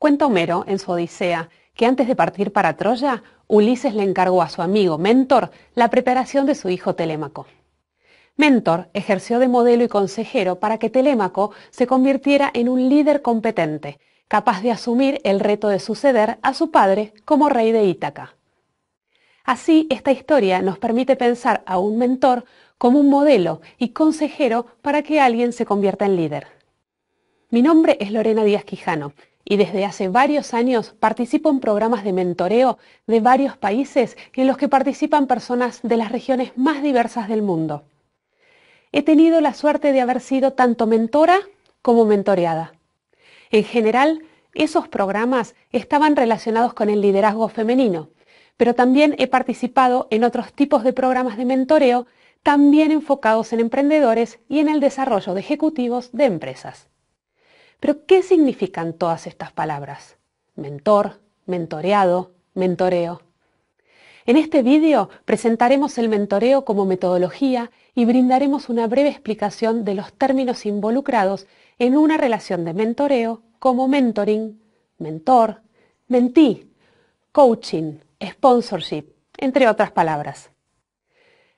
Cuenta Homero en su Odisea que antes de partir para Troya, Ulises le encargó a su amigo Mentor la preparación de su hijo Telémaco. Mentor ejerció de modelo y consejero para que Telémaco se convirtiera en un líder competente, capaz de asumir el reto de suceder a su padre como rey de Ítaca. Así, esta historia nos permite pensar a un mentor como un modelo y consejero para que alguien se convierta en líder. Mi nombre es Lorena Díaz Quijano y desde hace varios años participo en programas de mentoreo de varios países en los que participan personas de las regiones más diversas del mundo. He tenido la suerte de haber sido tanto mentora como mentoreada. En general, esos programas estaban relacionados con el liderazgo femenino, pero también he participado en otros tipos de programas de mentoreo también enfocados en emprendedores y en el desarrollo de ejecutivos de empresas. Pero, ¿qué significan todas estas palabras? Mentor, mentoreado, mentoreo. En este vídeo presentaremos el mentoreo como metodología y brindaremos una breve explicación de los términos involucrados en una relación de mentoreo como mentoring, mentor, mentí, coaching, sponsorship, entre otras palabras.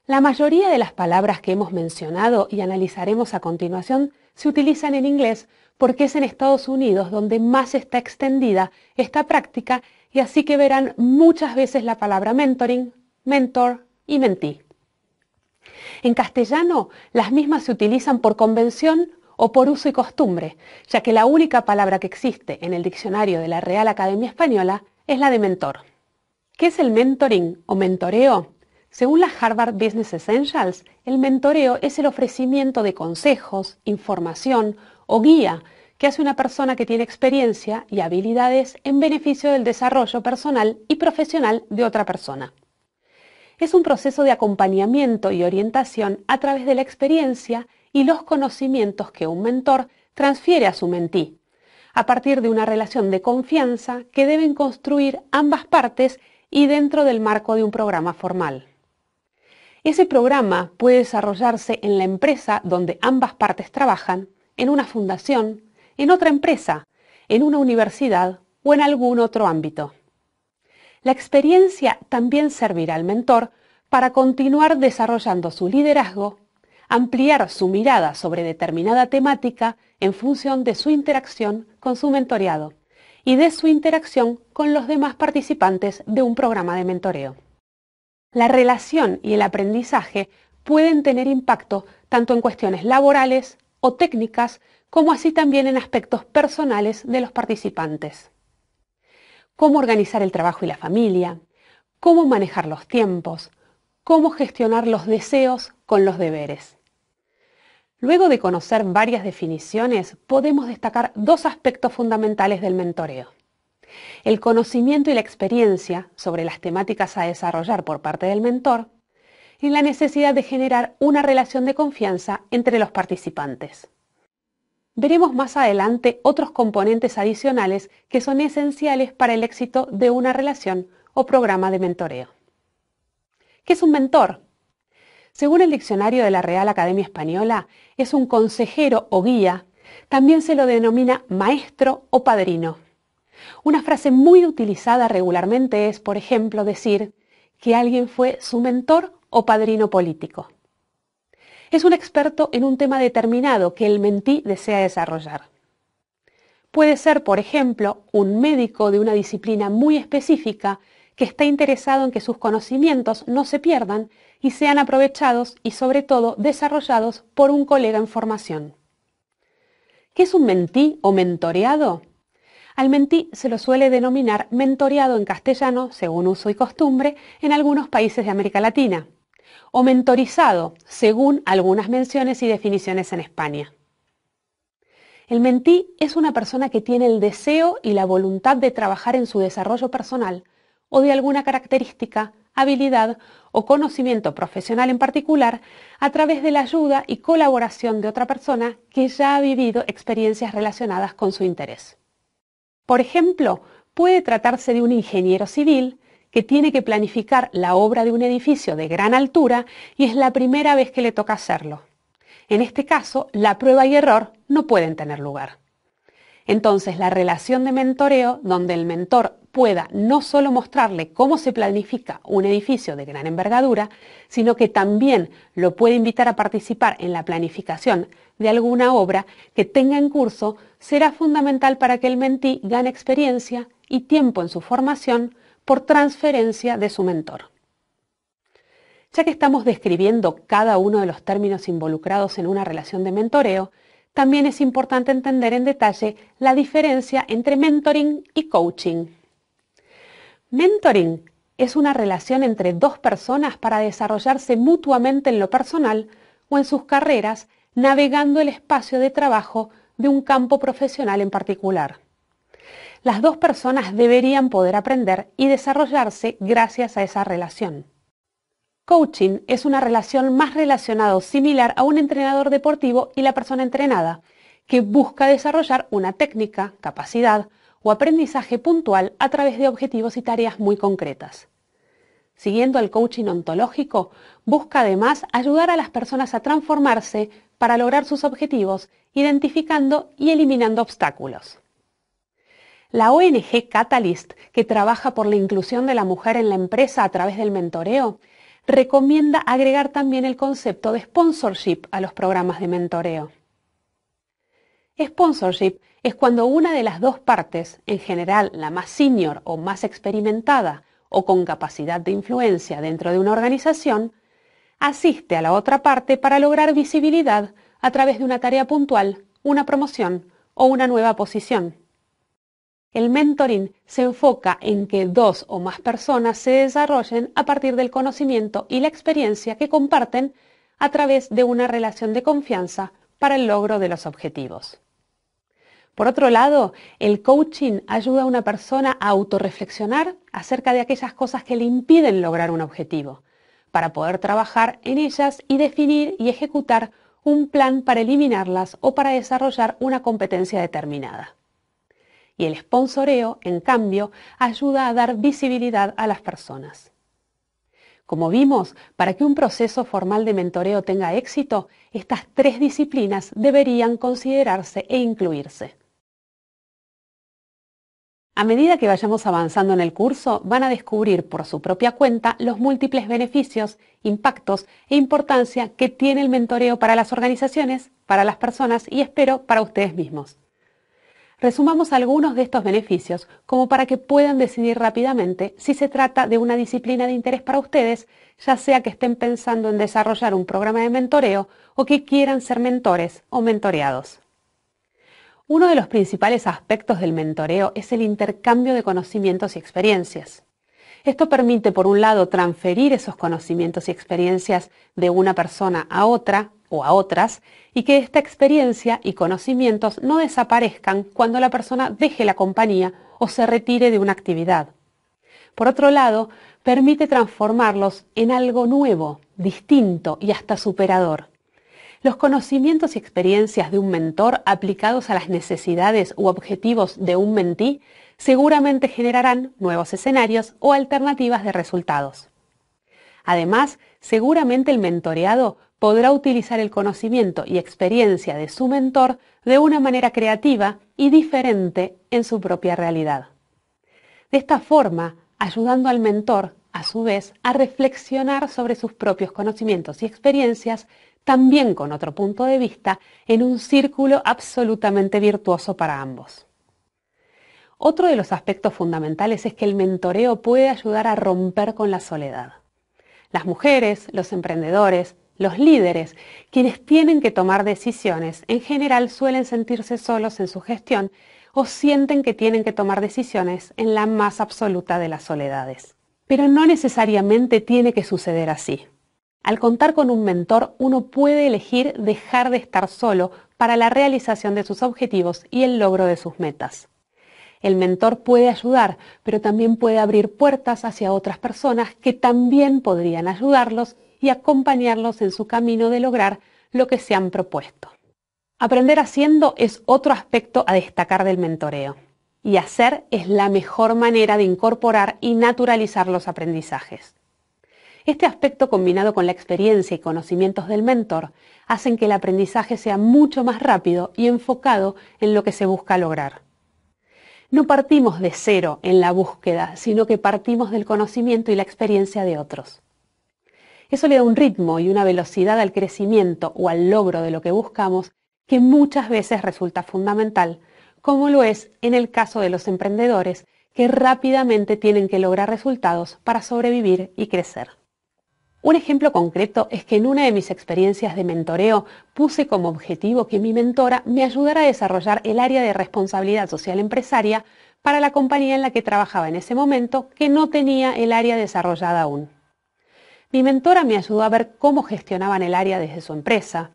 La mayoría de las palabras que hemos mencionado y analizaremos a continuación se utilizan en inglés porque es en Estados Unidos donde más está extendida esta práctica y así que verán muchas veces la palabra mentoring, mentor y mentí. En castellano, las mismas se utilizan por convención o por uso y costumbre, ya que la única palabra que existe en el diccionario de la Real Academia Española es la de mentor. ¿Qué es el mentoring o mentoreo? Según la Harvard Business Essentials, el mentoreo es el ofrecimiento de consejos, información, o guía que hace una persona que tiene experiencia y habilidades en beneficio del desarrollo personal y profesional de otra persona. Es un proceso de acompañamiento y orientación a través de la experiencia y los conocimientos que un mentor transfiere a su mentí, a partir de una relación de confianza que deben construir ambas partes y dentro del marco de un programa formal. Ese programa puede desarrollarse en la empresa donde ambas partes trabajan en una fundación, en otra empresa, en una universidad o en algún otro ámbito. La experiencia también servirá al mentor para continuar desarrollando su liderazgo, ampliar su mirada sobre determinada temática en función de su interacción con su mentoreado y de su interacción con los demás participantes de un programa de mentoreo. La relación y el aprendizaje pueden tener impacto tanto en cuestiones laborales, o técnicas, como así también en aspectos personales de los participantes. Cómo organizar el trabajo y la familia, cómo manejar los tiempos, cómo gestionar los deseos con los deberes. Luego de conocer varias definiciones, podemos destacar dos aspectos fundamentales del mentoreo. El conocimiento y la experiencia sobre las temáticas a desarrollar por parte del mentor y la necesidad de generar una relación de confianza entre los participantes. Veremos más adelante otros componentes adicionales que son esenciales para el éxito de una relación o programa de mentoreo. ¿Qué es un mentor? Según el diccionario de la Real Academia Española, es un consejero o guía. También se lo denomina maestro o padrino. Una frase muy utilizada regularmente es, por ejemplo, decir que alguien fue su mentor o padrino político. Es un experto en un tema determinado que el mentí desea desarrollar. Puede ser, por ejemplo, un médico de una disciplina muy específica que está interesado en que sus conocimientos no se pierdan y sean aprovechados y sobre todo desarrollados por un colega en formación. ¿Qué es un mentí o mentoreado? Al mentí se lo suele denominar mentoreado en castellano, según uso y costumbre, en algunos países de América Latina o mentorizado, según algunas menciones y definiciones en España. El mentí es una persona que tiene el deseo y la voluntad de trabajar en su desarrollo personal o de alguna característica, habilidad o conocimiento profesional en particular a través de la ayuda y colaboración de otra persona que ya ha vivido experiencias relacionadas con su interés. Por ejemplo, puede tratarse de un ingeniero civil que tiene que planificar la obra de un edificio de gran altura y es la primera vez que le toca hacerlo. En este caso, la prueba y error no pueden tener lugar. Entonces, la relación de mentoreo, donde el mentor pueda no solo mostrarle cómo se planifica un edificio de gran envergadura, sino que también lo puede invitar a participar en la planificación de alguna obra que tenga en curso, será fundamental para que el mentí gane experiencia y tiempo en su formación por transferencia de su mentor. Ya que estamos describiendo cada uno de los términos involucrados en una relación de mentoreo, también es importante entender en detalle la diferencia entre mentoring y coaching. Mentoring es una relación entre dos personas para desarrollarse mutuamente en lo personal o en sus carreras, navegando el espacio de trabajo de un campo profesional en particular las dos personas deberían poder aprender y desarrollarse gracias a esa relación. Coaching es una relación más relacionada o similar a un entrenador deportivo y la persona entrenada, que busca desarrollar una técnica, capacidad o aprendizaje puntual a través de objetivos y tareas muy concretas. Siguiendo el coaching ontológico, busca además ayudar a las personas a transformarse para lograr sus objetivos, identificando y eliminando obstáculos. La ONG Catalyst, que trabaja por la inclusión de la mujer en la empresa a través del mentoreo, recomienda agregar también el concepto de sponsorship a los programas de mentoreo. Sponsorship es cuando una de las dos partes, en general la más senior o más experimentada o con capacidad de influencia dentro de una organización, asiste a la otra parte para lograr visibilidad a través de una tarea puntual, una promoción o una nueva posición. El mentoring se enfoca en que dos o más personas se desarrollen a partir del conocimiento y la experiencia que comparten a través de una relación de confianza para el logro de los objetivos. Por otro lado, el coaching ayuda a una persona a autorreflexionar acerca de aquellas cosas que le impiden lograr un objetivo, para poder trabajar en ellas y definir y ejecutar un plan para eliminarlas o para desarrollar una competencia determinada y el sponsoreo, en cambio, ayuda a dar visibilidad a las personas. Como vimos, para que un proceso formal de mentoreo tenga éxito, estas tres disciplinas deberían considerarse e incluirse. A medida que vayamos avanzando en el curso, van a descubrir por su propia cuenta los múltiples beneficios, impactos e importancia que tiene el mentoreo para las organizaciones, para las personas y espero para ustedes mismos. Resumamos algunos de estos beneficios como para que puedan decidir rápidamente si se trata de una disciplina de interés para ustedes, ya sea que estén pensando en desarrollar un programa de mentoreo o que quieran ser mentores o mentoreados. Uno de los principales aspectos del mentoreo es el intercambio de conocimientos y experiencias. Esto permite, por un lado, transferir esos conocimientos y experiencias de una persona a otra o a otras y que esta experiencia y conocimientos no desaparezcan cuando la persona deje la compañía o se retire de una actividad. Por otro lado, permite transformarlos en algo nuevo, distinto y hasta superador. Los conocimientos y experiencias de un mentor aplicados a las necesidades u objetivos de un mentí seguramente generarán nuevos escenarios o alternativas de resultados. Además, seguramente el mentoreado podrá utilizar el conocimiento y experiencia de su mentor de una manera creativa y diferente en su propia realidad. De esta forma, ayudando al mentor, a su vez, a reflexionar sobre sus propios conocimientos y experiencias, también con otro punto de vista, en un círculo absolutamente virtuoso para ambos. Otro de los aspectos fundamentales es que el mentoreo puede ayudar a romper con la soledad. Las mujeres, los emprendedores, los líderes, quienes tienen que tomar decisiones, en general suelen sentirse solos en su gestión o sienten que tienen que tomar decisiones en la más absoluta de las soledades. Pero no necesariamente tiene que suceder así. Al contar con un mentor, uno puede elegir dejar de estar solo para la realización de sus objetivos y el logro de sus metas. El mentor puede ayudar, pero también puede abrir puertas hacia otras personas que también podrían ayudarlos y acompañarlos en su camino de lograr lo que se han propuesto. Aprender haciendo es otro aspecto a destacar del mentoreo. Y hacer es la mejor manera de incorporar y naturalizar los aprendizajes. Este aspecto combinado con la experiencia y conocimientos del mentor hacen que el aprendizaje sea mucho más rápido y enfocado en lo que se busca lograr. No partimos de cero en la búsqueda, sino que partimos del conocimiento y la experiencia de otros. Eso le da un ritmo y una velocidad al crecimiento o al logro de lo que buscamos que muchas veces resulta fundamental, como lo es en el caso de los emprendedores que rápidamente tienen que lograr resultados para sobrevivir y crecer. Un ejemplo concreto es que en una de mis experiencias de mentoreo puse como objetivo que mi mentora me ayudara a desarrollar el área de responsabilidad social empresaria para la compañía en la que trabajaba en ese momento que no tenía el área desarrollada aún. Mi mentora me ayudó a ver cómo gestionaban el área desde su empresa,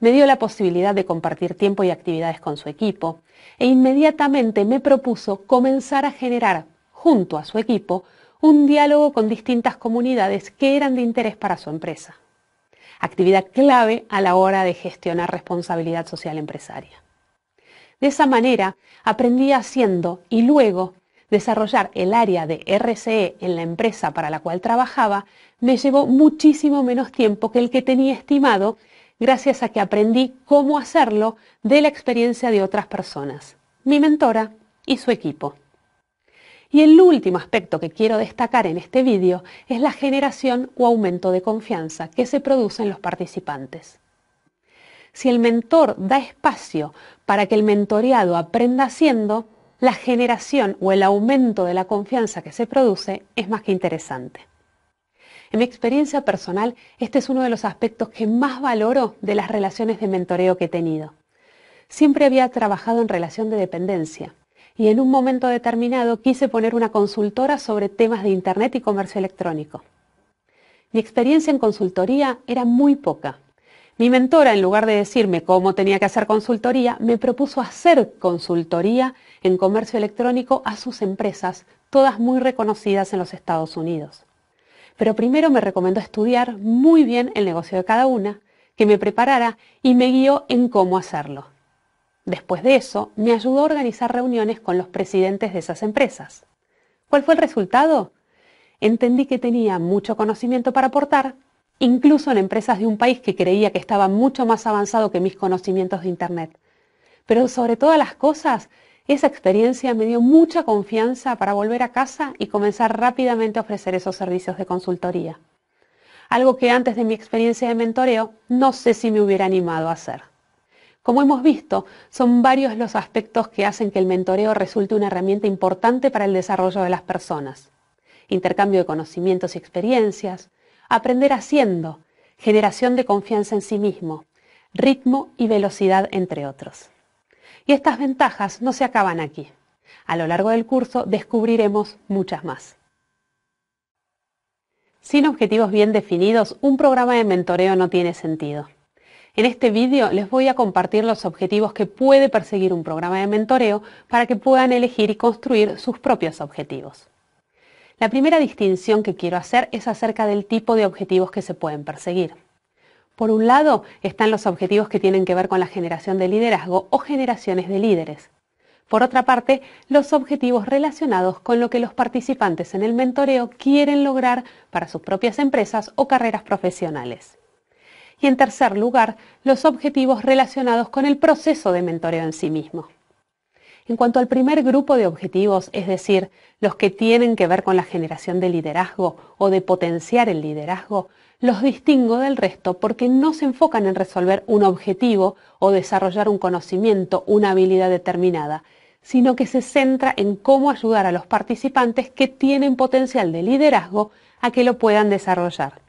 me dio la posibilidad de compartir tiempo y actividades con su equipo e inmediatamente me propuso comenzar a generar, junto a su equipo, un diálogo con distintas comunidades que eran de interés para su empresa. Actividad clave a la hora de gestionar responsabilidad social empresaria. De esa manera aprendí haciendo y luego desarrollar el área de RCE en la empresa para la cual trabajaba me llevó muchísimo menos tiempo que el que tenía estimado gracias a que aprendí cómo hacerlo de la experiencia de otras personas, mi mentora y su equipo. Y el último aspecto que quiero destacar en este vídeo es la generación o aumento de confianza que se produce en los participantes. Si el mentor da espacio para que el mentoreado aprenda haciendo, la generación o el aumento de la confianza que se produce es más que interesante. En mi experiencia personal, este es uno de los aspectos que más valoro de las relaciones de mentoreo que he tenido. Siempre había trabajado en relación de dependencia y en un momento determinado quise poner una consultora sobre temas de Internet y comercio electrónico. Mi experiencia en consultoría era muy poca mi mentora, en lugar de decirme cómo tenía que hacer consultoría, me propuso hacer consultoría en comercio electrónico a sus empresas, todas muy reconocidas en los Estados Unidos. Pero primero me recomendó estudiar muy bien el negocio de cada una, que me preparara y me guió en cómo hacerlo. Después de eso, me ayudó a organizar reuniones con los presidentes de esas empresas. ¿Cuál fue el resultado? Entendí que tenía mucho conocimiento para aportar, incluso en empresas de un país que creía que estaba mucho más avanzado que mis conocimientos de Internet. Pero sobre todas las cosas, esa experiencia me dio mucha confianza para volver a casa y comenzar rápidamente a ofrecer esos servicios de consultoría. Algo que antes de mi experiencia de mentoreo no sé si me hubiera animado a hacer. Como hemos visto, son varios los aspectos que hacen que el mentoreo resulte una herramienta importante para el desarrollo de las personas. Intercambio de conocimientos y experiencias, aprender haciendo, generación de confianza en sí mismo, ritmo y velocidad, entre otros. Y estas ventajas no se acaban aquí. A lo largo del curso descubriremos muchas más. Sin objetivos bien definidos, un programa de mentoreo no tiene sentido. En este vídeo les voy a compartir los objetivos que puede perseguir un programa de mentoreo para que puedan elegir y construir sus propios objetivos. La primera distinción que quiero hacer es acerca del tipo de objetivos que se pueden perseguir. Por un lado están los objetivos que tienen que ver con la generación de liderazgo o generaciones de líderes. Por otra parte, los objetivos relacionados con lo que los participantes en el mentoreo quieren lograr para sus propias empresas o carreras profesionales. Y en tercer lugar, los objetivos relacionados con el proceso de mentoreo en sí mismo. En cuanto al primer grupo de objetivos, es decir, los que tienen que ver con la generación de liderazgo o de potenciar el liderazgo, los distingo del resto porque no se enfocan en resolver un objetivo o desarrollar un conocimiento, una habilidad determinada, sino que se centra en cómo ayudar a los participantes que tienen potencial de liderazgo a que lo puedan desarrollar.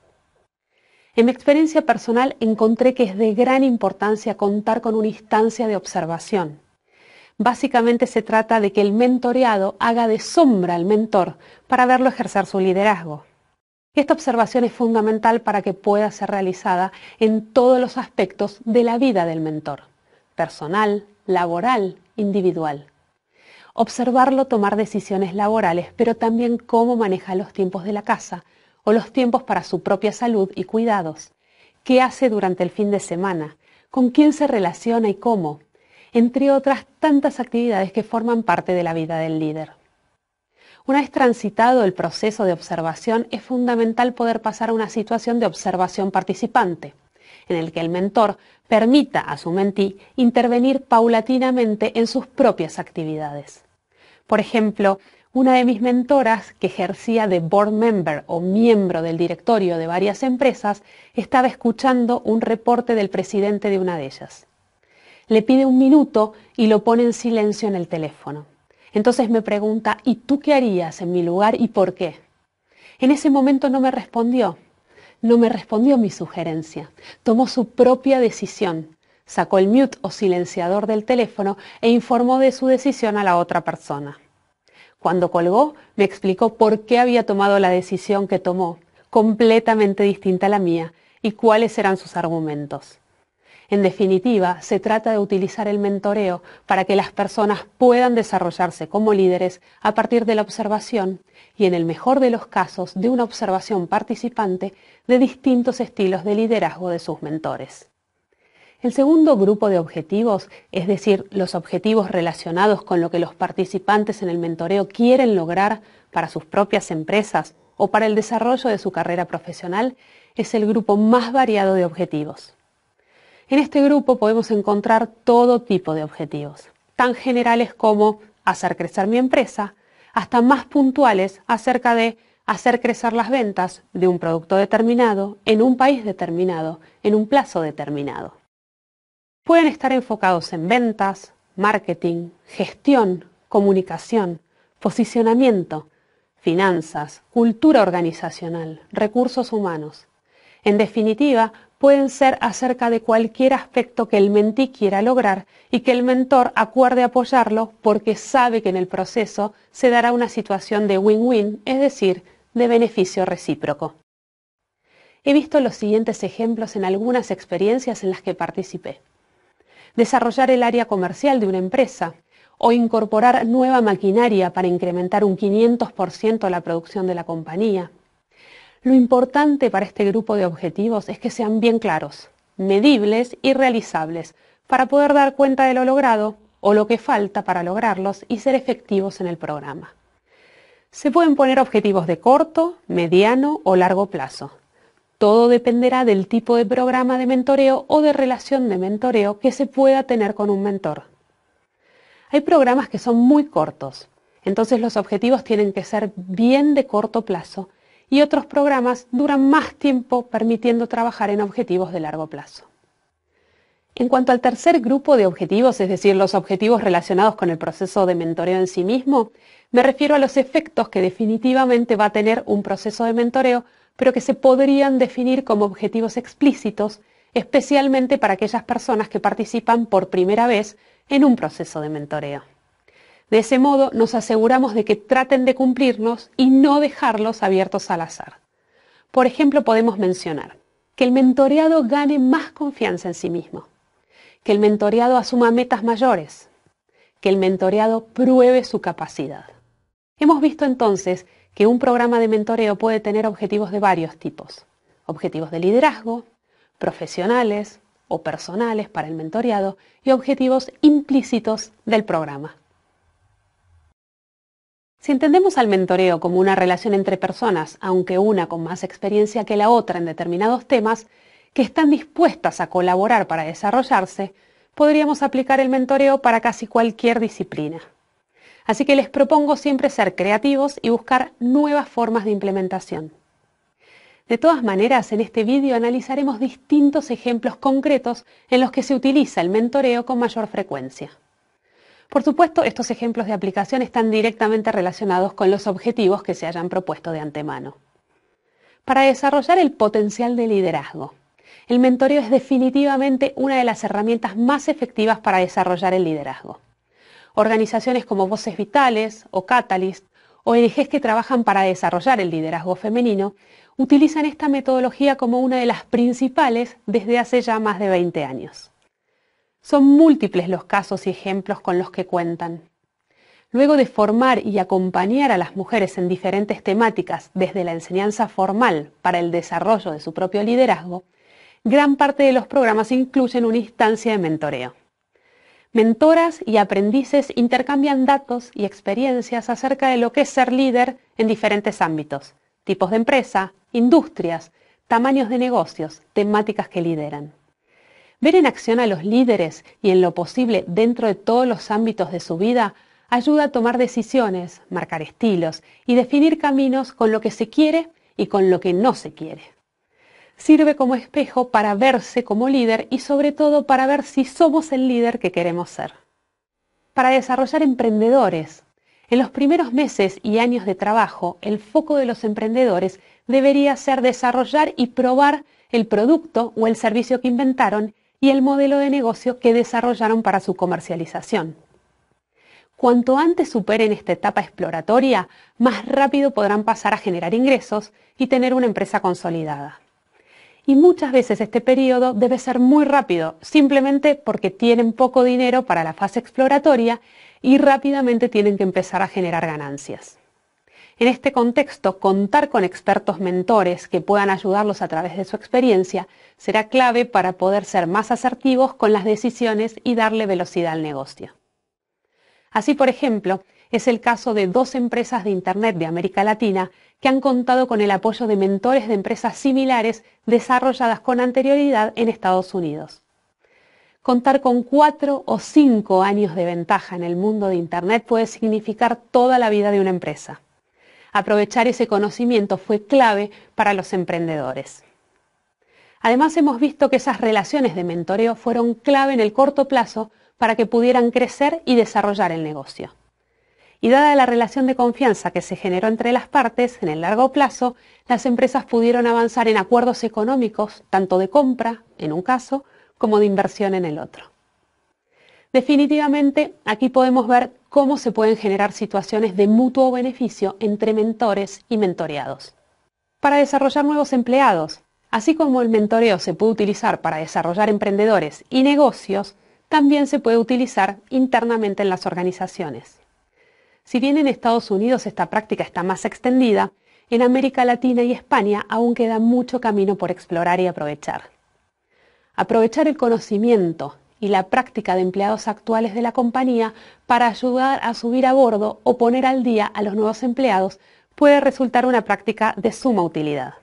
En mi experiencia personal encontré que es de gran importancia contar con una instancia de observación, Básicamente se trata de que el mentoreado haga de sombra al mentor para verlo ejercer su liderazgo. Esta observación es fundamental para que pueda ser realizada en todos los aspectos de la vida del mentor, personal, laboral, individual. Observarlo tomar decisiones laborales, pero también cómo maneja los tiempos de la casa o los tiempos para su propia salud y cuidados. ¿Qué hace durante el fin de semana? ¿Con quién se relaciona y cómo? entre otras tantas actividades que forman parte de la vida del líder. Una vez transitado el proceso de observación, es fundamental poder pasar a una situación de observación participante, en el que el mentor permita a su mentí intervenir paulatinamente en sus propias actividades. Por ejemplo, una de mis mentoras, que ejercía de board member o miembro del directorio de varias empresas, estaba escuchando un reporte del presidente de una de ellas le pide un minuto y lo pone en silencio en el teléfono. Entonces me pregunta, ¿y tú qué harías en mi lugar y por qué? En ese momento no me respondió, no me respondió mi sugerencia, tomó su propia decisión, sacó el mute o silenciador del teléfono e informó de su decisión a la otra persona. Cuando colgó, me explicó por qué había tomado la decisión que tomó, completamente distinta a la mía, y cuáles eran sus argumentos. En definitiva, se trata de utilizar el mentoreo para que las personas puedan desarrollarse como líderes a partir de la observación y, en el mejor de los casos, de una observación participante de distintos estilos de liderazgo de sus mentores. El segundo grupo de objetivos, es decir, los objetivos relacionados con lo que los participantes en el mentoreo quieren lograr para sus propias empresas o para el desarrollo de su carrera profesional, es el grupo más variado de objetivos. En este grupo podemos encontrar todo tipo de objetivos, tan generales como hacer crecer mi empresa, hasta más puntuales acerca de hacer crecer las ventas de un producto determinado, en un país determinado, en un plazo determinado. Pueden estar enfocados en ventas, marketing, gestión, comunicación, posicionamiento, finanzas, cultura organizacional, recursos humanos. En definitiva, pueden ser acerca de cualquier aspecto que el mentí quiera lograr y que el mentor acuerde apoyarlo porque sabe que en el proceso se dará una situación de win-win, es decir, de beneficio recíproco. He visto los siguientes ejemplos en algunas experiencias en las que participé. Desarrollar el área comercial de una empresa o incorporar nueva maquinaria para incrementar un 500% la producción de la compañía lo importante para este grupo de objetivos es que sean bien claros, medibles y realizables para poder dar cuenta de lo logrado o lo que falta para lograrlos y ser efectivos en el programa. Se pueden poner objetivos de corto, mediano o largo plazo. Todo dependerá del tipo de programa de mentoreo o de relación de mentoreo que se pueda tener con un mentor. Hay programas que son muy cortos, entonces los objetivos tienen que ser bien de corto plazo y otros programas duran más tiempo permitiendo trabajar en objetivos de largo plazo. En cuanto al tercer grupo de objetivos, es decir, los objetivos relacionados con el proceso de mentoreo en sí mismo, me refiero a los efectos que definitivamente va a tener un proceso de mentoreo, pero que se podrían definir como objetivos explícitos, especialmente para aquellas personas que participan por primera vez en un proceso de mentoreo. De ese modo nos aseguramos de que traten de cumplirnos y no dejarlos abiertos al azar. Por ejemplo, podemos mencionar que el mentoreado gane más confianza en sí mismo, que el mentoreado asuma metas mayores, que el mentoreado pruebe su capacidad. Hemos visto entonces que un programa de mentoreo puede tener objetivos de varios tipos. Objetivos de liderazgo, profesionales o personales para el mentoreado y objetivos implícitos del programa. Si entendemos al mentoreo como una relación entre personas, aunque una con más experiencia que la otra en determinados temas, que están dispuestas a colaborar para desarrollarse, podríamos aplicar el mentoreo para casi cualquier disciplina. Así que les propongo siempre ser creativos y buscar nuevas formas de implementación. De todas maneras, en este vídeo analizaremos distintos ejemplos concretos en los que se utiliza el mentoreo con mayor frecuencia. Por supuesto, estos ejemplos de aplicación están directamente relacionados con los objetivos que se hayan propuesto de antemano. Para desarrollar el potencial de liderazgo, el mentoreo es definitivamente una de las herramientas más efectivas para desarrollar el liderazgo. Organizaciones como Voces Vitales o Catalyst, o ONGs que trabajan para desarrollar el liderazgo femenino, utilizan esta metodología como una de las principales desde hace ya más de 20 años. Son múltiples los casos y ejemplos con los que cuentan. Luego de formar y acompañar a las mujeres en diferentes temáticas desde la enseñanza formal para el desarrollo de su propio liderazgo, gran parte de los programas incluyen una instancia de mentoreo. Mentoras y aprendices intercambian datos y experiencias acerca de lo que es ser líder en diferentes ámbitos, tipos de empresa, industrias, tamaños de negocios, temáticas que lideran. Ver en acción a los líderes y en lo posible dentro de todos los ámbitos de su vida ayuda a tomar decisiones, marcar estilos y definir caminos con lo que se quiere y con lo que no se quiere. Sirve como espejo para verse como líder y sobre todo para ver si somos el líder que queremos ser. Para desarrollar emprendedores. En los primeros meses y años de trabajo, el foco de los emprendedores debería ser desarrollar y probar el producto o el servicio que inventaron y el modelo de negocio que desarrollaron para su comercialización. Cuanto antes superen esta etapa exploratoria, más rápido podrán pasar a generar ingresos y tener una empresa consolidada. Y muchas veces este periodo debe ser muy rápido, simplemente porque tienen poco dinero para la fase exploratoria y rápidamente tienen que empezar a generar ganancias. En este contexto, contar con expertos mentores que puedan ayudarlos a través de su experiencia será clave para poder ser más asertivos con las decisiones y darle velocidad al negocio. Así, por ejemplo, es el caso de dos empresas de Internet de América Latina que han contado con el apoyo de mentores de empresas similares desarrolladas con anterioridad en Estados Unidos. Contar con cuatro o cinco años de ventaja en el mundo de Internet puede significar toda la vida de una empresa. Aprovechar ese conocimiento fue clave para los emprendedores. Además hemos visto que esas relaciones de mentoreo fueron clave en el corto plazo para que pudieran crecer y desarrollar el negocio. Y dada la relación de confianza que se generó entre las partes, en el largo plazo, las empresas pudieron avanzar en acuerdos económicos, tanto de compra, en un caso, como de inversión en el otro. Definitivamente, aquí podemos ver cómo se pueden generar situaciones de mutuo beneficio entre mentores y mentoreados. Para desarrollar nuevos empleados, así como el mentoreo se puede utilizar para desarrollar emprendedores y negocios, también se puede utilizar internamente en las organizaciones. Si bien en Estados Unidos esta práctica está más extendida, en América Latina y España aún queda mucho camino por explorar y aprovechar. Aprovechar el conocimiento, y la práctica de empleados actuales de la compañía para ayudar a subir a bordo o poner al día a los nuevos empleados puede resultar una práctica de suma utilidad.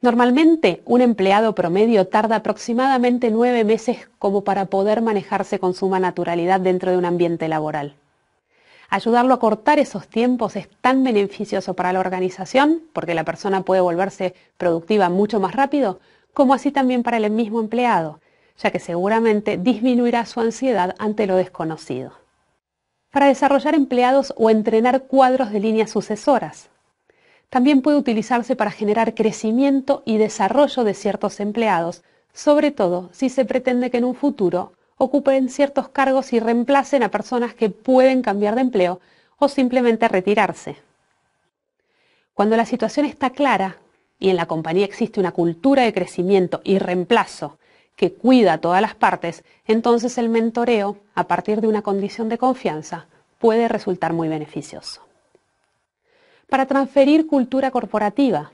Normalmente, un empleado promedio tarda aproximadamente nueve meses como para poder manejarse con suma naturalidad dentro de un ambiente laboral. Ayudarlo a cortar esos tiempos es tan beneficioso para la organización, porque la persona puede volverse productiva mucho más rápido, como así también para el mismo empleado, ya que seguramente disminuirá su ansiedad ante lo desconocido. Para desarrollar empleados o entrenar cuadros de líneas sucesoras. También puede utilizarse para generar crecimiento y desarrollo de ciertos empleados, sobre todo si se pretende que en un futuro ocupen ciertos cargos y reemplacen a personas que pueden cambiar de empleo o simplemente retirarse. Cuando la situación está clara y en la compañía existe una cultura de crecimiento y reemplazo que cuida todas las partes, entonces el mentoreo, a partir de una condición de confianza, puede resultar muy beneficioso. Para transferir cultura corporativa,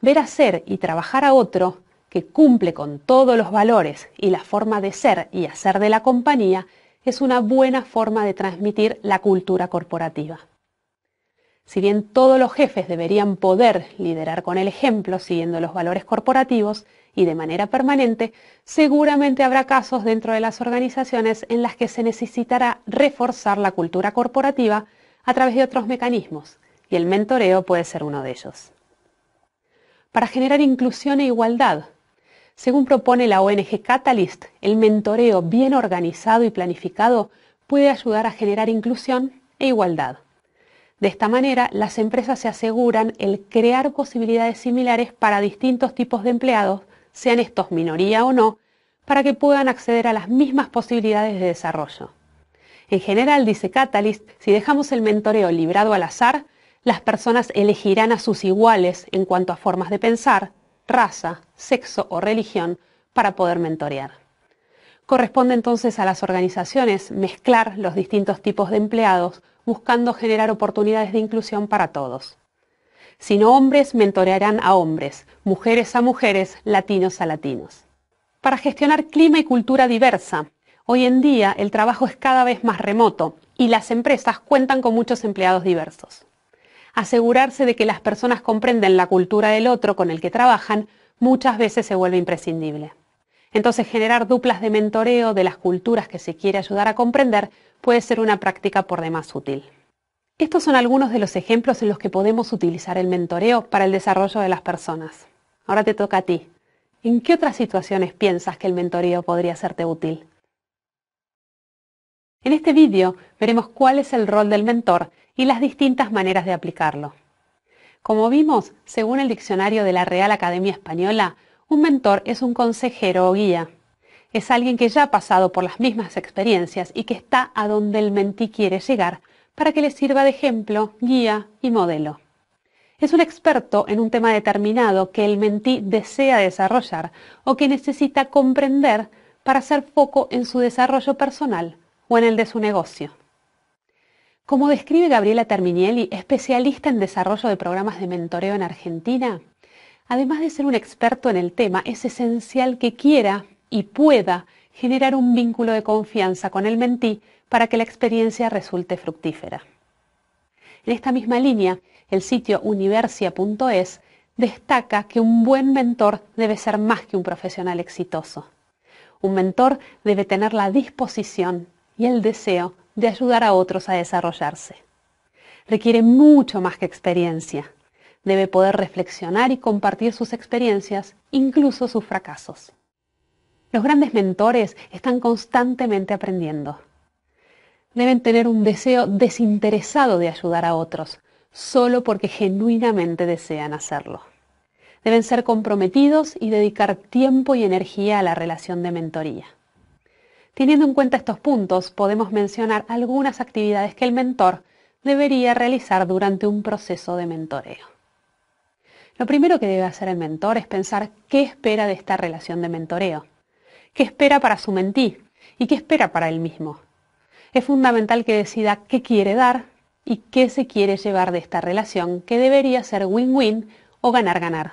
ver hacer y trabajar a otro que cumple con todos los valores y la forma de ser y hacer de la compañía es una buena forma de transmitir la cultura corporativa. Si bien todos los jefes deberían poder liderar con el ejemplo siguiendo los valores corporativos, y de manera permanente, seguramente habrá casos dentro de las organizaciones en las que se necesitará reforzar la cultura corporativa a través de otros mecanismos, y el mentoreo puede ser uno de ellos. Para generar inclusión e igualdad, según propone la ONG Catalyst, el mentoreo bien organizado y planificado puede ayudar a generar inclusión e igualdad. De esta manera, las empresas se aseguran el crear posibilidades similares para distintos tipos de empleados sean estos minoría o no, para que puedan acceder a las mismas posibilidades de desarrollo. En general, dice Catalyst, si dejamos el mentoreo librado al azar, las personas elegirán a sus iguales en cuanto a formas de pensar, raza, sexo o religión para poder mentorear. Corresponde entonces a las organizaciones mezclar los distintos tipos de empleados buscando generar oportunidades de inclusión para todos sino hombres mentorearán a hombres, mujeres a mujeres, latinos a latinos. Para gestionar clima y cultura diversa, hoy en día el trabajo es cada vez más remoto y las empresas cuentan con muchos empleados diversos. Asegurarse de que las personas comprenden la cultura del otro con el que trabajan muchas veces se vuelve imprescindible. Entonces generar duplas de mentoreo de las culturas que se quiere ayudar a comprender puede ser una práctica por demás útil. Estos son algunos de los ejemplos en los que podemos utilizar el mentoreo para el desarrollo de las personas. Ahora te toca a ti. ¿En qué otras situaciones piensas que el mentoreo podría serte útil? En este vídeo veremos cuál es el rol del mentor y las distintas maneras de aplicarlo. Como vimos, según el diccionario de la Real Academia Española, un mentor es un consejero o guía. Es alguien que ya ha pasado por las mismas experiencias y que está a donde el mentí quiere llegar para que le sirva de ejemplo, guía y modelo. Es un experto en un tema determinado que el mentí desea desarrollar o que necesita comprender para hacer foco en su desarrollo personal o en el de su negocio. Como describe Gabriela Terminielli, especialista en desarrollo de programas de mentoreo en Argentina, además de ser un experto en el tema, es esencial que quiera y pueda generar un vínculo de confianza con el mentí para que la experiencia resulte fructífera. En esta misma línea, el sitio universia.es destaca que un buen mentor debe ser más que un profesional exitoso. Un mentor debe tener la disposición y el deseo de ayudar a otros a desarrollarse. Requiere mucho más que experiencia. Debe poder reflexionar y compartir sus experiencias, incluso sus fracasos. Los grandes mentores están constantemente aprendiendo deben tener un deseo desinteresado de ayudar a otros, solo porque genuinamente desean hacerlo. Deben ser comprometidos y dedicar tiempo y energía a la relación de mentoría. Teniendo en cuenta estos puntos, podemos mencionar algunas actividades que el mentor debería realizar durante un proceso de mentoreo. Lo primero que debe hacer el mentor es pensar qué espera de esta relación de mentoreo, qué espera para su mentí y qué espera para él mismo, es fundamental que decida qué quiere dar y qué se quiere llevar de esta relación, que debería ser win-win o ganar-ganar.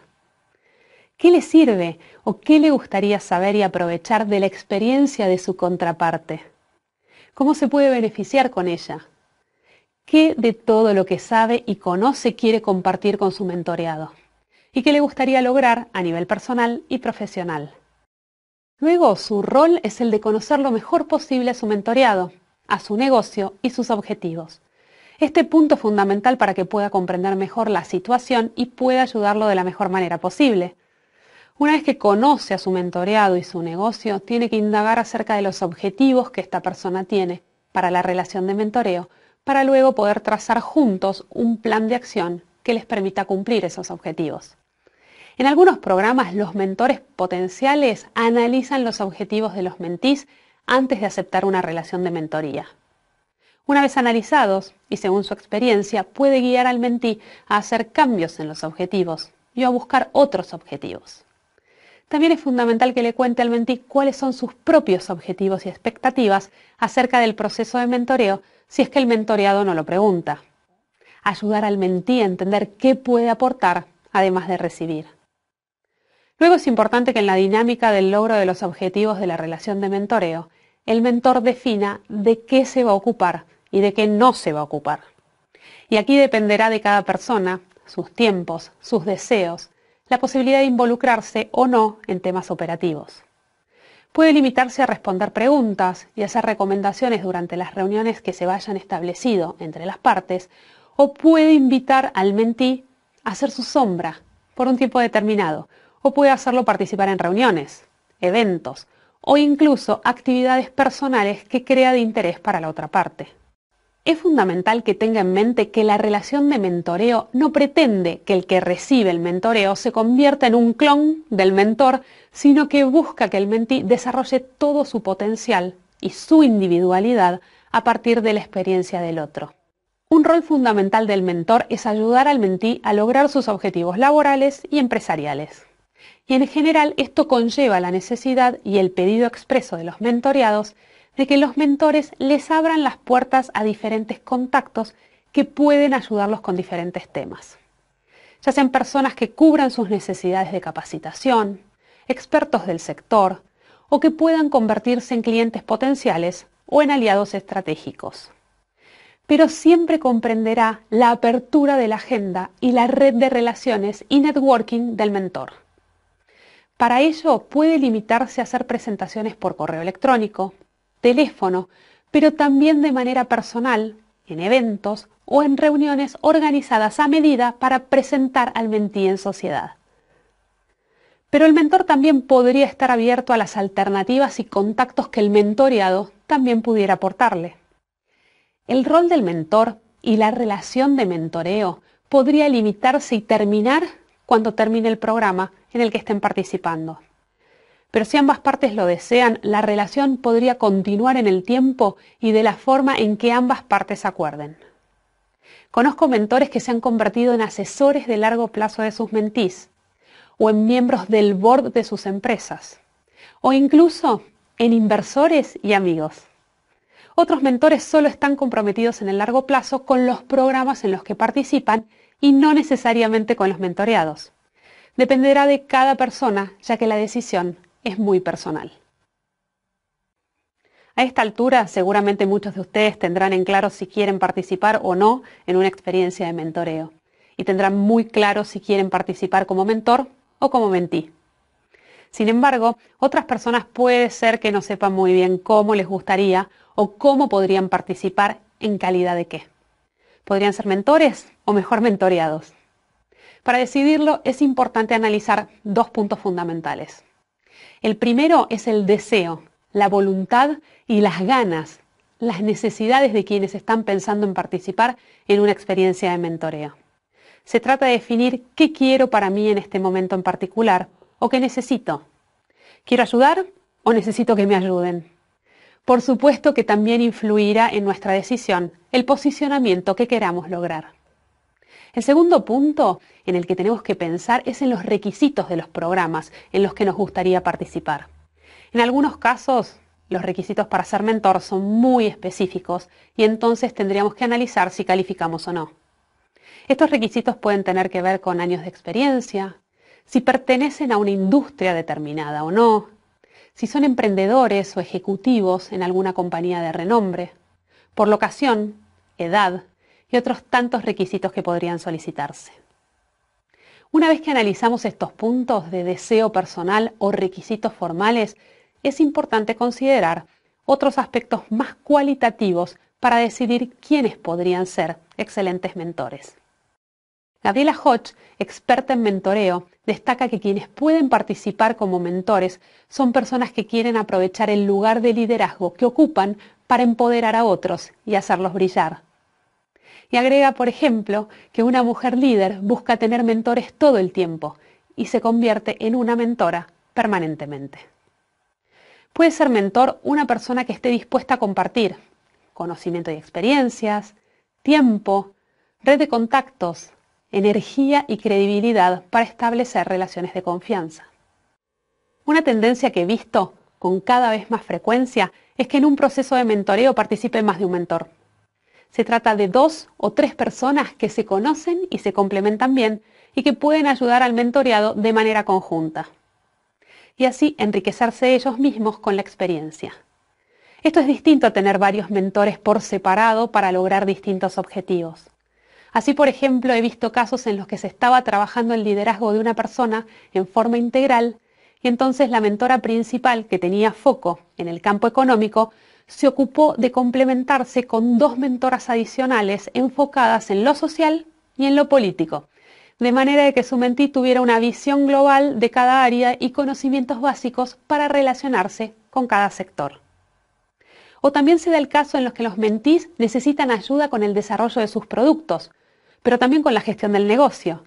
¿Qué le sirve o qué le gustaría saber y aprovechar de la experiencia de su contraparte? ¿Cómo se puede beneficiar con ella? ¿Qué de todo lo que sabe y conoce quiere compartir con su mentoreado? ¿Y qué le gustaría lograr a nivel personal y profesional? Luego, su rol es el de conocer lo mejor posible a su mentoreado, a su negocio y sus objetivos. Este punto es fundamental para que pueda comprender mejor la situación y pueda ayudarlo de la mejor manera posible. Una vez que conoce a su mentoreado y su negocio, tiene que indagar acerca de los objetivos que esta persona tiene para la relación de mentoreo, para luego poder trazar juntos un plan de acción que les permita cumplir esos objetivos. En algunos programas los mentores potenciales analizan los objetivos de los mentis antes de aceptar una relación de mentoría. Una vez analizados, y según su experiencia, puede guiar al mentí a hacer cambios en los objetivos y a buscar otros objetivos. También es fundamental que le cuente al mentí cuáles son sus propios objetivos y expectativas acerca del proceso de mentoreo si es que el mentoreado no lo pregunta. Ayudar al mentí a entender qué puede aportar además de recibir. Luego es importante que en la dinámica del logro de los objetivos de la relación de mentoreo, el mentor defina de qué se va a ocupar y de qué no se va a ocupar. Y aquí dependerá de cada persona, sus tiempos, sus deseos, la posibilidad de involucrarse o no en temas operativos. Puede limitarse a responder preguntas y hacer recomendaciones durante las reuniones que se vayan establecido entre las partes, o puede invitar al mentí a hacer su sombra por un tiempo determinado, o puede hacerlo participar en reuniones, eventos o incluso actividades personales que crea de interés para la otra parte. Es fundamental que tenga en mente que la relación de mentoreo no pretende que el que recibe el mentoreo se convierta en un clon del mentor, sino que busca que el mentí desarrolle todo su potencial y su individualidad a partir de la experiencia del otro. Un rol fundamental del mentor es ayudar al mentí a lograr sus objetivos laborales y empresariales y en general esto conlleva la necesidad y el pedido expreso de los mentoreados de que los mentores les abran las puertas a diferentes contactos que pueden ayudarlos con diferentes temas. Ya sean personas que cubran sus necesidades de capacitación, expertos del sector o que puedan convertirse en clientes potenciales o en aliados estratégicos. Pero siempre comprenderá la apertura de la agenda y la red de relaciones y networking del mentor. Para ello puede limitarse a hacer presentaciones por correo electrónico, teléfono, pero también de manera personal, en eventos o en reuniones organizadas a medida para presentar al mentí en sociedad. Pero el mentor también podría estar abierto a las alternativas y contactos que el mentoreado también pudiera aportarle. El rol del mentor y la relación de mentoreo podría limitarse y terminar cuando termine el programa en el que estén participando. Pero si ambas partes lo desean, la relación podría continuar en el tiempo y de la forma en que ambas partes acuerden. Conozco mentores que se han convertido en asesores de largo plazo de sus mentís, o en miembros del board de sus empresas, o incluso en inversores y amigos. Otros mentores solo están comprometidos en el largo plazo con los programas en los que participan y no necesariamente con los mentoreados. Dependerá de cada persona, ya que la decisión es muy personal. A esta altura, seguramente muchos de ustedes tendrán en claro si quieren participar o no en una experiencia de mentoreo y tendrán muy claro si quieren participar como mentor o como mentí. Sin embargo, otras personas puede ser que no sepan muy bien cómo les gustaría o cómo podrían participar en calidad de qué podrían ser mentores o mejor mentoreados. Para decidirlo es importante analizar dos puntos fundamentales. El primero es el deseo, la voluntad y las ganas, las necesidades de quienes están pensando en participar en una experiencia de mentoreo. Se trata de definir qué quiero para mí en este momento en particular o qué necesito. ¿Quiero ayudar o necesito que me ayuden? Por supuesto que también influirá en nuestra decisión el posicionamiento que queramos lograr. El segundo punto en el que tenemos que pensar es en los requisitos de los programas en los que nos gustaría participar. En algunos casos, los requisitos para ser mentor son muy específicos y entonces tendríamos que analizar si calificamos o no. Estos requisitos pueden tener que ver con años de experiencia, si pertenecen a una industria determinada o no, si son emprendedores o ejecutivos en alguna compañía de renombre, por locación, edad y otros tantos requisitos que podrían solicitarse. Una vez que analizamos estos puntos de deseo personal o requisitos formales, es importante considerar otros aspectos más cualitativos para decidir quiénes podrían ser excelentes mentores. Gabriela Hodge, experta en mentoreo, destaca que quienes pueden participar como mentores son personas que quieren aprovechar el lugar de liderazgo que ocupan para empoderar a otros y hacerlos brillar. Y agrega, por ejemplo, que una mujer líder busca tener mentores todo el tiempo y se convierte en una mentora permanentemente. Puede ser mentor una persona que esté dispuesta a compartir conocimiento y experiencias, tiempo, red de contactos, energía y credibilidad para establecer relaciones de confianza. Una tendencia que he visto con cada vez más frecuencia es que en un proceso de mentoreo participe más de un mentor. Se trata de dos o tres personas que se conocen y se complementan bien y que pueden ayudar al mentoreado de manera conjunta. Y así enriquecerse ellos mismos con la experiencia. Esto es distinto a tener varios mentores por separado para lograr distintos objetivos. Así, por ejemplo, he visto casos en los que se estaba trabajando el liderazgo de una persona en forma integral y entonces la mentora principal, que tenía foco en el campo económico, se ocupó de complementarse con dos mentoras adicionales enfocadas en lo social y en lo político, de manera de que su mentí tuviera una visión global de cada área y conocimientos básicos para relacionarse con cada sector. O también se da el caso en los que los mentís necesitan ayuda con el desarrollo de sus productos, pero también con la gestión del negocio.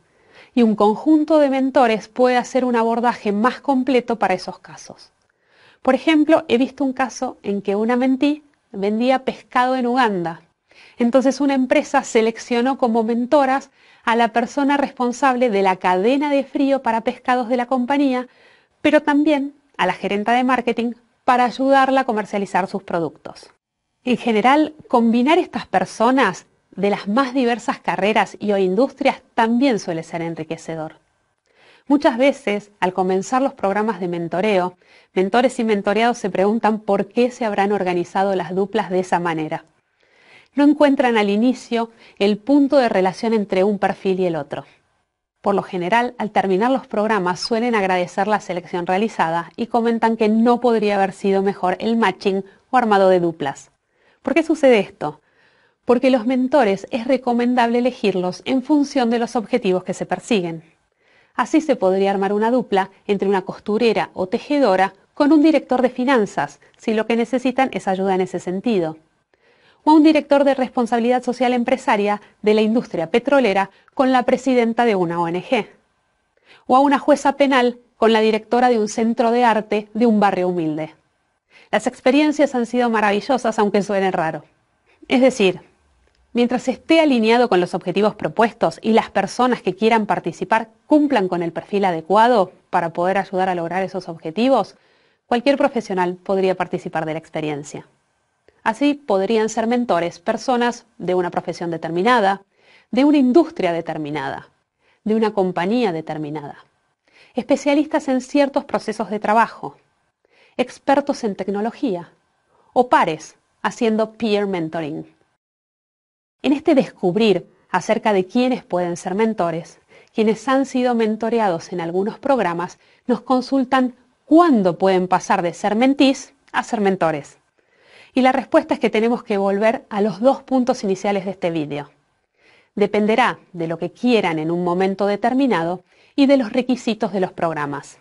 Y un conjunto de mentores puede hacer un abordaje más completo para esos casos. Por ejemplo, he visto un caso en que una mentí vendía pescado en Uganda. Entonces una empresa seleccionó como mentoras a la persona responsable de la cadena de frío para pescados de la compañía, pero también a la gerenta de marketing para ayudarla a comercializar sus productos. En general, combinar estas personas de las más diversas carreras y o industrias también suele ser enriquecedor. Muchas veces, al comenzar los programas de mentoreo, mentores y mentoreados se preguntan por qué se habrán organizado las duplas de esa manera. No encuentran al inicio el punto de relación entre un perfil y el otro. Por lo general, al terminar los programas suelen agradecer la selección realizada y comentan que no podría haber sido mejor el matching o armado de duplas. ¿Por qué sucede esto? porque los mentores es recomendable elegirlos en función de los objetivos que se persiguen. Así se podría armar una dupla entre una costurera o tejedora con un director de finanzas, si lo que necesitan es ayuda en ese sentido. O a un director de responsabilidad social empresaria de la industria petrolera con la presidenta de una ONG. O a una jueza penal con la directora de un centro de arte de un barrio humilde. Las experiencias han sido maravillosas, aunque suene raro. Es decir, Mientras esté alineado con los objetivos propuestos y las personas que quieran participar cumplan con el perfil adecuado para poder ayudar a lograr esos objetivos, cualquier profesional podría participar de la experiencia. Así podrían ser mentores personas de una profesión determinada, de una industria determinada, de una compañía determinada, especialistas en ciertos procesos de trabajo, expertos en tecnología o pares haciendo peer mentoring. En este descubrir acerca de quiénes pueden ser mentores, quienes han sido mentoreados en algunos programas nos consultan cuándo pueden pasar de ser mentís a ser mentores. Y la respuesta es que tenemos que volver a los dos puntos iniciales de este vídeo. Dependerá de lo que quieran en un momento determinado y de los requisitos de los programas.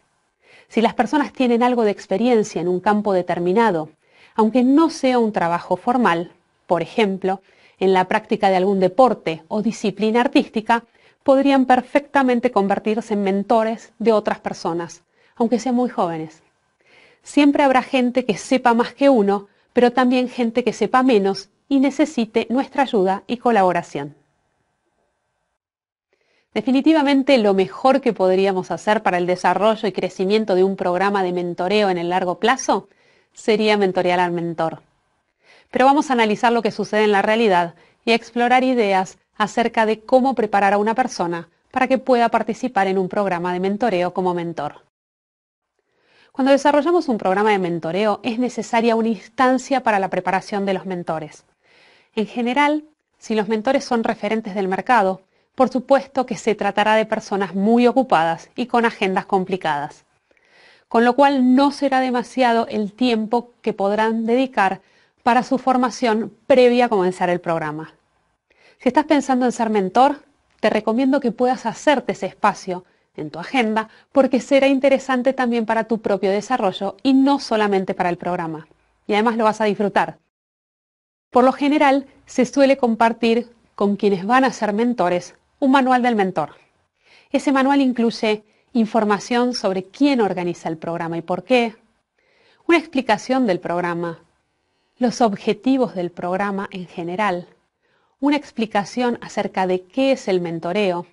Si las personas tienen algo de experiencia en un campo determinado, aunque no sea un trabajo formal, por ejemplo, en la práctica de algún deporte o disciplina artística, podrían perfectamente convertirse en mentores de otras personas, aunque sean muy jóvenes. Siempre habrá gente que sepa más que uno, pero también gente que sepa menos y necesite nuestra ayuda y colaboración. Definitivamente lo mejor que podríamos hacer para el desarrollo y crecimiento de un programa de mentoreo en el largo plazo sería mentorear al mentor pero vamos a analizar lo que sucede en la realidad y explorar ideas acerca de cómo preparar a una persona para que pueda participar en un programa de mentoreo como mentor. Cuando desarrollamos un programa de mentoreo es necesaria una instancia para la preparación de los mentores. En general, si los mentores son referentes del mercado, por supuesto que se tratará de personas muy ocupadas y con agendas complicadas, con lo cual no será demasiado el tiempo que podrán dedicar para su formación previa a comenzar el programa. Si estás pensando en ser mentor, te recomiendo que puedas hacerte ese espacio en tu agenda porque será interesante también para tu propio desarrollo y no solamente para el programa. Y además lo vas a disfrutar. Por lo general, se suele compartir con quienes van a ser mentores un manual del mentor. Ese manual incluye información sobre quién organiza el programa y por qué, una explicación del programa, los objetivos del programa en general, una explicación acerca de qué es el mentoreo,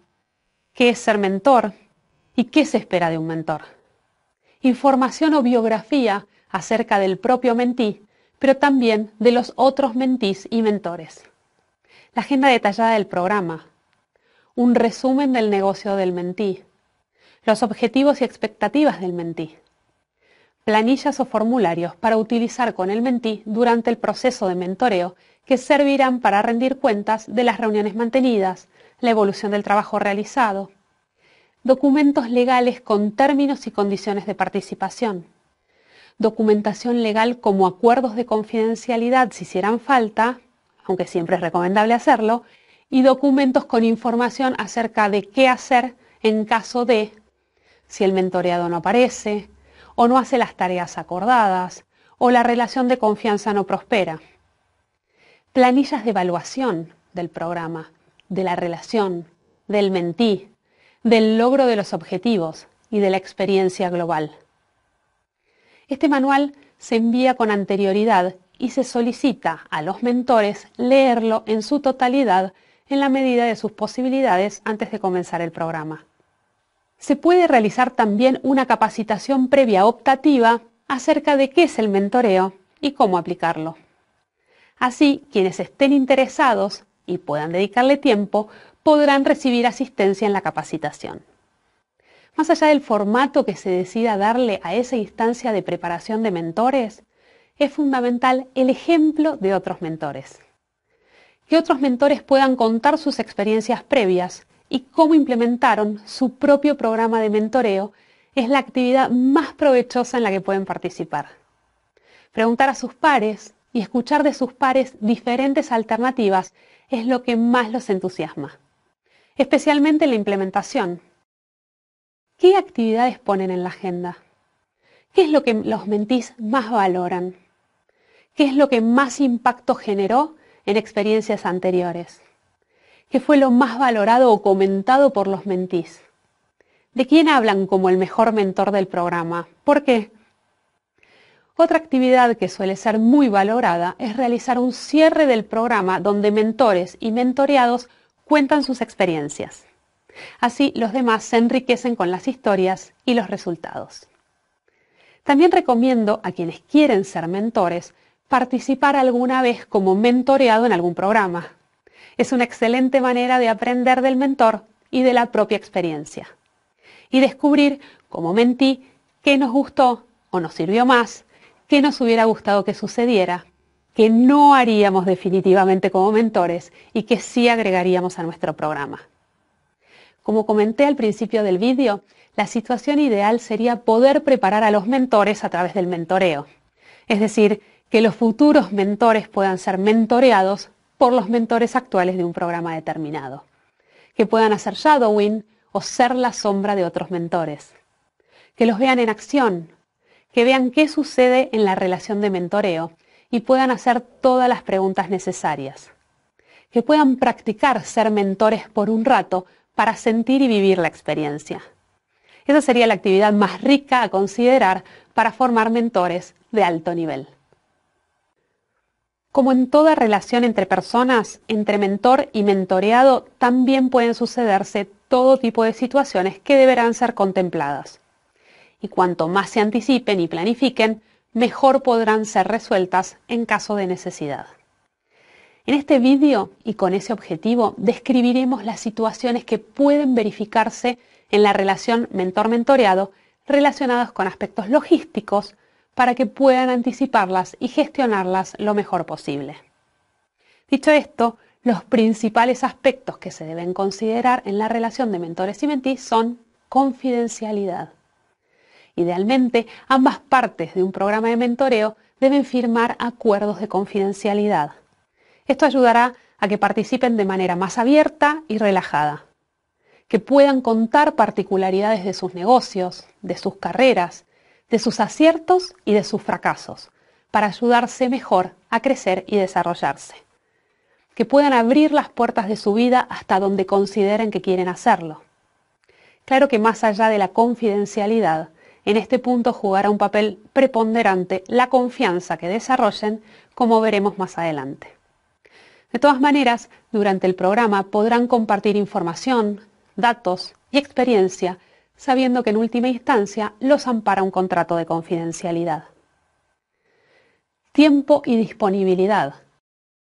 qué es ser mentor y qué se espera de un mentor. Información o biografía acerca del propio mentí, pero también de los otros mentís y mentores. La agenda detallada del programa. Un resumen del negocio del mentí. Los objetivos y expectativas del mentí planillas o formularios para utilizar con el mentí durante el proceso de mentoreo que servirán para rendir cuentas de las reuniones mantenidas, la evolución del trabajo realizado, documentos legales con términos y condiciones de participación, documentación legal como acuerdos de confidencialidad si hicieran falta, aunque siempre es recomendable hacerlo, y documentos con información acerca de qué hacer en caso de si el mentoreado no aparece, o no hace las tareas acordadas, o la relación de confianza no prospera. Planillas de evaluación del programa, de la relación, del mentí, del logro de los objetivos y de la experiencia global. Este manual se envía con anterioridad y se solicita a los mentores leerlo en su totalidad en la medida de sus posibilidades antes de comenzar el programa se puede realizar también una capacitación previa optativa acerca de qué es el mentoreo y cómo aplicarlo. Así, quienes estén interesados y puedan dedicarle tiempo podrán recibir asistencia en la capacitación. Más allá del formato que se decida darle a esa instancia de preparación de mentores, es fundamental el ejemplo de otros mentores. Que otros mentores puedan contar sus experiencias previas y cómo implementaron su propio programa de mentoreo es la actividad más provechosa en la que pueden participar. Preguntar a sus pares y escuchar de sus pares diferentes alternativas es lo que más los entusiasma, especialmente la implementación. ¿Qué actividades ponen en la agenda? ¿Qué es lo que los mentís más valoran? ¿Qué es lo que más impacto generó en experiencias anteriores? que fue lo más valorado o comentado por los mentís. ¿De quién hablan como el mejor mentor del programa? ¿Por qué? Otra actividad que suele ser muy valorada es realizar un cierre del programa donde mentores y mentoreados cuentan sus experiencias. Así los demás se enriquecen con las historias y los resultados. También recomiendo a quienes quieren ser mentores participar alguna vez como mentoreado en algún programa. Es una excelente manera de aprender del mentor y de la propia experiencia. Y descubrir, como mentí, qué nos gustó o nos sirvió más, qué nos hubiera gustado que sucediera, qué no haríamos definitivamente como mentores y qué sí agregaríamos a nuestro programa. Como comenté al principio del vídeo, la situación ideal sería poder preparar a los mentores a través del mentoreo. Es decir, que los futuros mentores puedan ser mentoreados por los mentores actuales de un programa determinado, que puedan hacer shadowing o ser la sombra de otros mentores, que los vean en acción, que vean qué sucede en la relación de mentoreo y puedan hacer todas las preguntas necesarias, que puedan practicar ser mentores por un rato para sentir y vivir la experiencia. Esa sería la actividad más rica a considerar para formar mentores de alto nivel. Como en toda relación entre personas, entre mentor y mentoreado también pueden sucederse todo tipo de situaciones que deberán ser contempladas. Y cuanto más se anticipen y planifiquen, mejor podrán ser resueltas en caso de necesidad. En este vídeo y con ese objetivo describiremos las situaciones que pueden verificarse en la relación mentor-mentoreado relacionadas con aspectos logísticos, para que puedan anticiparlas y gestionarlas lo mejor posible. Dicho esto, los principales aspectos que se deben considerar en la relación de mentores y mentis son confidencialidad. Idealmente, ambas partes de un programa de mentoreo deben firmar acuerdos de confidencialidad. Esto ayudará a que participen de manera más abierta y relajada, que puedan contar particularidades de sus negocios, de sus carreras de sus aciertos y de sus fracasos, para ayudarse mejor a crecer y desarrollarse. Que puedan abrir las puertas de su vida hasta donde consideren que quieren hacerlo. Claro que más allá de la confidencialidad, en este punto jugará un papel preponderante la confianza que desarrollen, como veremos más adelante. De todas maneras, durante el programa podrán compartir información, datos y experiencia sabiendo que en última instancia los ampara un contrato de confidencialidad. Tiempo y disponibilidad.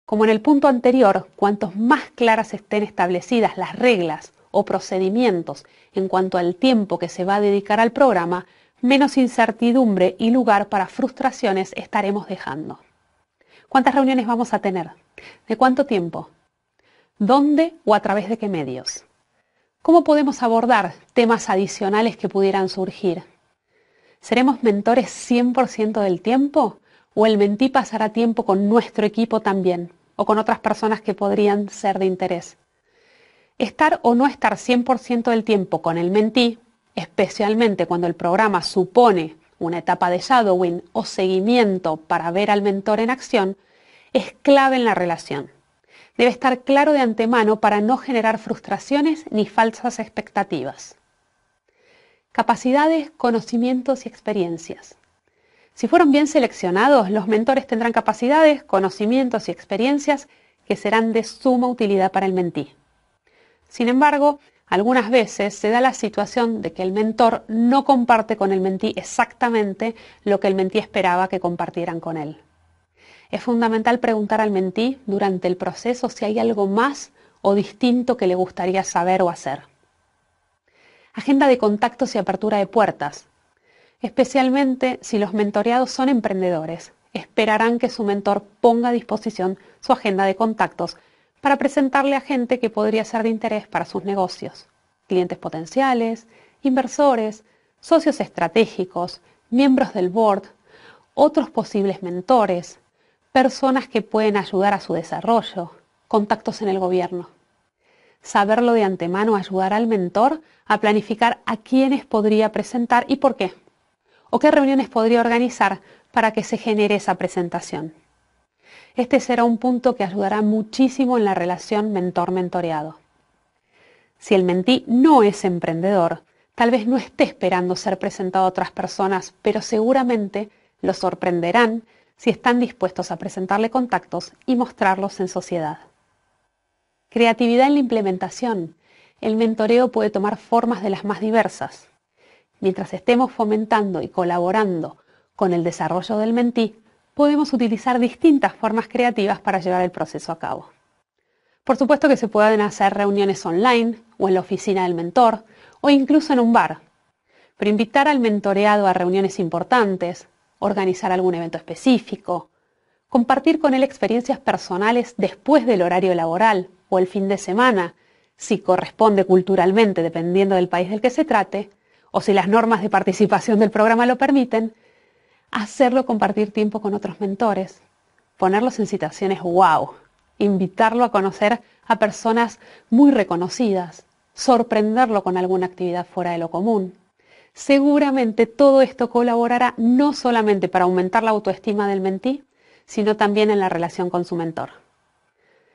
Como en el punto anterior, cuantos más claras estén establecidas las reglas o procedimientos en cuanto al tiempo que se va a dedicar al programa, menos incertidumbre y lugar para frustraciones estaremos dejando. ¿Cuántas reuniones vamos a tener? ¿De cuánto tiempo? ¿Dónde o a través de qué medios? ¿Cómo podemos abordar temas adicionales que pudieran surgir? ¿Seremos mentores 100% del tiempo? ¿O el mentí pasará tiempo con nuestro equipo también? ¿O con otras personas que podrían ser de interés? Estar o no estar 100% del tiempo con el mentí, especialmente cuando el programa supone una etapa de shadowing o seguimiento para ver al mentor en acción, es clave en la relación debe estar claro de antemano para no generar frustraciones ni falsas expectativas. Capacidades, conocimientos y experiencias. Si fueron bien seleccionados, los mentores tendrán capacidades, conocimientos y experiencias que serán de suma utilidad para el mentí. Sin embargo, algunas veces se da la situación de que el mentor no comparte con el mentí exactamente lo que el mentí esperaba que compartieran con él. Es fundamental preguntar al mentí durante el proceso si hay algo más o distinto que le gustaría saber o hacer. Agenda de contactos y apertura de puertas. Especialmente si los mentoreados son emprendedores, esperarán que su mentor ponga a disposición su agenda de contactos para presentarle a gente que podría ser de interés para sus negocios, clientes potenciales, inversores, socios estratégicos, miembros del board, otros posibles mentores, personas que pueden ayudar a su desarrollo, contactos en el gobierno. Saberlo de antemano ayudará al mentor a planificar a quiénes podría presentar y por qué, o qué reuniones podría organizar para que se genere esa presentación. Este será un punto que ayudará muchísimo en la relación mentor-mentoreado. Si el mentí no es emprendedor, tal vez no esté esperando ser presentado a otras personas, pero seguramente lo sorprenderán si están dispuestos a presentarle contactos y mostrarlos en sociedad. Creatividad en la implementación. El mentoreo puede tomar formas de las más diversas. Mientras estemos fomentando y colaborando con el desarrollo del mentí, podemos utilizar distintas formas creativas para llevar el proceso a cabo. Por supuesto que se pueden hacer reuniones online o en la oficina del mentor o incluso en un bar, pero invitar al mentoreado a reuniones importantes, organizar algún evento específico, compartir con él experiencias personales después del horario laboral o el fin de semana, si corresponde culturalmente dependiendo del país del que se trate, o si las normas de participación del programa lo permiten, hacerlo compartir tiempo con otros mentores, ponerlos en situaciones wow, invitarlo a conocer a personas muy reconocidas, sorprenderlo con alguna actividad fuera de lo común, Seguramente todo esto colaborará no solamente para aumentar la autoestima del mentí, sino también en la relación con su mentor.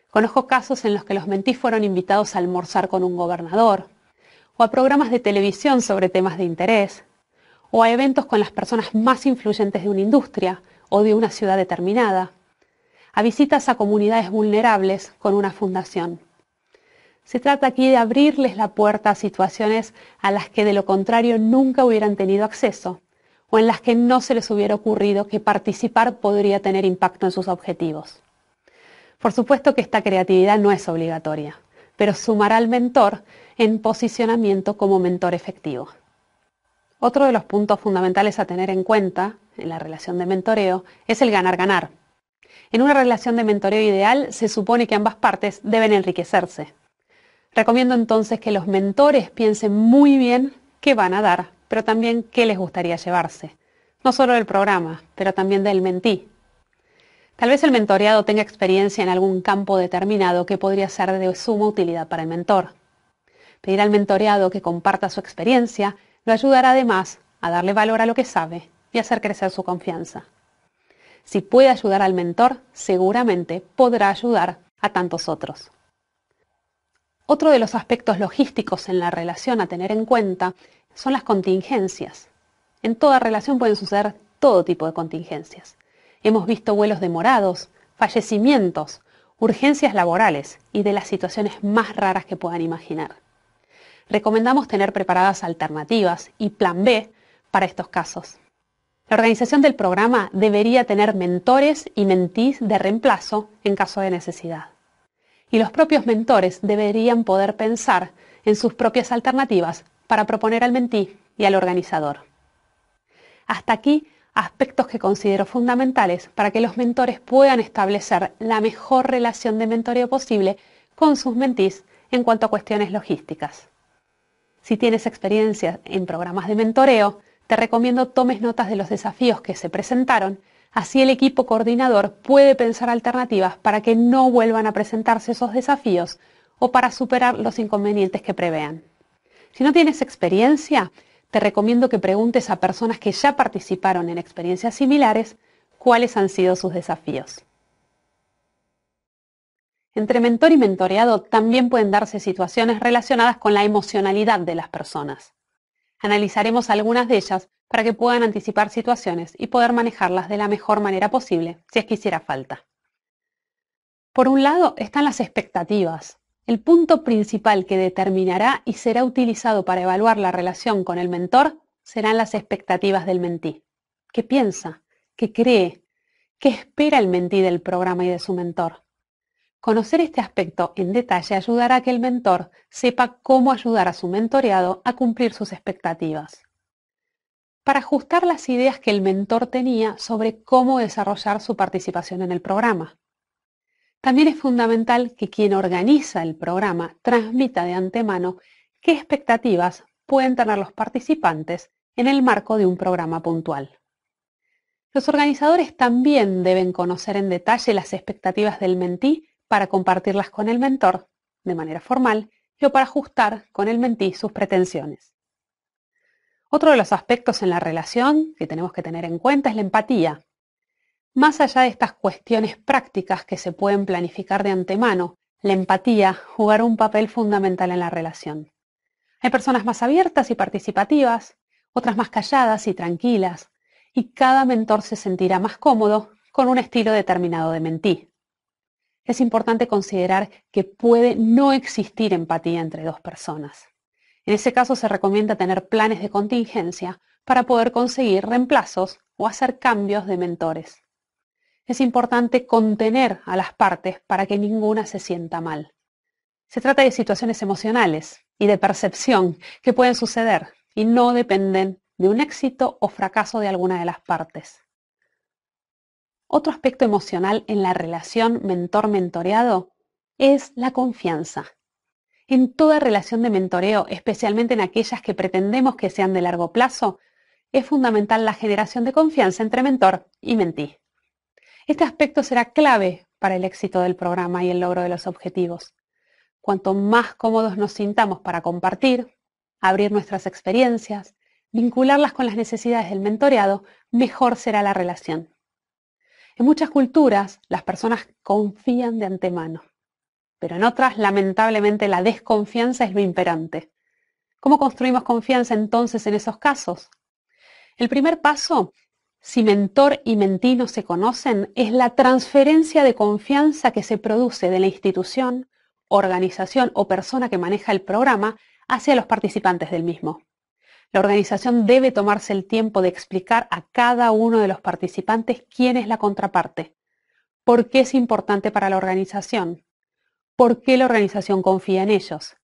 Conozco casos en los que los mentí fueron invitados a almorzar con un gobernador, o a programas de televisión sobre temas de interés, o a eventos con las personas más influyentes de una industria o de una ciudad determinada, a visitas a comunidades vulnerables con una fundación. Se trata aquí de abrirles la puerta a situaciones a las que de lo contrario nunca hubieran tenido acceso o en las que no se les hubiera ocurrido que participar podría tener impacto en sus objetivos. Por supuesto que esta creatividad no es obligatoria, pero sumará al mentor en posicionamiento como mentor efectivo. Otro de los puntos fundamentales a tener en cuenta en la relación de mentoreo es el ganar-ganar. En una relación de mentoreo ideal se supone que ambas partes deben enriquecerse, Recomiendo entonces que los mentores piensen muy bien qué van a dar, pero también qué les gustaría llevarse. No solo del programa, pero también del mentí. Tal vez el mentoreado tenga experiencia en algún campo determinado que podría ser de suma utilidad para el mentor. Pedir al mentoreado que comparta su experiencia lo ayudará además a darle valor a lo que sabe y hacer crecer su confianza. Si puede ayudar al mentor, seguramente podrá ayudar a tantos otros. Otro de los aspectos logísticos en la relación a tener en cuenta son las contingencias. En toda relación pueden suceder todo tipo de contingencias. Hemos visto vuelos demorados, fallecimientos, urgencias laborales y de las situaciones más raras que puedan imaginar. Recomendamos tener preparadas alternativas y plan B para estos casos. La organización del programa debería tener mentores y mentís de reemplazo en caso de necesidad y los propios mentores deberían poder pensar en sus propias alternativas para proponer al mentí y al organizador. Hasta aquí aspectos que considero fundamentales para que los mentores puedan establecer la mejor relación de mentoreo posible con sus mentís en cuanto a cuestiones logísticas. Si tienes experiencia en programas de mentoreo, te recomiendo tomes notas de los desafíos que se presentaron Así el equipo coordinador puede pensar alternativas para que no vuelvan a presentarse esos desafíos o para superar los inconvenientes que prevean. Si no tienes experiencia, te recomiendo que preguntes a personas que ya participaron en experiencias similares cuáles han sido sus desafíos. Entre mentor y mentoreado también pueden darse situaciones relacionadas con la emocionalidad de las personas. Analizaremos algunas de ellas para que puedan anticipar situaciones y poder manejarlas de la mejor manera posible si es que hiciera falta. Por un lado están las expectativas, el punto principal que determinará y será utilizado para evaluar la relación con el mentor serán las expectativas del mentí. ¿Qué piensa? ¿Qué cree? ¿Qué espera el mentí del programa y de su mentor? Conocer este aspecto en detalle ayudará a que el mentor sepa cómo ayudar a su mentoreado a cumplir sus expectativas para ajustar las ideas que el mentor tenía sobre cómo desarrollar su participación en el programa. También es fundamental que quien organiza el programa transmita de antemano qué expectativas pueden tener los participantes en el marco de un programa puntual. Los organizadores también deben conocer en detalle las expectativas del mentí para compartirlas con el mentor de manera formal y o para ajustar con el mentí sus pretensiones. Otro de los aspectos en la relación que tenemos que tener en cuenta es la empatía. Más allá de estas cuestiones prácticas que se pueden planificar de antemano, la empatía jugará un papel fundamental en la relación. Hay personas más abiertas y participativas, otras más calladas y tranquilas, y cada mentor se sentirá más cómodo con un estilo determinado de mentir. Es importante considerar que puede no existir empatía entre dos personas. En ese caso se recomienda tener planes de contingencia para poder conseguir reemplazos o hacer cambios de mentores. Es importante contener a las partes para que ninguna se sienta mal. Se trata de situaciones emocionales y de percepción que pueden suceder y no dependen de un éxito o fracaso de alguna de las partes. Otro aspecto emocional en la relación mentor-mentoreado es la confianza. En toda relación de mentoreo, especialmente en aquellas que pretendemos que sean de largo plazo, es fundamental la generación de confianza entre mentor y mentí. Este aspecto será clave para el éxito del programa y el logro de los objetivos. Cuanto más cómodos nos sintamos para compartir, abrir nuestras experiencias, vincularlas con las necesidades del mentoreado, mejor será la relación. En muchas culturas, las personas confían de antemano pero en otras lamentablemente la desconfianza es lo imperante. ¿Cómo construimos confianza entonces en esos casos? El primer paso, si mentor y mentino se conocen, es la transferencia de confianza que se produce de la institución, organización o persona que maneja el programa hacia los participantes del mismo. La organización debe tomarse el tiempo de explicar a cada uno de los participantes quién es la contraparte, por qué es importante para la organización, por qué la organización confía en ellos,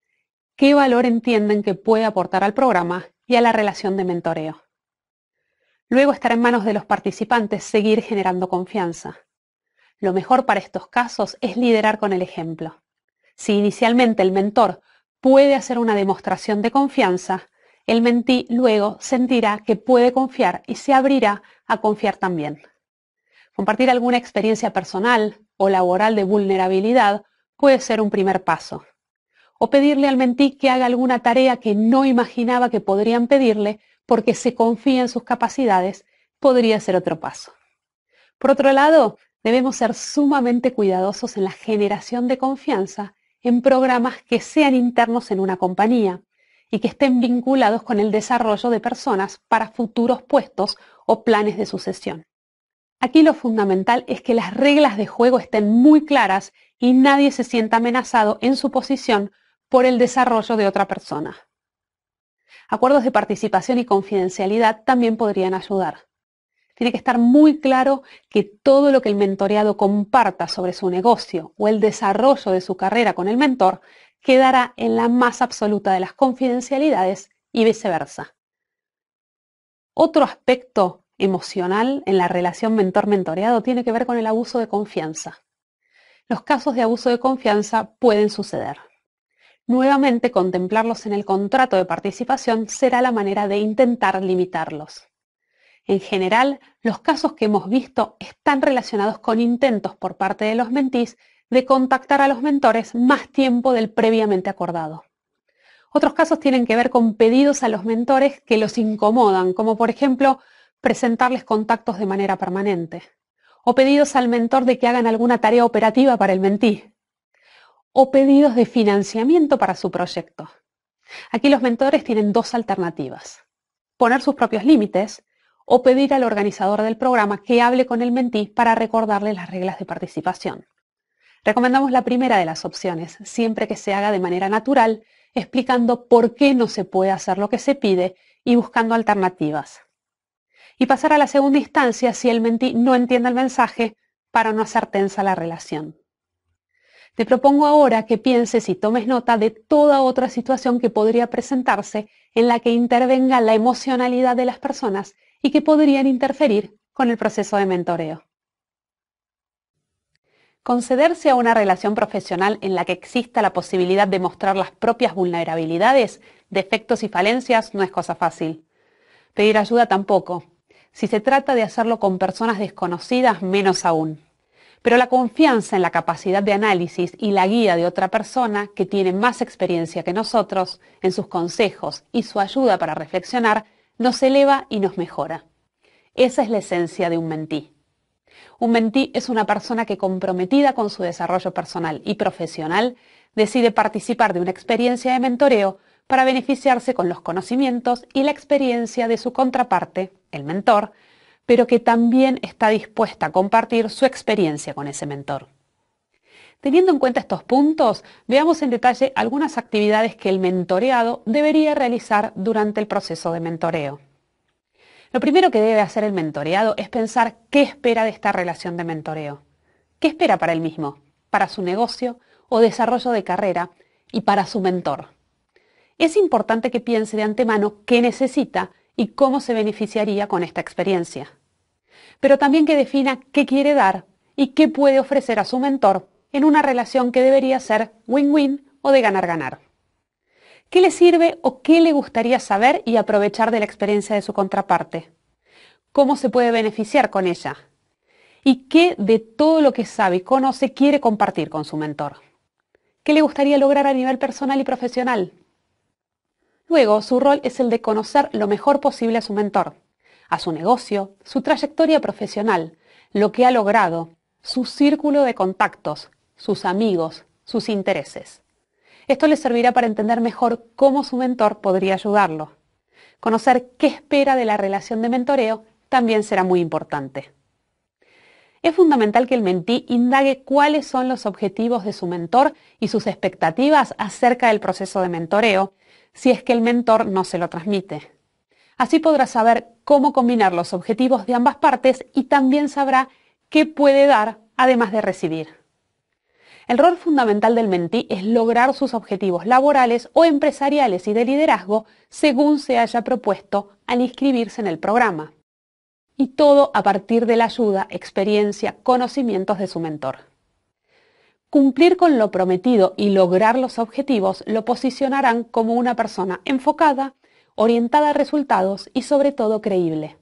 qué valor entienden que puede aportar al programa y a la relación de mentoreo. Luego estar en manos de los participantes seguir generando confianza. Lo mejor para estos casos es liderar con el ejemplo. Si inicialmente el mentor puede hacer una demostración de confianza, el mentí luego sentirá que puede confiar y se abrirá a confiar también. Compartir alguna experiencia personal o laboral de vulnerabilidad puede ser un primer paso. O pedirle al mentí que haga alguna tarea que no imaginaba que podrían pedirle porque se confía en sus capacidades podría ser otro paso. Por otro lado, debemos ser sumamente cuidadosos en la generación de confianza en programas que sean internos en una compañía y que estén vinculados con el desarrollo de personas para futuros puestos o planes de sucesión. Aquí lo fundamental es que las reglas de juego estén muy claras y nadie se sienta amenazado en su posición por el desarrollo de otra persona. Acuerdos de participación y confidencialidad también podrían ayudar. Tiene que estar muy claro que todo lo que el mentoreado comparta sobre su negocio o el desarrollo de su carrera con el mentor quedará en la más absoluta de las confidencialidades y viceversa. Otro aspecto emocional en la relación mentor-mentoreado tiene que ver con el abuso de confianza los casos de abuso de confianza pueden suceder. Nuevamente, contemplarlos en el contrato de participación será la manera de intentar limitarlos. En general, los casos que hemos visto están relacionados con intentos por parte de los mentís de contactar a los mentores más tiempo del previamente acordado. Otros casos tienen que ver con pedidos a los mentores que los incomodan, como por ejemplo presentarles contactos de manera permanente o pedidos al mentor de que hagan alguna tarea operativa para el mentí, o pedidos de financiamiento para su proyecto. Aquí los mentores tienen dos alternativas, poner sus propios límites o pedir al organizador del programa que hable con el mentí para recordarle las reglas de participación. Recomendamos la primera de las opciones, siempre que se haga de manera natural, explicando por qué no se puede hacer lo que se pide y buscando alternativas y pasar a la segunda instancia si el mentí no entiende el mensaje para no hacer tensa la relación. Te propongo ahora que pienses y tomes nota de toda otra situación que podría presentarse en la que intervenga la emocionalidad de las personas y que podrían interferir con el proceso de mentoreo. Concederse a una relación profesional en la que exista la posibilidad de mostrar las propias vulnerabilidades, defectos y falencias no es cosa fácil. Pedir ayuda tampoco, si se trata de hacerlo con personas desconocidas, menos aún. Pero la confianza en la capacidad de análisis y la guía de otra persona que tiene más experiencia que nosotros, en sus consejos y su ayuda para reflexionar, nos eleva y nos mejora. Esa es la esencia de un mentí. Un mentí es una persona que comprometida con su desarrollo personal y profesional decide participar de una experiencia de mentoreo para beneficiarse con los conocimientos y la experiencia de su contraparte, el mentor, pero que también está dispuesta a compartir su experiencia con ese mentor. Teniendo en cuenta estos puntos, veamos en detalle algunas actividades que el mentoreado debería realizar durante el proceso de mentoreo. Lo primero que debe hacer el mentoreado es pensar qué espera de esta relación de mentoreo. ¿Qué espera para él mismo, para su negocio o desarrollo de carrera y para su mentor? es importante que piense de antemano qué necesita y cómo se beneficiaría con esta experiencia. Pero también que defina qué quiere dar y qué puede ofrecer a su mentor en una relación que debería ser win-win o de ganar-ganar. ¿Qué le sirve o qué le gustaría saber y aprovechar de la experiencia de su contraparte? ¿Cómo se puede beneficiar con ella? ¿Y qué de todo lo que sabe y conoce quiere compartir con su mentor? ¿Qué le gustaría lograr a nivel personal y profesional? Luego, su rol es el de conocer lo mejor posible a su mentor, a su negocio, su trayectoria profesional, lo que ha logrado, su círculo de contactos, sus amigos, sus intereses. Esto le servirá para entender mejor cómo su mentor podría ayudarlo. Conocer qué espera de la relación de mentoreo también será muy importante. Es fundamental que el mentí indague cuáles son los objetivos de su mentor y sus expectativas acerca del proceso de mentoreo si es que el mentor no se lo transmite. Así podrá saber cómo combinar los objetivos de ambas partes y también sabrá qué puede dar además de recibir. El rol fundamental del mentí es lograr sus objetivos laborales o empresariales y de liderazgo según se haya propuesto al inscribirse en el programa. Y todo a partir de la ayuda, experiencia, conocimientos de su mentor. Cumplir con lo prometido y lograr los objetivos lo posicionarán como una persona enfocada, orientada a resultados y sobre todo creíble.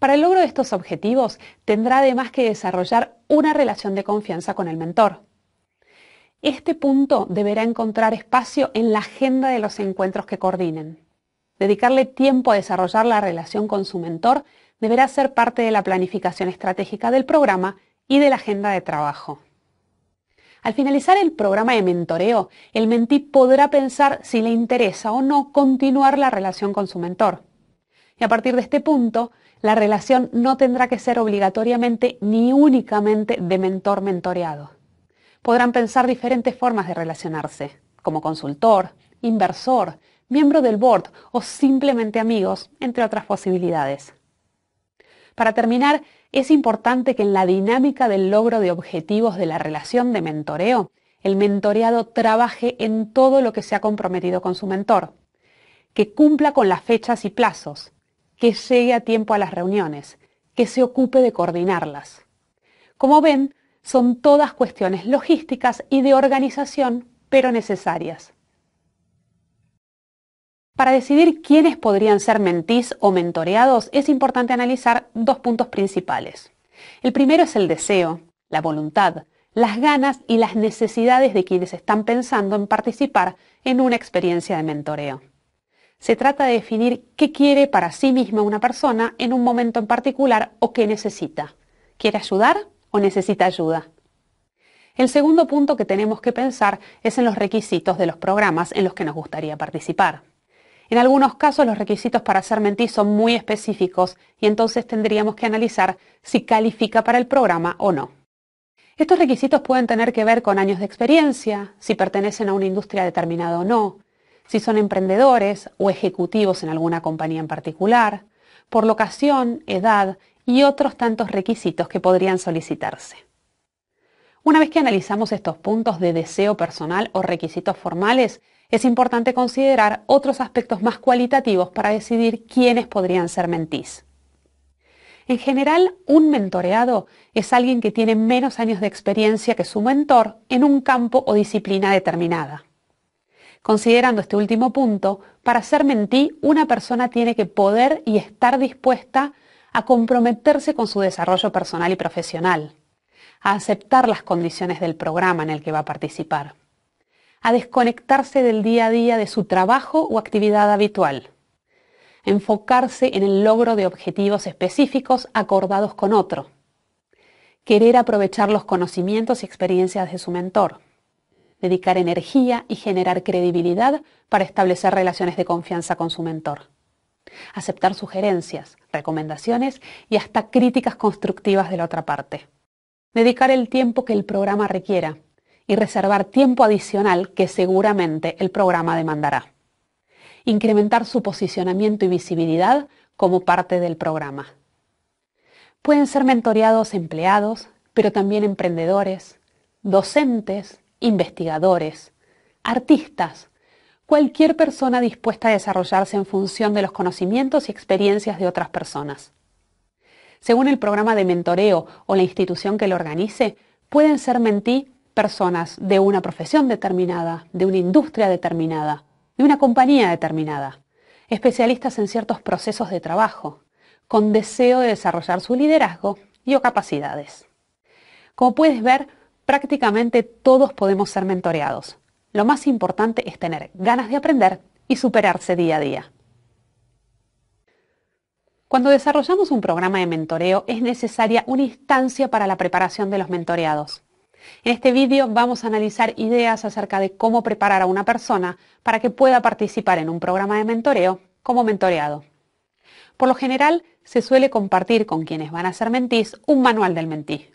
Para el logro de estos objetivos tendrá además que desarrollar una relación de confianza con el mentor. Este punto deberá encontrar espacio en la agenda de los encuentros que coordinen. Dedicarle tiempo a desarrollar la relación con su mentor deberá ser parte de la planificación estratégica del programa y de la agenda de trabajo. Al finalizar el programa de mentoreo, el mentí podrá pensar si le interesa o no continuar la relación con su mentor. Y a partir de este punto, la relación no tendrá que ser obligatoriamente ni únicamente de mentor-mentoreado. Podrán pensar diferentes formas de relacionarse, como consultor, inversor, miembro del board o simplemente amigos, entre otras posibilidades. Para terminar, es importante que en la dinámica del logro de objetivos de la relación de mentoreo, el mentoreado trabaje en todo lo que se ha comprometido con su mentor, que cumpla con las fechas y plazos, que llegue a tiempo a las reuniones, que se ocupe de coordinarlas. Como ven, son todas cuestiones logísticas y de organización, pero necesarias. Para decidir quiénes podrían ser mentís o mentoreados es importante analizar dos puntos principales. El primero es el deseo, la voluntad, las ganas y las necesidades de quienes están pensando en participar en una experiencia de mentoreo. Se trata de definir qué quiere para sí misma una persona en un momento en particular o qué necesita. ¿Quiere ayudar o necesita ayuda? El segundo punto que tenemos que pensar es en los requisitos de los programas en los que nos gustaría participar. En algunos casos los requisitos para ser mentí son muy específicos y entonces tendríamos que analizar si califica para el programa o no. Estos requisitos pueden tener que ver con años de experiencia, si pertenecen a una industria determinada o no, si son emprendedores o ejecutivos en alguna compañía en particular, por locación, edad y otros tantos requisitos que podrían solicitarse. Una vez que analizamos estos puntos de deseo personal o requisitos formales, es importante considerar otros aspectos más cualitativos para decidir quiénes podrían ser mentís. En general, un mentoreado es alguien que tiene menos años de experiencia que su mentor en un campo o disciplina determinada. Considerando este último punto, para ser mentí, una persona tiene que poder y estar dispuesta a comprometerse con su desarrollo personal y profesional a aceptar las condiciones del programa en el que va a participar, a desconectarse del día a día de su trabajo o actividad habitual, enfocarse en el logro de objetivos específicos acordados con otro, querer aprovechar los conocimientos y experiencias de su mentor, dedicar energía y generar credibilidad para establecer relaciones de confianza con su mentor, aceptar sugerencias, recomendaciones y hasta críticas constructivas de la otra parte dedicar el tiempo que el programa requiera y reservar tiempo adicional que seguramente el programa demandará. Incrementar su posicionamiento y visibilidad como parte del programa. Pueden ser mentoreados empleados, pero también emprendedores, docentes, investigadores, artistas, cualquier persona dispuesta a desarrollarse en función de los conocimientos y experiencias de otras personas según el programa de mentoreo o la institución que lo organice, pueden ser mentí personas de una profesión determinada, de una industria determinada, de una compañía determinada, especialistas en ciertos procesos de trabajo, con deseo de desarrollar su liderazgo y o capacidades. Como puedes ver, prácticamente todos podemos ser mentoreados. Lo más importante es tener ganas de aprender y superarse día a día. Cuando desarrollamos un programa de mentoreo es necesaria una instancia para la preparación de los mentoreados. En este vídeo vamos a analizar ideas acerca de cómo preparar a una persona para que pueda participar en un programa de mentoreo como mentoreado. Por lo general, se suele compartir con quienes van a ser mentís un manual del mentí.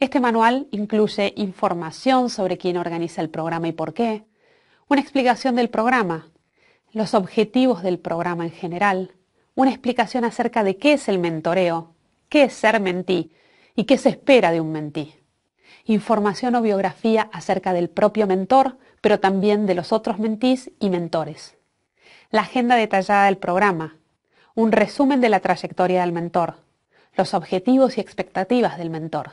Este manual incluye información sobre quién organiza el programa y por qué, una explicación del programa, los objetivos del programa en general, una explicación acerca de qué es el mentoreo, qué es ser mentí y qué se espera de un mentí. Información o biografía acerca del propio mentor, pero también de los otros mentís y mentores. La agenda detallada del programa, un resumen de la trayectoria del mentor, los objetivos y expectativas del mentor,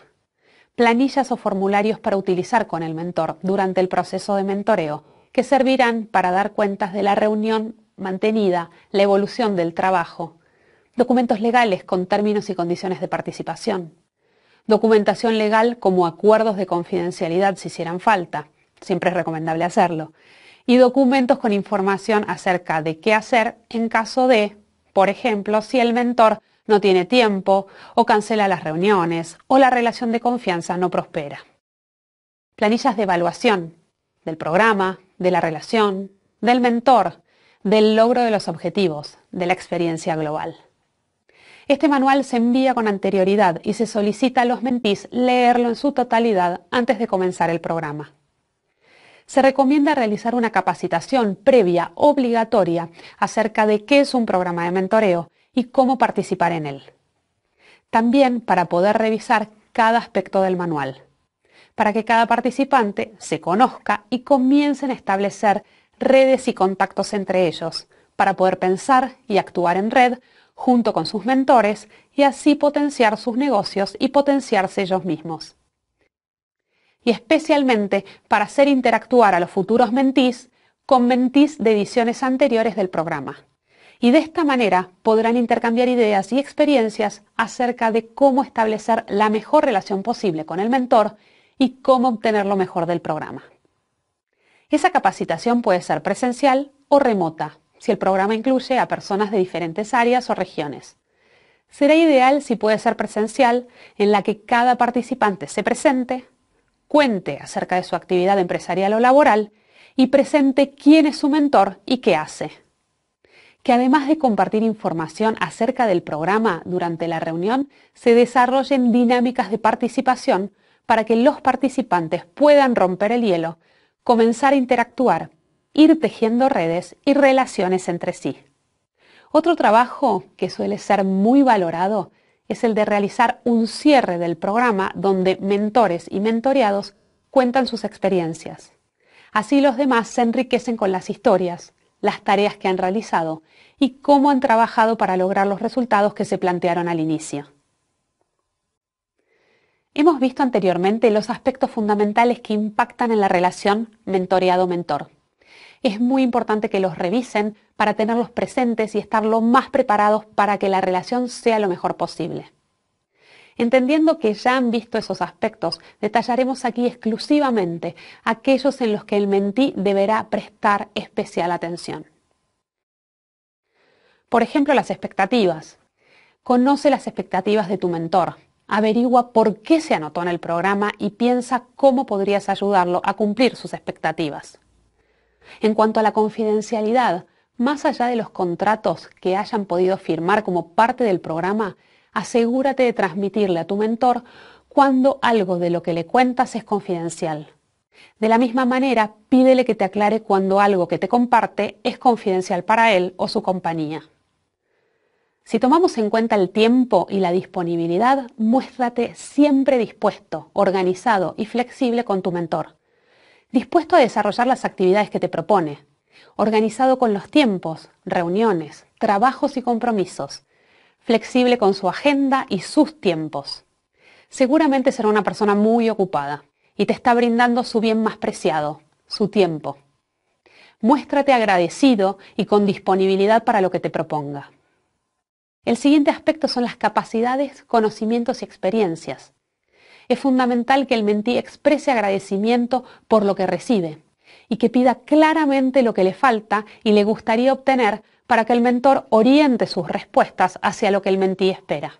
planillas o formularios para utilizar con el mentor durante el proceso de mentoreo que servirán para dar cuentas de la reunión mantenida la evolución del trabajo, documentos legales con términos y condiciones de participación, documentación legal como acuerdos de confidencialidad si hicieran falta, siempre es recomendable hacerlo, y documentos con información acerca de qué hacer en caso de, por ejemplo, si el mentor no tiene tiempo o cancela las reuniones o la relación de confianza no prospera. Planillas de evaluación del programa, de la relación, del mentor, del logro de los objetivos de la experiencia global. Este manual se envía con anterioridad y se solicita a los mentis leerlo en su totalidad antes de comenzar el programa. Se recomienda realizar una capacitación previa obligatoria acerca de qué es un programa de mentoreo y cómo participar en él. También para poder revisar cada aspecto del manual, para que cada participante se conozca y comiencen a establecer redes y contactos entre ellos, para poder pensar y actuar en red junto con sus mentores y así potenciar sus negocios y potenciarse ellos mismos. Y especialmente para hacer interactuar a los futuros mentís con mentís de ediciones anteriores del programa. Y de esta manera podrán intercambiar ideas y experiencias acerca de cómo establecer la mejor relación posible con el mentor y cómo obtener lo mejor del programa. Esa capacitación puede ser presencial o remota, si el programa incluye a personas de diferentes áreas o regiones. Será ideal si puede ser presencial, en la que cada participante se presente, cuente acerca de su actividad empresarial o laboral y presente quién es su mentor y qué hace. Que además de compartir información acerca del programa durante la reunión, se desarrollen dinámicas de participación para que los participantes puedan romper el hielo comenzar a interactuar, ir tejiendo redes y relaciones entre sí. Otro trabajo que suele ser muy valorado es el de realizar un cierre del programa donde mentores y mentoreados cuentan sus experiencias. Así los demás se enriquecen con las historias, las tareas que han realizado y cómo han trabajado para lograr los resultados que se plantearon al inicio. Hemos visto anteriormente los aspectos fundamentales que impactan en la relación mentoreado-mentor. Es muy importante que los revisen para tenerlos presentes y estar lo más preparados para que la relación sea lo mejor posible. Entendiendo que ya han visto esos aspectos, detallaremos aquí exclusivamente aquellos en los que el mentí deberá prestar especial atención. Por ejemplo, las expectativas. Conoce las expectativas de tu mentor averigua por qué se anotó en el programa y piensa cómo podrías ayudarlo a cumplir sus expectativas. En cuanto a la confidencialidad, más allá de los contratos que hayan podido firmar como parte del programa, asegúrate de transmitirle a tu mentor cuando algo de lo que le cuentas es confidencial. De la misma manera, pídele que te aclare cuando algo que te comparte es confidencial para él o su compañía. Si tomamos en cuenta el tiempo y la disponibilidad, muéstrate siempre dispuesto, organizado y flexible con tu mentor. Dispuesto a desarrollar las actividades que te propone. Organizado con los tiempos, reuniones, trabajos y compromisos. Flexible con su agenda y sus tiempos. Seguramente será una persona muy ocupada y te está brindando su bien más preciado, su tiempo. Muéstrate agradecido y con disponibilidad para lo que te proponga. El siguiente aspecto son las capacidades, conocimientos y experiencias. Es fundamental que el mentí exprese agradecimiento por lo que recibe y que pida claramente lo que le falta y le gustaría obtener para que el mentor oriente sus respuestas hacia lo que el mentí espera.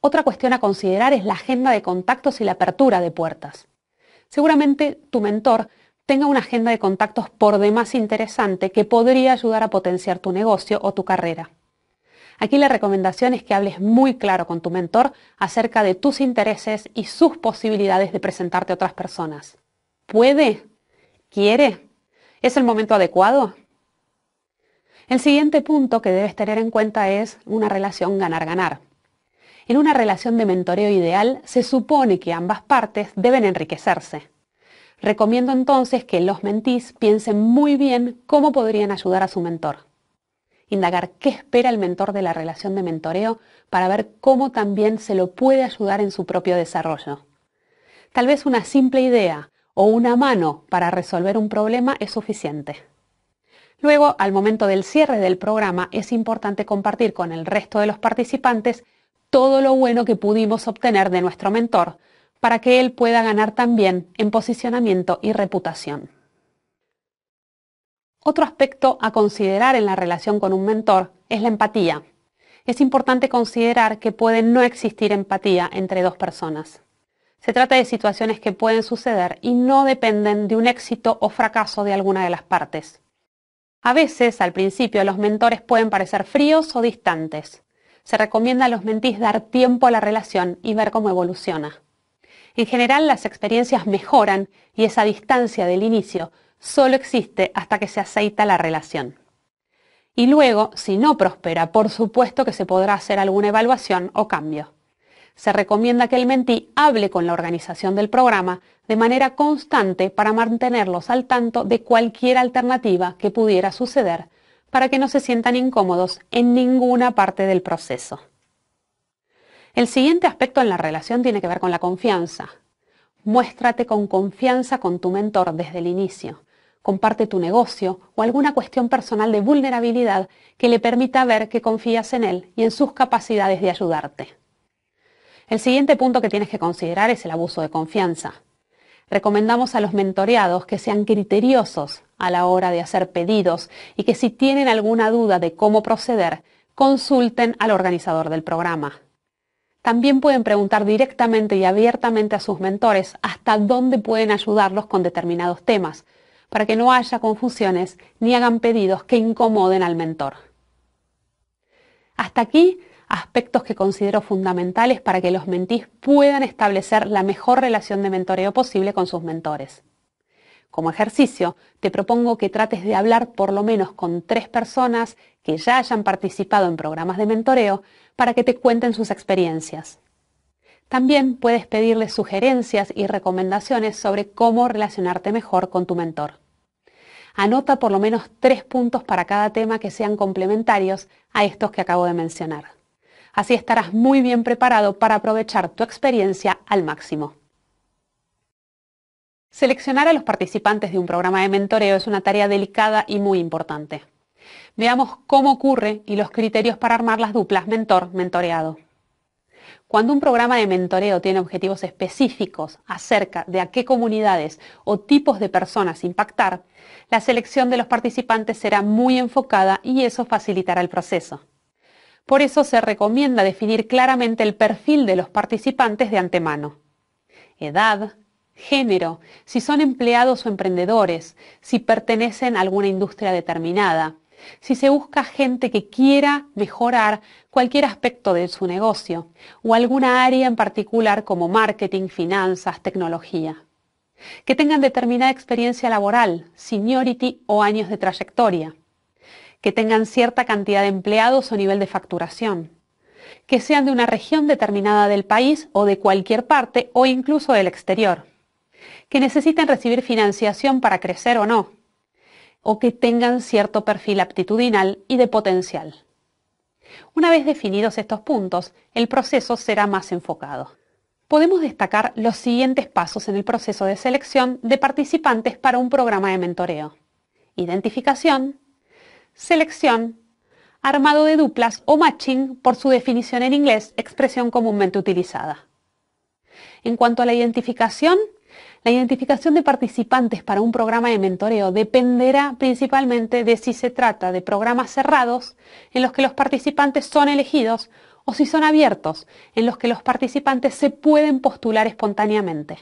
Otra cuestión a considerar es la agenda de contactos y la apertura de puertas. Seguramente tu mentor tenga una agenda de contactos por demás interesante que podría ayudar a potenciar tu negocio o tu carrera. Aquí la recomendación es que hables muy claro con tu mentor acerca de tus intereses y sus posibilidades de presentarte a otras personas. ¿Puede? ¿Quiere? ¿Es el momento adecuado? El siguiente punto que debes tener en cuenta es una relación ganar-ganar. En una relación de mentoreo ideal se supone que ambas partes deben enriquecerse. Recomiendo entonces que los mentís piensen muy bien cómo podrían ayudar a su mentor indagar qué espera el mentor de la relación de mentoreo para ver cómo también se lo puede ayudar en su propio desarrollo. Tal vez una simple idea o una mano para resolver un problema es suficiente. Luego, al momento del cierre del programa, es importante compartir con el resto de los participantes todo lo bueno que pudimos obtener de nuestro mentor, para que él pueda ganar también en posicionamiento y reputación. Otro aspecto a considerar en la relación con un mentor es la empatía. Es importante considerar que puede no existir empatía entre dos personas. Se trata de situaciones que pueden suceder y no dependen de un éxito o fracaso de alguna de las partes. A veces, al principio, los mentores pueden parecer fríos o distantes. Se recomienda a los mentís dar tiempo a la relación y ver cómo evoluciona. En general, las experiencias mejoran y esa distancia del inicio solo existe hasta que se aceita la relación. Y luego, si no prospera, por supuesto que se podrá hacer alguna evaluación o cambio. Se recomienda que el mentí hable con la organización del programa de manera constante para mantenerlos al tanto de cualquier alternativa que pudiera suceder para que no se sientan incómodos en ninguna parte del proceso. El siguiente aspecto en la relación tiene que ver con la confianza. Muéstrate con confianza con tu mentor desde el inicio comparte tu negocio o alguna cuestión personal de vulnerabilidad que le permita ver que confías en él y en sus capacidades de ayudarte. El siguiente punto que tienes que considerar es el abuso de confianza. Recomendamos a los mentoreados que sean criteriosos a la hora de hacer pedidos y que si tienen alguna duda de cómo proceder, consulten al organizador del programa. También pueden preguntar directamente y abiertamente a sus mentores hasta dónde pueden ayudarlos con determinados temas, para que no haya confusiones ni hagan pedidos que incomoden al mentor. Hasta aquí aspectos que considero fundamentales para que los mentís puedan establecer la mejor relación de mentoreo posible con sus mentores. Como ejercicio, te propongo que trates de hablar por lo menos con tres personas que ya hayan participado en programas de mentoreo para que te cuenten sus experiencias. También puedes pedirle sugerencias y recomendaciones sobre cómo relacionarte mejor con tu mentor. Anota por lo menos tres puntos para cada tema que sean complementarios a estos que acabo de mencionar. Así estarás muy bien preparado para aprovechar tu experiencia al máximo. Seleccionar a los participantes de un programa de mentoreo es una tarea delicada y muy importante. Veamos cómo ocurre y los criterios para armar las duplas mentor-mentoreado. Cuando un programa de mentoreo tiene objetivos específicos acerca de a qué comunidades o tipos de personas impactar, la selección de los participantes será muy enfocada y eso facilitará el proceso. Por eso se recomienda definir claramente el perfil de los participantes de antemano. Edad, género, si son empleados o emprendedores, si pertenecen a alguna industria determinada, si se busca gente que quiera mejorar cualquier aspecto de su negocio o alguna área en particular como marketing, finanzas, tecnología. Que tengan determinada experiencia laboral, seniority o años de trayectoria. Que tengan cierta cantidad de empleados o nivel de facturación. Que sean de una región determinada del país o de cualquier parte o incluso del exterior. Que necesiten recibir financiación para crecer o no o que tengan cierto perfil aptitudinal y de potencial. Una vez definidos estos puntos, el proceso será más enfocado. Podemos destacar los siguientes pasos en el proceso de selección de participantes para un programa de mentoreo. Identificación, selección, armado de duplas o matching por su definición en inglés, expresión comúnmente utilizada. En cuanto a la identificación, la identificación de participantes para un programa de mentoreo dependerá principalmente de si se trata de programas cerrados en los que los participantes son elegidos o si son abiertos en los que los participantes se pueden postular espontáneamente.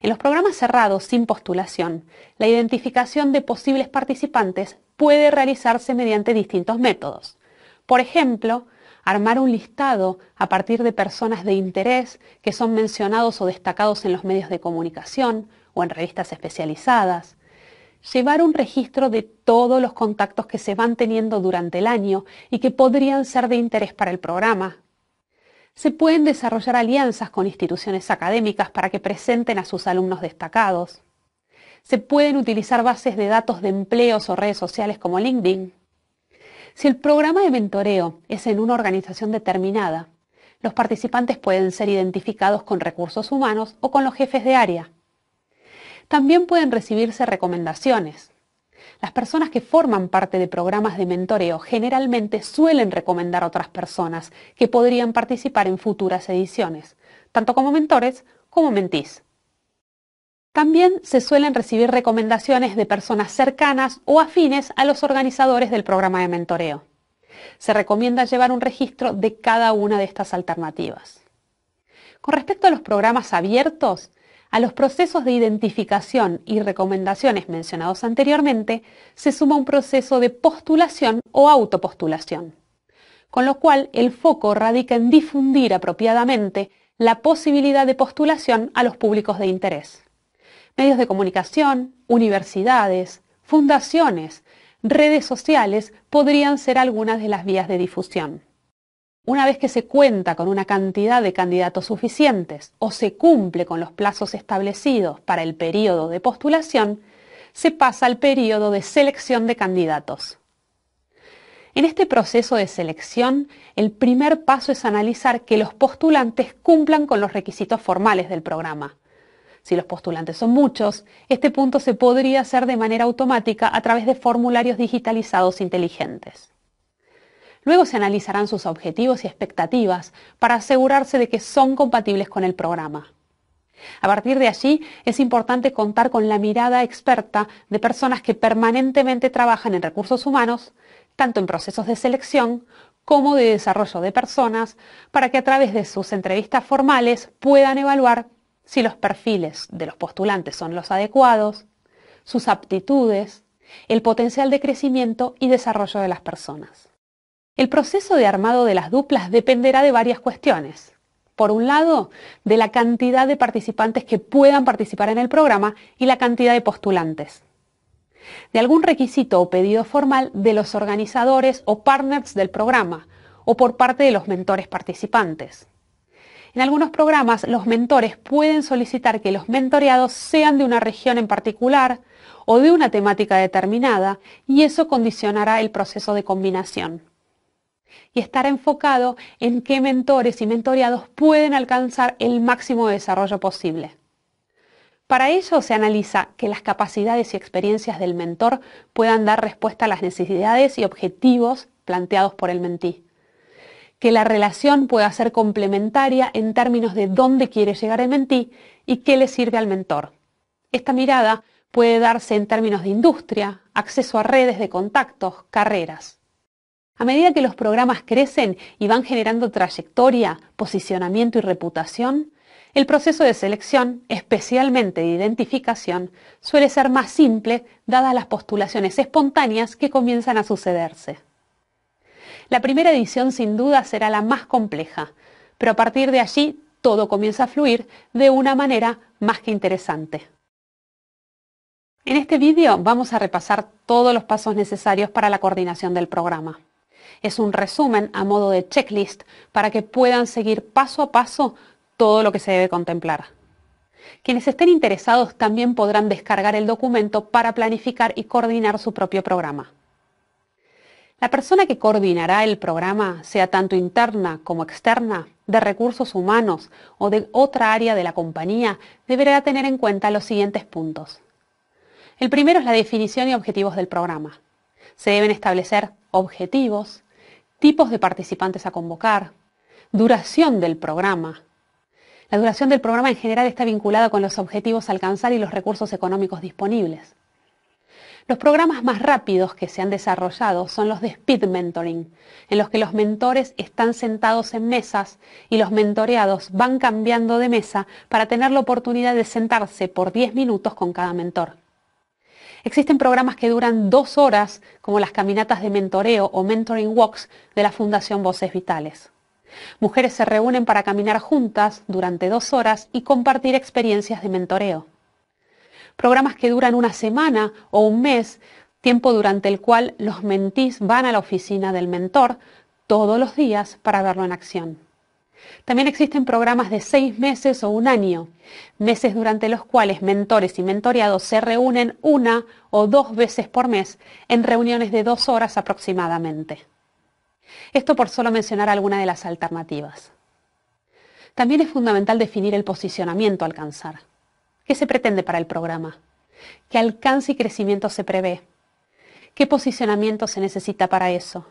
En los programas cerrados sin postulación, la identificación de posibles participantes puede realizarse mediante distintos métodos. Por ejemplo, armar un listado a partir de personas de interés que son mencionados o destacados en los medios de comunicación o en revistas especializadas, llevar un registro de todos los contactos que se van teniendo durante el año y que podrían ser de interés para el programa. Se pueden desarrollar alianzas con instituciones académicas para que presenten a sus alumnos destacados. Se pueden utilizar bases de datos de empleos o redes sociales como LinkedIn. Si el programa de mentoreo es en una organización determinada, los participantes pueden ser identificados con recursos humanos o con los jefes de área. También pueden recibirse recomendaciones. Las personas que forman parte de programas de mentoreo generalmente suelen recomendar a otras personas que podrían participar en futuras ediciones, tanto como mentores como mentís. También se suelen recibir recomendaciones de personas cercanas o afines a los organizadores del programa de mentoreo. Se recomienda llevar un registro de cada una de estas alternativas. Con respecto a los programas abiertos, a los procesos de identificación y recomendaciones mencionados anteriormente, se suma un proceso de postulación o autopostulación, con lo cual el foco radica en difundir apropiadamente la posibilidad de postulación a los públicos de interés medios de comunicación, universidades, fundaciones, redes sociales podrían ser algunas de las vías de difusión. Una vez que se cuenta con una cantidad de candidatos suficientes o se cumple con los plazos establecidos para el periodo de postulación, se pasa al periodo de selección de candidatos. En este proceso de selección, el primer paso es analizar que los postulantes cumplan con los requisitos formales del programa, si los postulantes son muchos, este punto se podría hacer de manera automática a través de formularios digitalizados inteligentes. Luego se analizarán sus objetivos y expectativas para asegurarse de que son compatibles con el programa. A partir de allí, es importante contar con la mirada experta de personas que permanentemente trabajan en recursos humanos, tanto en procesos de selección como de desarrollo de personas, para que a través de sus entrevistas formales puedan evaluar si los perfiles de los postulantes son los adecuados, sus aptitudes, el potencial de crecimiento y desarrollo de las personas. El proceso de armado de las duplas dependerá de varias cuestiones. Por un lado, de la cantidad de participantes que puedan participar en el programa y la cantidad de postulantes. De algún requisito o pedido formal de los organizadores o partners del programa o por parte de los mentores participantes en algunos programas los mentores pueden solicitar que los mentoreados sean de una región en particular o de una temática determinada y eso condicionará el proceso de combinación. Y estar enfocado en qué mentores y mentoreados pueden alcanzar el máximo desarrollo posible. Para ello se analiza que las capacidades y experiencias del mentor puedan dar respuesta a las necesidades y objetivos planteados por el mentí que la relación pueda ser complementaria en términos de dónde quiere llegar el mentí y qué le sirve al mentor. Esta mirada puede darse en términos de industria, acceso a redes de contactos, carreras. A medida que los programas crecen y van generando trayectoria, posicionamiento y reputación, el proceso de selección, especialmente de identificación, suele ser más simple dadas las postulaciones espontáneas que comienzan a sucederse. La primera edición sin duda será la más compleja, pero a partir de allí todo comienza a fluir de una manera más que interesante. En este vídeo vamos a repasar todos los pasos necesarios para la coordinación del programa. Es un resumen a modo de checklist para que puedan seguir paso a paso todo lo que se debe contemplar. Quienes estén interesados también podrán descargar el documento para planificar y coordinar su propio programa. La persona que coordinará el programa, sea tanto interna como externa, de recursos humanos o de otra área de la compañía, deberá tener en cuenta los siguientes puntos. El primero es la definición y objetivos del programa. Se deben establecer objetivos, tipos de participantes a convocar, duración del programa. La duración del programa en general está vinculada con los objetivos a alcanzar y los recursos económicos disponibles. Los programas más rápidos que se han desarrollado son los de speed mentoring, en los que los mentores están sentados en mesas y los mentoreados van cambiando de mesa para tener la oportunidad de sentarse por 10 minutos con cada mentor. Existen programas que duran dos horas, como las caminatas de mentoreo o mentoring walks de la Fundación Voces Vitales. Mujeres se reúnen para caminar juntas durante dos horas y compartir experiencias de mentoreo programas que duran una semana o un mes, tiempo durante el cual los mentís van a la oficina del mentor todos los días para verlo en acción. También existen programas de seis meses o un año, meses durante los cuales mentores y mentoreados se reúnen una o dos veces por mes en reuniones de dos horas aproximadamente. Esto por solo mencionar alguna de las alternativas. También es fundamental definir el posicionamiento a alcanzar. ¿Qué se pretende para el programa? ¿Qué alcance y crecimiento se prevé? ¿Qué posicionamiento se necesita para eso?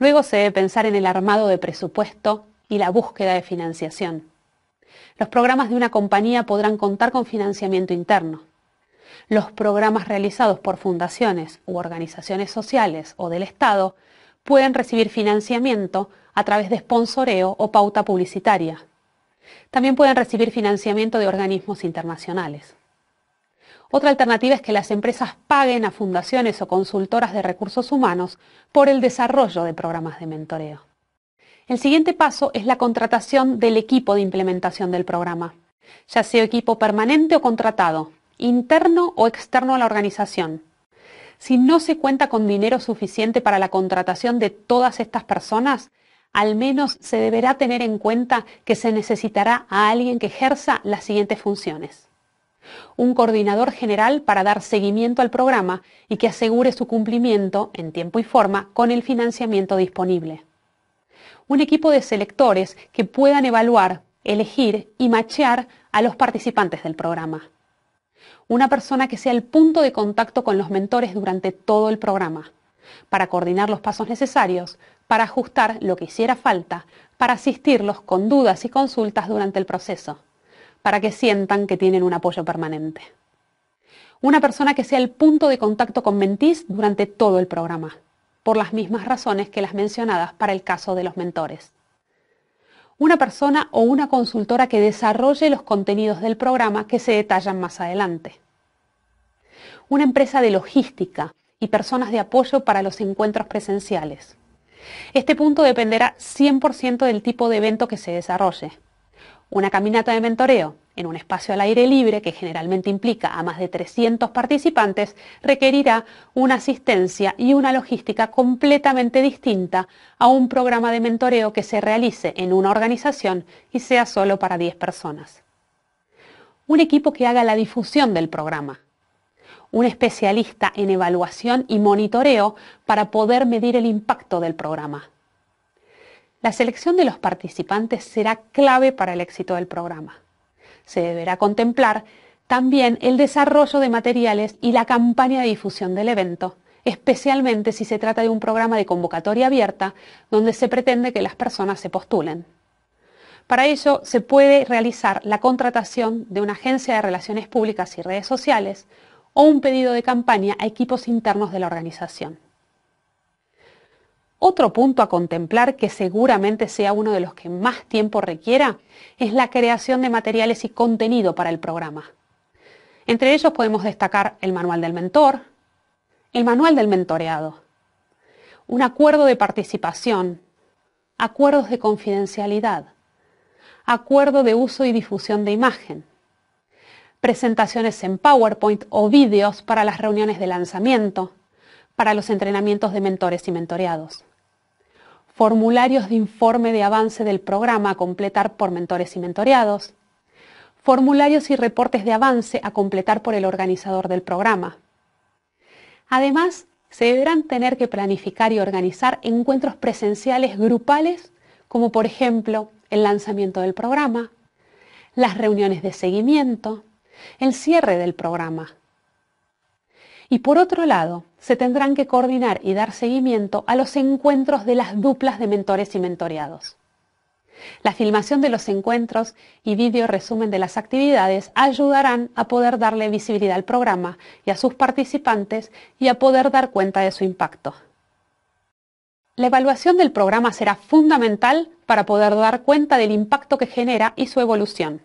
Luego se debe pensar en el armado de presupuesto y la búsqueda de financiación. Los programas de una compañía podrán contar con financiamiento interno. Los programas realizados por fundaciones u organizaciones sociales o del Estado pueden recibir financiamiento a través de sponsoreo o pauta publicitaria. También pueden recibir financiamiento de organismos internacionales. Otra alternativa es que las empresas paguen a fundaciones o consultoras de recursos humanos por el desarrollo de programas de mentoreo. El siguiente paso es la contratación del equipo de implementación del programa, ya sea equipo permanente o contratado, interno o externo a la organización. Si no se cuenta con dinero suficiente para la contratación de todas estas personas, al menos se deberá tener en cuenta que se necesitará a alguien que ejerza las siguientes funciones. Un coordinador general para dar seguimiento al programa y que asegure su cumplimiento en tiempo y forma con el financiamiento disponible. Un equipo de selectores que puedan evaluar, elegir y machear a los participantes del programa. Una persona que sea el punto de contacto con los mentores durante todo el programa, para coordinar los pasos necesarios, para ajustar lo que hiciera falta, para asistirlos con dudas y consultas durante el proceso, para que sientan que tienen un apoyo permanente. Una persona que sea el punto de contacto con mentís durante todo el programa, por las mismas razones que las mencionadas para el caso de los mentores. Una persona o una consultora que desarrolle los contenidos del programa que se detallan más adelante. Una empresa de logística y personas de apoyo para los encuentros presenciales este punto dependerá 100% del tipo de evento que se desarrolle. Una caminata de mentoreo en un espacio al aire libre, que generalmente implica a más de 300 participantes, requerirá una asistencia y una logística completamente distinta a un programa de mentoreo que se realice en una organización y sea solo para 10 personas. Un equipo que haga la difusión del programa, un especialista en evaluación y monitoreo para poder medir el impacto del programa. La selección de los participantes será clave para el éxito del programa. Se deberá contemplar también el desarrollo de materiales y la campaña de difusión del evento, especialmente si se trata de un programa de convocatoria abierta donde se pretende que las personas se postulen. Para ello se puede realizar la contratación de una agencia de relaciones públicas y redes sociales o un pedido de campaña a equipos internos de la organización. Otro punto a contemplar que seguramente sea uno de los que más tiempo requiera es la creación de materiales y contenido para el programa. Entre ellos podemos destacar el manual del mentor, el manual del mentoreado, un acuerdo de participación, acuerdos de confidencialidad, acuerdo de uso y difusión de imagen, presentaciones en PowerPoint o vídeos para las reuniones de lanzamiento, para los entrenamientos de mentores y mentoreados. Formularios de informe de avance del programa a completar por mentores y mentoreados. Formularios y reportes de avance a completar por el organizador del programa. Además, se deberán tener que planificar y organizar encuentros presenciales grupales, como por ejemplo el lanzamiento del programa, las reuniones de seguimiento, el cierre del programa. Y por otro lado, se tendrán que coordinar y dar seguimiento a los encuentros de las duplas de mentores y mentoreados. La filmación de los encuentros y vídeo resumen de las actividades ayudarán a poder darle visibilidad al programa y a sus participantes y a poder dar cuenta de su impacto. La evaluación del programa será fundamental para poder dar cuenta del impacto que genera y su evolución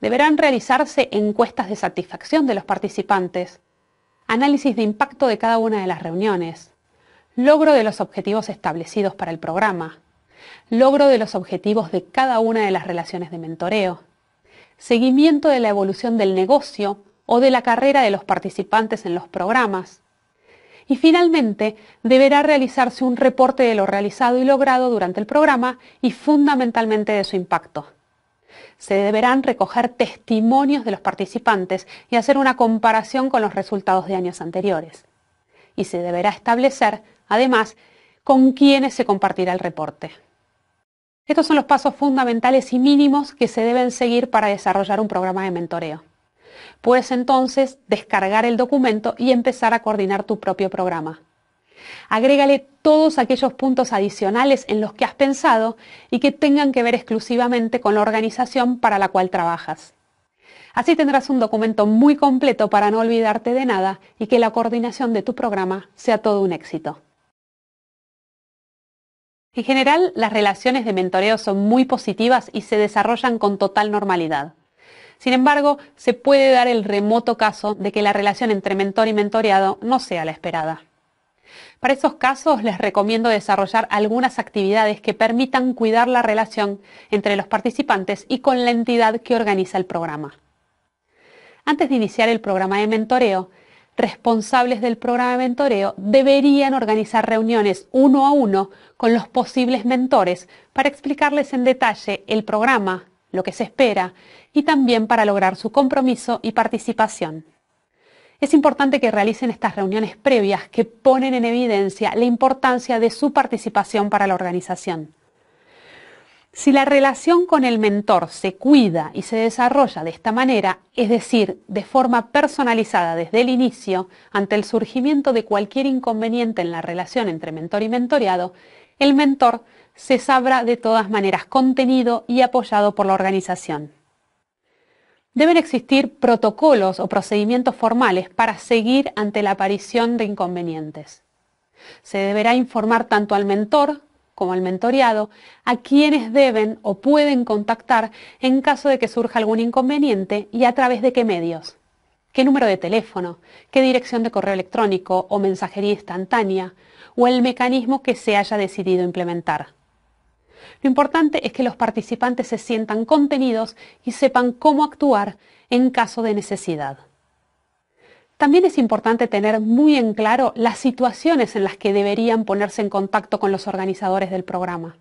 deberán realizarse encuestas de satisfacción de los participantes, análisis de impacto de cada una de las reuniones, logro de los objetivos establecidos para el programa, logro de los objetivos de cada una de las relaciones de mentoreo, seguimiento de la evolución del negocio o de la carrera de los participantes en los programas, y finalmente, deberá realizarse un reporte de lo realizado y logrado durante el programa y fundamentalmente de su impacto. Se deberán recoger testimonios de los participantes y hacer una comparación con los resultados de años anteriores. Y se deberá establecer, además, con quiénes se compartirá el reporte. Estos son los pasos fundamentales y mínimos que se deben seguir para desarrollar un programa de mentoreo. Puedes entonces descargar el documento y empezar a coordinar tu propio programa. Agrégale todos aquellos puntos adicionales en los que has pensado y que tengan que ver exclusivamente con la organización para la cual trabajas. Así tendrás un documento muy completo para no olvidarte de nada y que la coordinación de tu programa sea todo un éxito. En general, las relaciones de mentoreo son muy positivas y se desarrollan con total normalidad. Sin embargo, se puede dar el remoto caso de que la relación entre mentor y mentoreado no sea la esperada. Para esos casos les recomiendo desarrollar algunas actividades que permitan cuidar la relación entre los participantes y con la entidad que organiza el programa. Antes de iniciar el programa de mentoreo, responsables del programa de mentoreo deberían organizar reuniones uno a uno con los posibles mentores para explicarles en detalle el programa, lo que se espera y también para lograr su compromiso y participación. Es importante que realicen estas reuniones previas que ponen en evidencia la importancia de su participación para la organización. Si la relación con el mentor se cuida y se desarrolla de esta manera, es decir, de forma personalizada desde el inicio, ante el surgimiento de cualquier inconveniente en la relación entre mentor y mentoreado, el mentor se sabrá de todas maneras contenido y apoyado por la organización deben existir protocolos o procedimientos formales para seguir ante la aparición de inconvenientes. Se deberá informar tanto al mentor como al mentoreado a quienes deben o pueden contactar en caso de que surja algún inconveniente y a través de qué medios. ¿Qué número de teléfono? ¿Qué dirección de correo electrónico o mensajería instantánea? ¿O el mecanismo que se haya decidido implementar? Lo importante es que los participantes se sientan contenidos y sepan cómo actuar en caso de necesidad. También es importante tener muy en claro las situaciones en las que deberían ponerse en contacto con los organizadores del programa.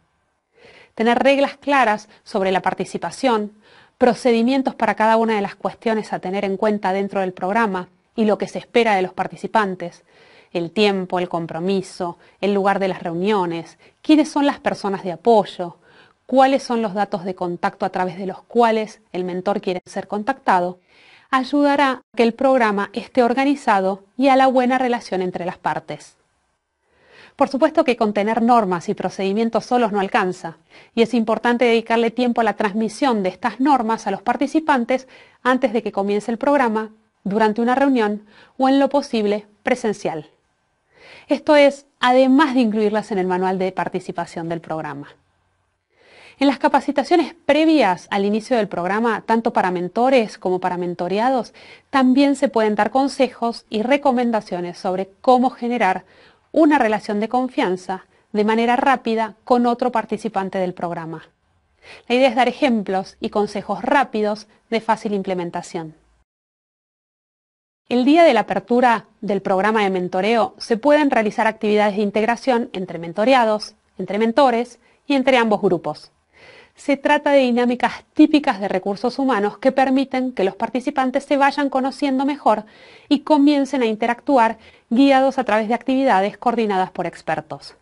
Tener reglas claras sobre la participación, procedimientos para cada una de las cuestiones a tener en cuenta dentro del programa y lo que se espera de los participantes, el tiempo, el compromiso, el lugar de las reuniones, quiénes son las personas de apoyo, cuáles son los datos de contacto a través de los cuales el mentor quiere ser contactado, ayudará a que el programa esté organizado y a la buena relación entre las partes. Por supuesto que contener normas y procedimientos solos no alcanza, y es importante dedicarle tiempo a la transmisión de estas normas a los participantes antes de que comience el programa, durante una reunión o en lo posible presencial. Esto es, además de incluirlas en el manual de participación del programa. En las capacitaciones previas al inicio del programa, tanto para mentores como para mentoreados, también se pueden dar consejos y recomendaciones sobre cómo generar una relación de confianza de manera rápida con otro participante del programa. La idea es dar ejemplos y consejos rápidos de fácil implementación. El día de la apertura del programa de mentoreo se pueden realizar actividades de integración entre mentoreados, entre mentores y entre ambos grupos. Se trata de dinámicas típicas de recursos humanos que permiten que los participantes se vayan conociendo mejor y comiencen a interactuar guiados a través de actividades coordinadas por expertos.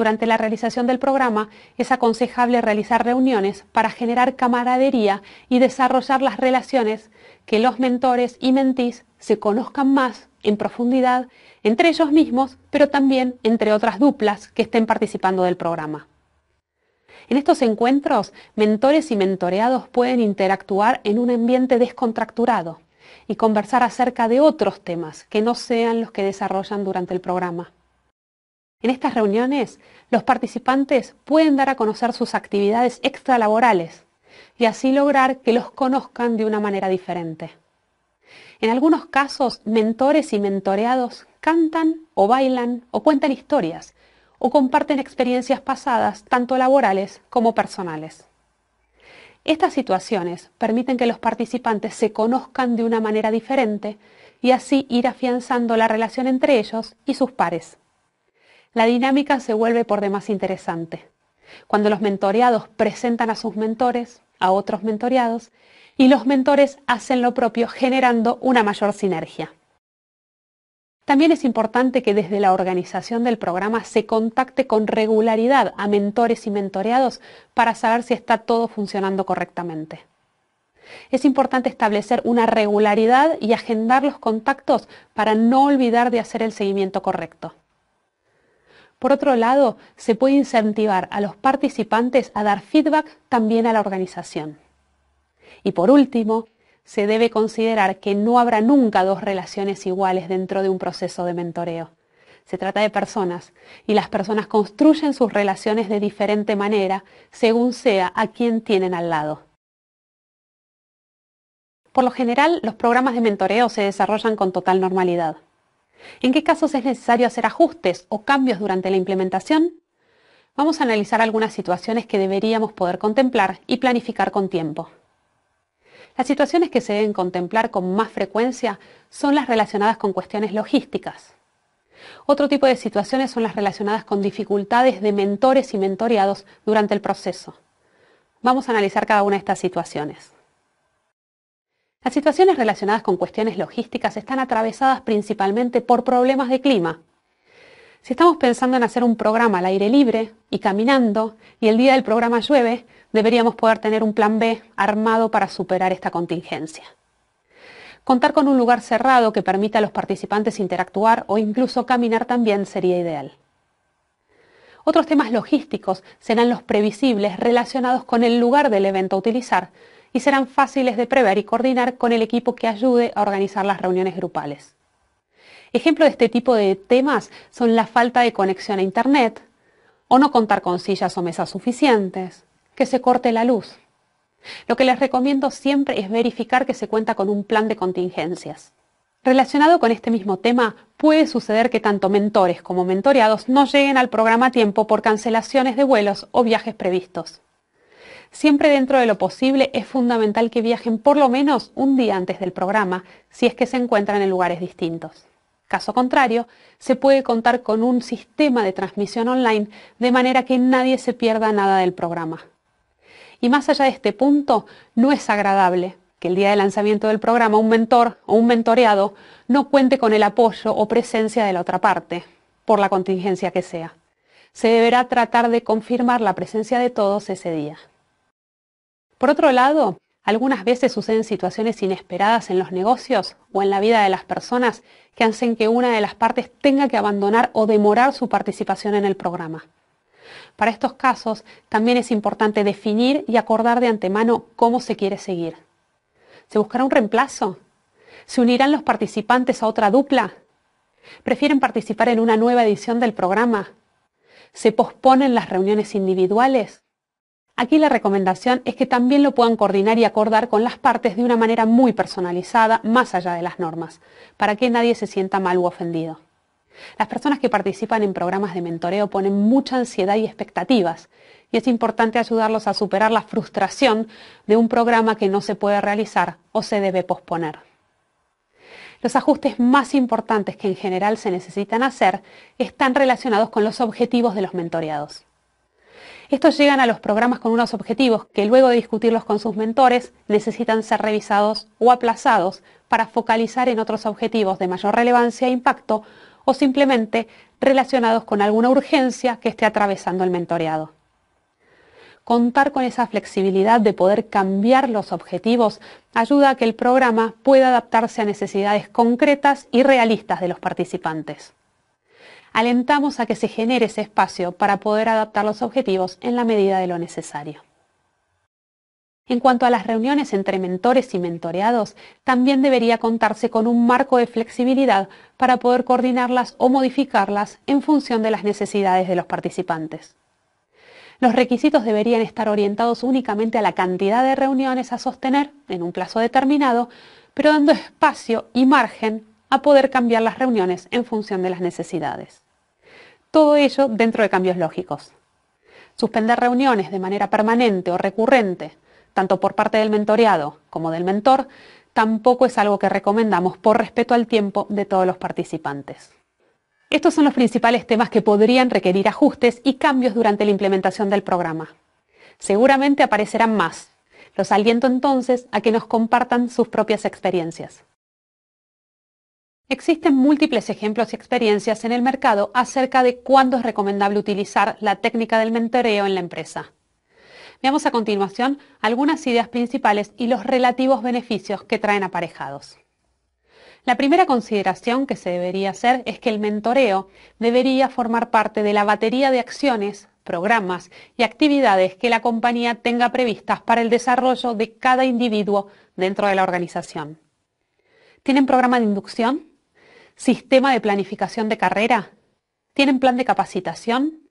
Durante la realización del programa es aconsejable realizar reuniones para generar camaradería y desarrollar las relaciones, que los mentores y mentís se conozcan más en profundidad entre ellos mismos, pero también entre otras duplas que estén participando del programa. En estos encuentros, mentores y mentoreados pueden interactuar en un ambiente descontracturado y conversar acerca de otros temas que no sean los que desarrollan durante el programa. En estas reuniones, los participantes pueden dar a conocer sus actividades extralaborales y así lograr que los conozcan de una manera diferente. En algunos casos, mentores y mentoreados cantan o bailan o cuentan historias o comparten experiencias pasadas, tanto laborales como personales. Estas situaciones permiten que los participantes se conozcan de una manera diferente y así ir afianzando la relación entre ellos y sus pares la dinámica se vuelve por demás interesante. Cuando los mentoreados presentan a sus mentores, a otros mentoreados, y los mentores hacen lo propio generando una mayor sinergia. También es importante que desde la organización del programa se contacte con regularidad a mentores y mentoreados para saber si está todo funcionando correctamente. Es importante establecer una regularidad y agendar los contactos para no olvidar de hacer el seguimiento correcto. Por otro lado, se puede incentivar a los participantes a dar feedback también a la organización. Y por último, se debe considerar que no habrá nunca dos relaciones iguales dentro de un proceso de mentoreo. Se trata de personas y las personas construyen sus relaciones de diferente manera según sea a quien tienen al lado. Por lo general, los programas de mentoreo se desarrollan con total normalidad. ¿En qué casos es necesario hacer ajustes o cambios durante la implementación? Vamos a analizar algunas situaciones que deberíamos poder contemplar y planificar con tiempo. Las situaciones que se deben contemplar con más frecuencia son las relacionadas con cuestiones logísticas. Otro tipo de situaciones son las relacionadas con dificultades de mentores y mentoreados durante el proceso. Vamos a analizar cada una de estas situaciones. Las situaciones relacionadas con cuestiones logísticas están atravesadas principalmente por problemas de clima. Si estamos pensando en hacer un programa al aire libre y caminando y el día del programa llueve, deberíamos poder tener un plan B armado para superar esta contingencia. Contar con un lugar cerrado que permita a los participantes interactuar o incluso caminar también sería ideal. Otros temas logísticos serán los previsibles relacionados con el lugar del evento a utilizar, y serán fáciles de prever y coordinar con el equipo que ayude a organizar las reuniones grupales. Ejemplo de este tipo de temas son la falta de conexión a Internet, o no contar con sillas o mesas suficientes, que se corte la luz. Lo que les recomiendo siempre es verificar que se cuenta con un plan de contingencias. Relacionado con este mismo tema, puede suceder que tanto mentores como mentoreados no lleguen al programa a tiempo por cancelaciones de vuelos o viajes previstos. Siempre dentro de lo posible es fundamental que viajen por lo menos un día antes del programa, si es que se encuentran en lugares distintos. Caso contrario, se puede contar con un sistema de transmisión online de manera que nadie se pierda nada del programa. Y más allá de este punto, no es agradable que el día de lanzamiento del programa un mentor o un mentoreado no cuente con el apoyo o presencia de la otra parte, por la contingencia que sea. Se deberá tratar de confirmar la presencia de todos ese día. Por otro lado, algunas veces suceden situaciones inesperadas en los negocios o en la vida de las personas que hacen que una de las partes tenga que abandonar o demorar su participación en el programa. Para estos casos, también es importante definir y acordar de antemano cómo se quiere seguir. ¿Se buscará un reemplazo? ¿Se unirán los participantes a otra dupla? ¿Prefieren participar en una nueva edición del programa? ¿Se posponen las reuniones individuales? Aquí la recomendación es que también lo puedan coordinar y acordar con las partes de una manera muy personalizada, más allá de las normas, para que nadie se sienta mal u ofendido. Las personas que participan en programas de mentoreo ponen mucha ansiedad y expectativas, y es importante ayudarlos a superar la frustración de un programa que no se puede realizar o se debe posponer. Los ajustes más importantes que en general se necesitan hacer están relacionados con los objetivos de los mentoreados. Estos llegan a los programas con unos objetivos que luego de discutirlos con sus mentores necesitan ser revisados o aplazados para focalizar en otros objetivos de mayor relevancia e impacto o simplemente relacionados con alguna urgencia que esté atravesando el mentoreado. Contar con esa flexibilidad de poder cambiar los objetivos ayuda a que el programa pueda adaptarse a necesidades concretas y realistas de los participantes alentamos a que se genere ese espacio para poder adaptar los objetivos en la medida de lo necesario. En cuanto a las reuniones entre mentores y mentoreados, también debería contarse con un marco de flexibilidad para poder coordinarlas o modificarlas en función de las necesidades de los participantes. Los requisitos deberían estar orientados únicamente a la cantidad de reuniones a sostener en un plazo determinado, pero dando espacio y margen a poder cambiar las reuniones en función de las necesidades todo ello dentro de cambios lógicos. Suspender reuniones de manera permanente o recurrente, tanto por parte del mentoreado como del mentor, tampoco es algo que recomendamos por respeto al tiempo de todos los participantes. Estos son los principales temas que podrían requerir ajustes y cambios durante la implementación del programa. Seguramente aparecerán más. Los aliento entonces a que nos compartan sus propias experiencias. Existen múltiples ejemplos y experiencias en el mercado acerca de cuándo es recomendable utilizar la técnica del mentoreo en la empresa. Veamos a continuación algunas ideas principales y los relativos beneficios que traen aparejados. La primera consideración que se debería hacer es que el mentoreo debería formar parte de la batería de acciones, programas y actividades que la compañía tenga previstas para el desarrollo de cada individuo dentro de la organización. ¿Tienen programa de inducción? sistema de planificación de carrera? ¿Tienen plan de capacitación?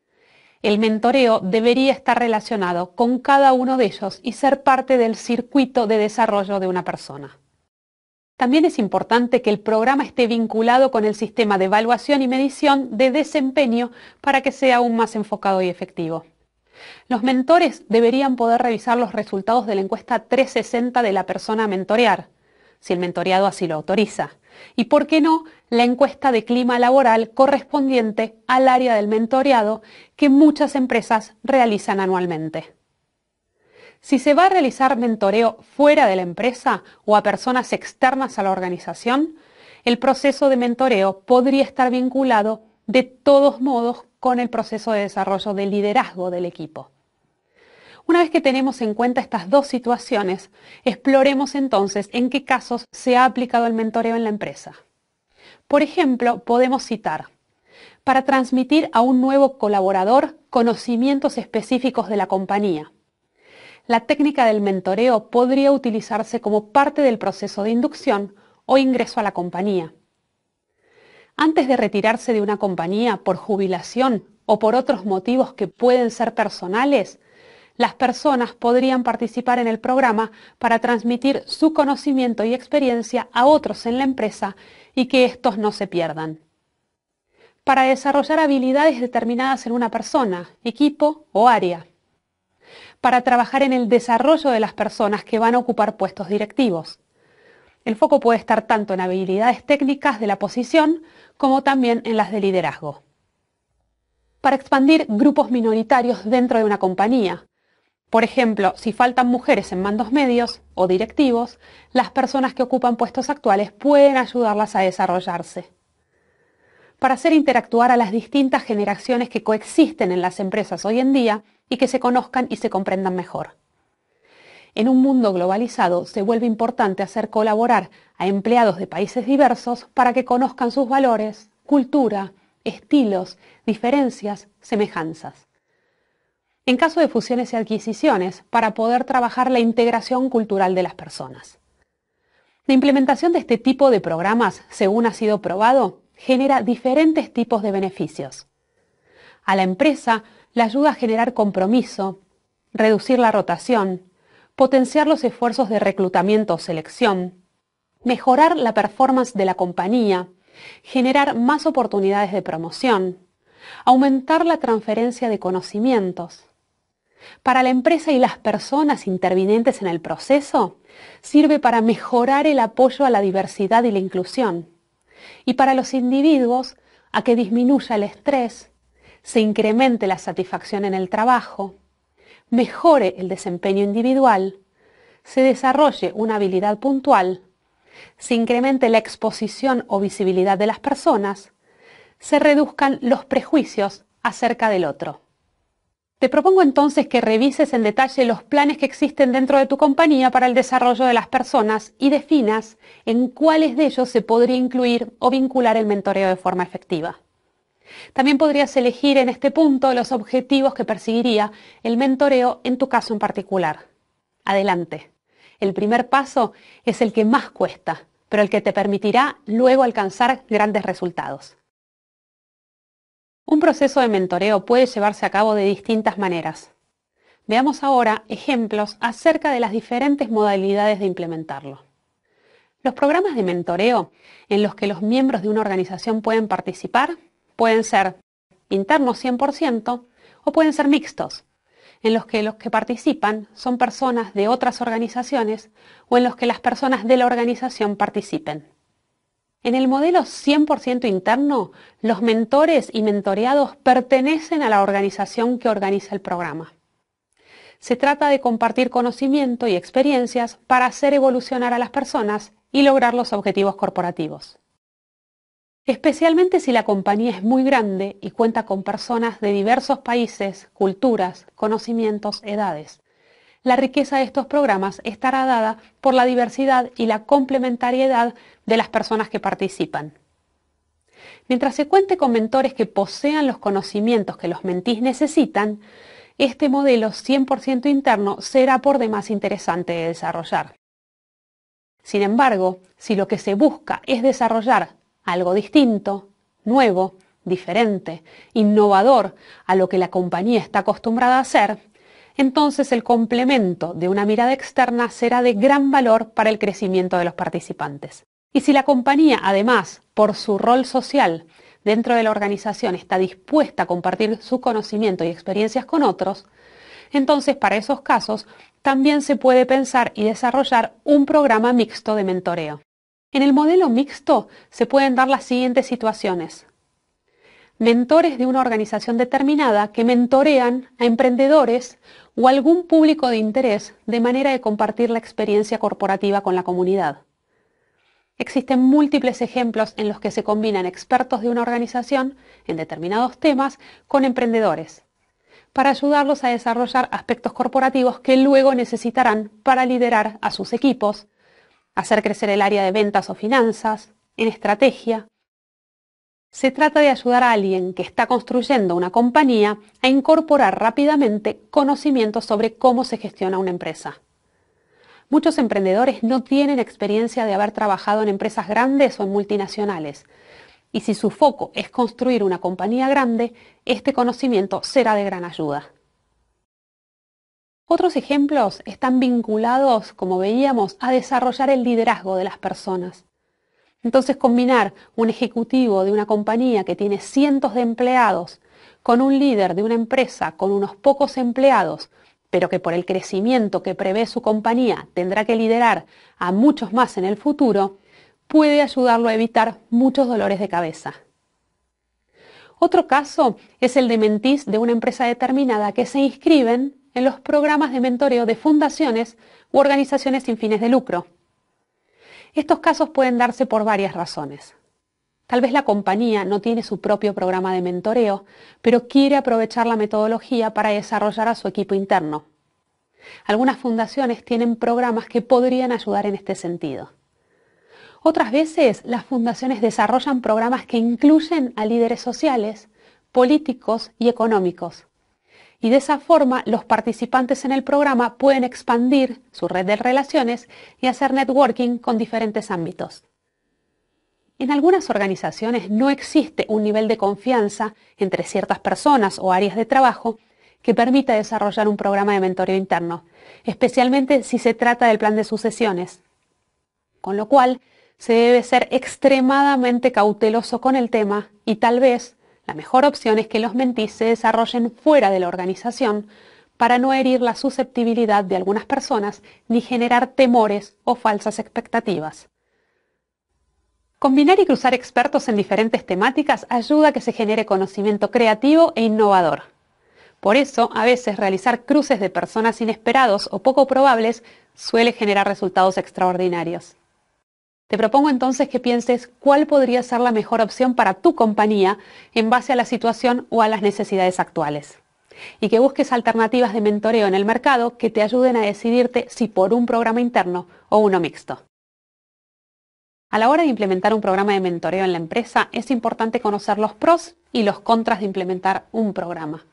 El mentoreo debería estar relacionado con cada uno de ellos y ser parte del circuito de desarrollo de una persona. También es importante que el programa esté vinculado con el sistema de evaluación y medición de desempeño para que sea aún más enfocado y efectivo. Los mentores deberían poder revisar los resultados de la encuesta 360 de la persona a mentorear, si el mentoreado así lo autoriza. Y por qué no, la encuesta de clima laboral correspondiente al área del mentoreado que muchas empresas realizan anualmente. Si se va a realizar mentoreo fuera de la empresa o a personas externas a la organización, el proceso de mentoreo podría estar vinculado de todos modos con el proceso de desarrollo de liderazgo del equipo. Una vez que tenemos en cuenta estas dos situaciones, exploremos entonces en qué casos se ha aplicado el mentoreo en la empresa. Por ejemplo, podemos citar, para transmitir a un nuevo colaborador conocimientos específicos de la compañía. La técnica del mentoreo podría utilizarse como parte del proceso de inducción o ingreso a la compañía. Antes de retirarse de una compañía por jubilación o por otros motivos que pueden ser personales, las personas podrían participar en el programa para transmitir su conocimiento y experiencia a otros en la empresa y que estos no se pierdan. Para desarrollar habilidades determinadas en una persona, equipo o área. Para trabajar en el desarrollo de las personas que van a ocupar puestos directivos. El foco puede estar tanto en habilidades técnicas de la posición como también en las de liderazgo. Para expandir grupos minoritarios dentro de una compañía, por ejemplo, si faltan mujeres en mandos medios o directivos, las personas que ocupan puestos actuales pueden ayudarlas a desarrollarse. Para hacer interactuar a las distintas generaciones que coexisten en las empresas hoy en día y que se conozcan y se comprendan mejor. En un mundo globalizado se vuelve importante hacer colaborar a empleados de países diversos para que conozcan sus valores, cultura, estilos, diferencias, semejanzas en caso de fusiones y adquisiciones para poder trabajar la integración cultural de las personas. La implementación de este tipo de programas, según ha sido probado, genera diferentes tipos de beneficios. A la empresa le ayuda a generar compromiso, reducir la rotación, potenciar los esfuerzos de reclutamiento o selección, mejorar la performance de la compañía, generar más oportunidades de promoción, aumentar la transferencia de conocimientos, para la empresa y las personas intervinientes en el proceso, sirve para mejorar el apoyo a la diversidad y la inclusión. Y para los individuos, a que disminuya el estrés, se incremente la satisfacción en el trabajo, mejore el desempeño individual, se desarrolle una habilidad puntual, se incremente la exposición o visibilidad de las personas, se reduzcan los prejuicios acerca del otro. Te propongo entonces que revises en detalle los planes que existen dentro de tu compañía para el desarrollo de las personas y definas en cuáles de ellos se podría incluir o vincular el mentoreo de forma efectiva. También podrías elegir en este punto los objetivos que perseguiría el mentoreo en tu caso en particular. Adelante. El primer paso es el que más cuesta, pero el que te permitirá luego alcanzar grandes resultados. Un proceso de mentoreo puede llevarse a cabo de distintas maneras. Veamos ahora ejemplos acerca de las diferentes modalidades de implementarlo. Los programas de mentoreo en los que los miembros de una organización pueden participar pueden ser internos 100% o pueden ser mixtos, en los que los que participan son personas de otras organizaciones o en los que las personas de la organización participen. En el modelo 100% interno, los mentores y mentoreados pertenecen a la organización que organiza el programa. Se trata de compartir conocimiento y experiencias para hacer evolucionar a las personas y lograr los objetivos corporativos. Especialmente si la compañía es muy grande y cuenta con personas de diversos países, culturas, conocimientos, edades. La riqueza de estos programas estará dada por la diversidad y la complementariedad de las personas que participan. Mientras se cuente con mentores que posean los conocimientos que los mentís necesitan, este modelo 100% interno será por demás interesante de desarrollar. Sin embargo, si lo que se busca es desarrollar algo distinto, nuevo, diferente, innovador a lo que la compañía está acostumbrada a hacer, entonces el complemento de una mirada externa será de gran valor para el crecimiento de los participantes. Y si la compañía, además, por su rol social dentro de la organización, está dispuesta a compartir su conocimiento y experiencias con otros, entonces para esos casos también se puede pensar y desarrollar un programa mixto de mentoreo. En el modelo mixto se pueden dar las siguientes situaciones. Mentores de una organización determinada que mentorean a emprendedores o algún público de interés de manera de compartir la experiencia corporativa con la comunidad. Existen múltiples ejemplos en los que se combinan expertos de una organización en determinados temas con emprendedores, para ayudarlos a desarrollar aspectos corporativos que luego necesitarán para liderar a sus equipos, hacer crecer el área de ventas o finanzas, en estrategia. Se trata de ayudar a alguien que está construyendo una compañía a incorporar rápidamente conocimientos sobre cómo se gestiona una empresa. Muchos emprendedores no tienen experiencia de haber trabajado en empresas grandes o en multinacionales. Y si su foco es construir una compañía grande, este conocimiento será de gran ayuda. Otros ejemplos están vinculados, como veíamos, a desarrollar el liderazgo de las personas. Entonces combinar un ejecutivo de una compañía que tiene cientos de empleados con un líder de una empresa con unos pocos empleados pero que por el crecimiento que prevé su compañía tendrá que liderar a muchos más en el futuro, puede ayudarlo a evitar muchos dolores de cabeza. Otro caso es el de mentís de una empresa determinada que se inscriben en los programas de mentoreo de fundaciones u organizaciones sin fines de lucro. Estos casos pueden darse por varias razones. Tal vez la compañía no tiene su propio programa de mentoreo, pero quiere aprovechar la metodología para desarrollar a su equipo interno. Algunas fundaciones tienen programas que podrían ayudar en este sentido. Otras veces las fundaciones desarrollan programas que incluyen a líderes sociales, políticos y económicos. Y de esa forma los participantes en el programa pueden expandir su red de relaciones y hacer networking con diferentes ámbitos. En algunas organizaciones no existe un nivel de confianza entre ciertas personas o áreas de trabajo que permita desarrollar un programa de mentorio interno, especialmente si se trata del plan de sucesiones. Con lo cual, se debe ser extremadamente cauteloso con el tema y tal vez la mejor opción es que los mentis se desarrollen fuera de la organización para no herir la susceptibilidad de algunas personas ni generar temores o falsas expectativas. Combinar y cruzar expertos en diferentes temáticas ayuda a que se genere conocimiento creativo e innovador. Por eso, a veces realizar cruces de personas inesperados o poco probables suele generar resultados extraordinarios. Te propongo entonces que pienses cuál podría ser la mejor opción para tu compañía en base a la situación o a las necesidades actuales. Y que busques alternativas de mentoreo en el mercado que te ayuden a decidirte si por un programa interno o uno mixto. A la hora de implementar un programa de mentoreo en la empresa, es importante conocer los pros y los contras de implementar un programa.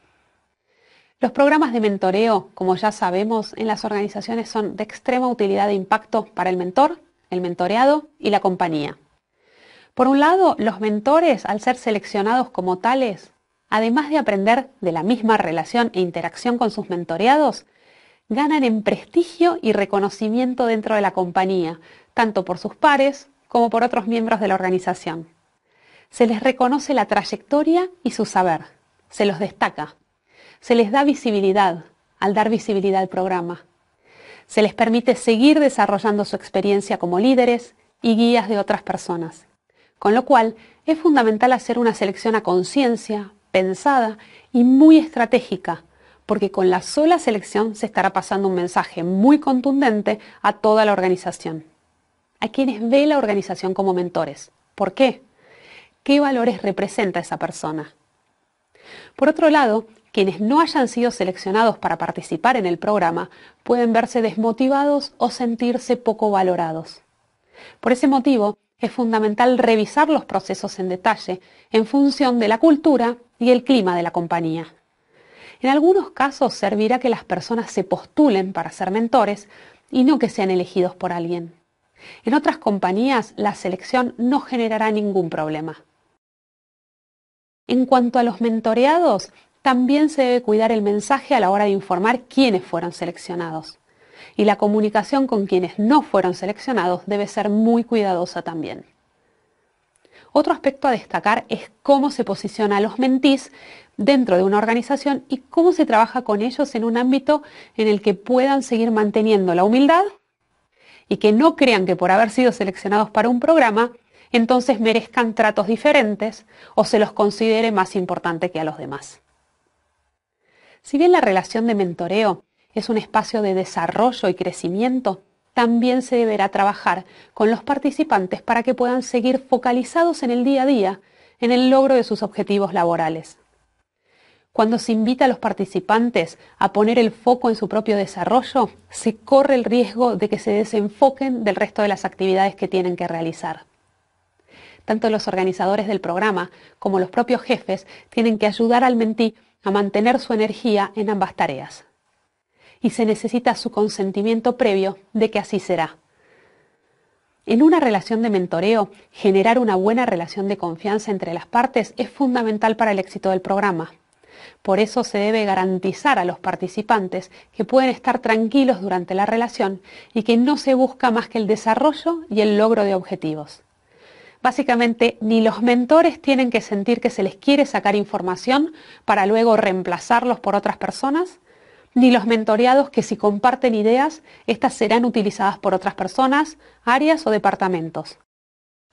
Los programas de mentoreo, como ya sabemos, en las organizaciones son de extrema utilidad e impacto para el mentor, el mentoreado y la compañía. Por un lado, los mentores, al ser seleccionados como tales, además de aprender de la misma relación e interacción con sus mentoreados, ganan en prestigio y reconocimiento dentro de la compañía, tanto por sus pares como por otros miembros de la organización. Se les reconoce la trayectoria y su saber, se los destaca, se les da visibilidad al dar visibilidad al programa, se les permite seguir desarrollando su experiencia como líderes y guías de otras personas, con lo cual es fundamental hacer una selección a conciencia, pensada y muy estratégica, porque con la sola selección se estará pasando un mensaje muy contundente a toda la organización quienes ve la organización como mentores. ¿Por qué? ¿Qué valores representa esa persona? Por otro lado, quienes no hayan sido seleccionados para participar en el programa pueden verse desmotivados o sentirse poco valorados. Por ese motivo, es fundamental revisar los procesos en detalle en función de la cultura y el clima de la compañía. En algunos casos servirá que las personas se postulen para ser mentores y no que sean elegidos por alguien. En otras compañías, la selección no generará ningún problema. En cuanto a los mentoreados, también se debe cuidar el mensaje a la hora de informar quiénes fueron seleccionados. Y la comunicación con quienes no fueron seleccionados debe ser muy cuidadosa también. Otro aspecto a destacar es cómo se posiciona a los mentís dentro de una organización y cómo se trabaja con ellos en un ámbito en el que puedan seguir manteniendo la humildad y que no crean que por haber sido seleccionados para un programa, entonces merezcan tratos diferentes o se los considere más importante que a los demás. Si bien la relación de mentoreo es un espacio de desarrollo y crecimiento, también se deberá trabajar con los participantes para que puedan seguir focalizados en el día a día, en el logro de sus objetivos laborales. Cuando se invita a los participantes a poner el foco en su propio desarrollo, se corre el riesgo de que se desenfoquen del resto de las actividades que tienen que realizar. Tanto los organizadores del programa como los propios jefes tienen que ayudar al mentí a mantener su energía en ambas tareas. Y se necesita su consentimiento previo de que así será. En una relación de mentoreo, generar una buena relación de confianza entre las partes es fundamental para el éxito del programa. Por eso se debe garantizar a los participantes que pueden estar tranquilos durante la relación y que no se busca más que el desarrollo y el logro de objetivos. Básicamente, ni los mentores tienen que sentir que se les quiere sacar información para luego reemplazarlos por otras personas, ni los mentoreados que si comparten ideas, éstas serán utilizadas por otras personas, áreas o departamentos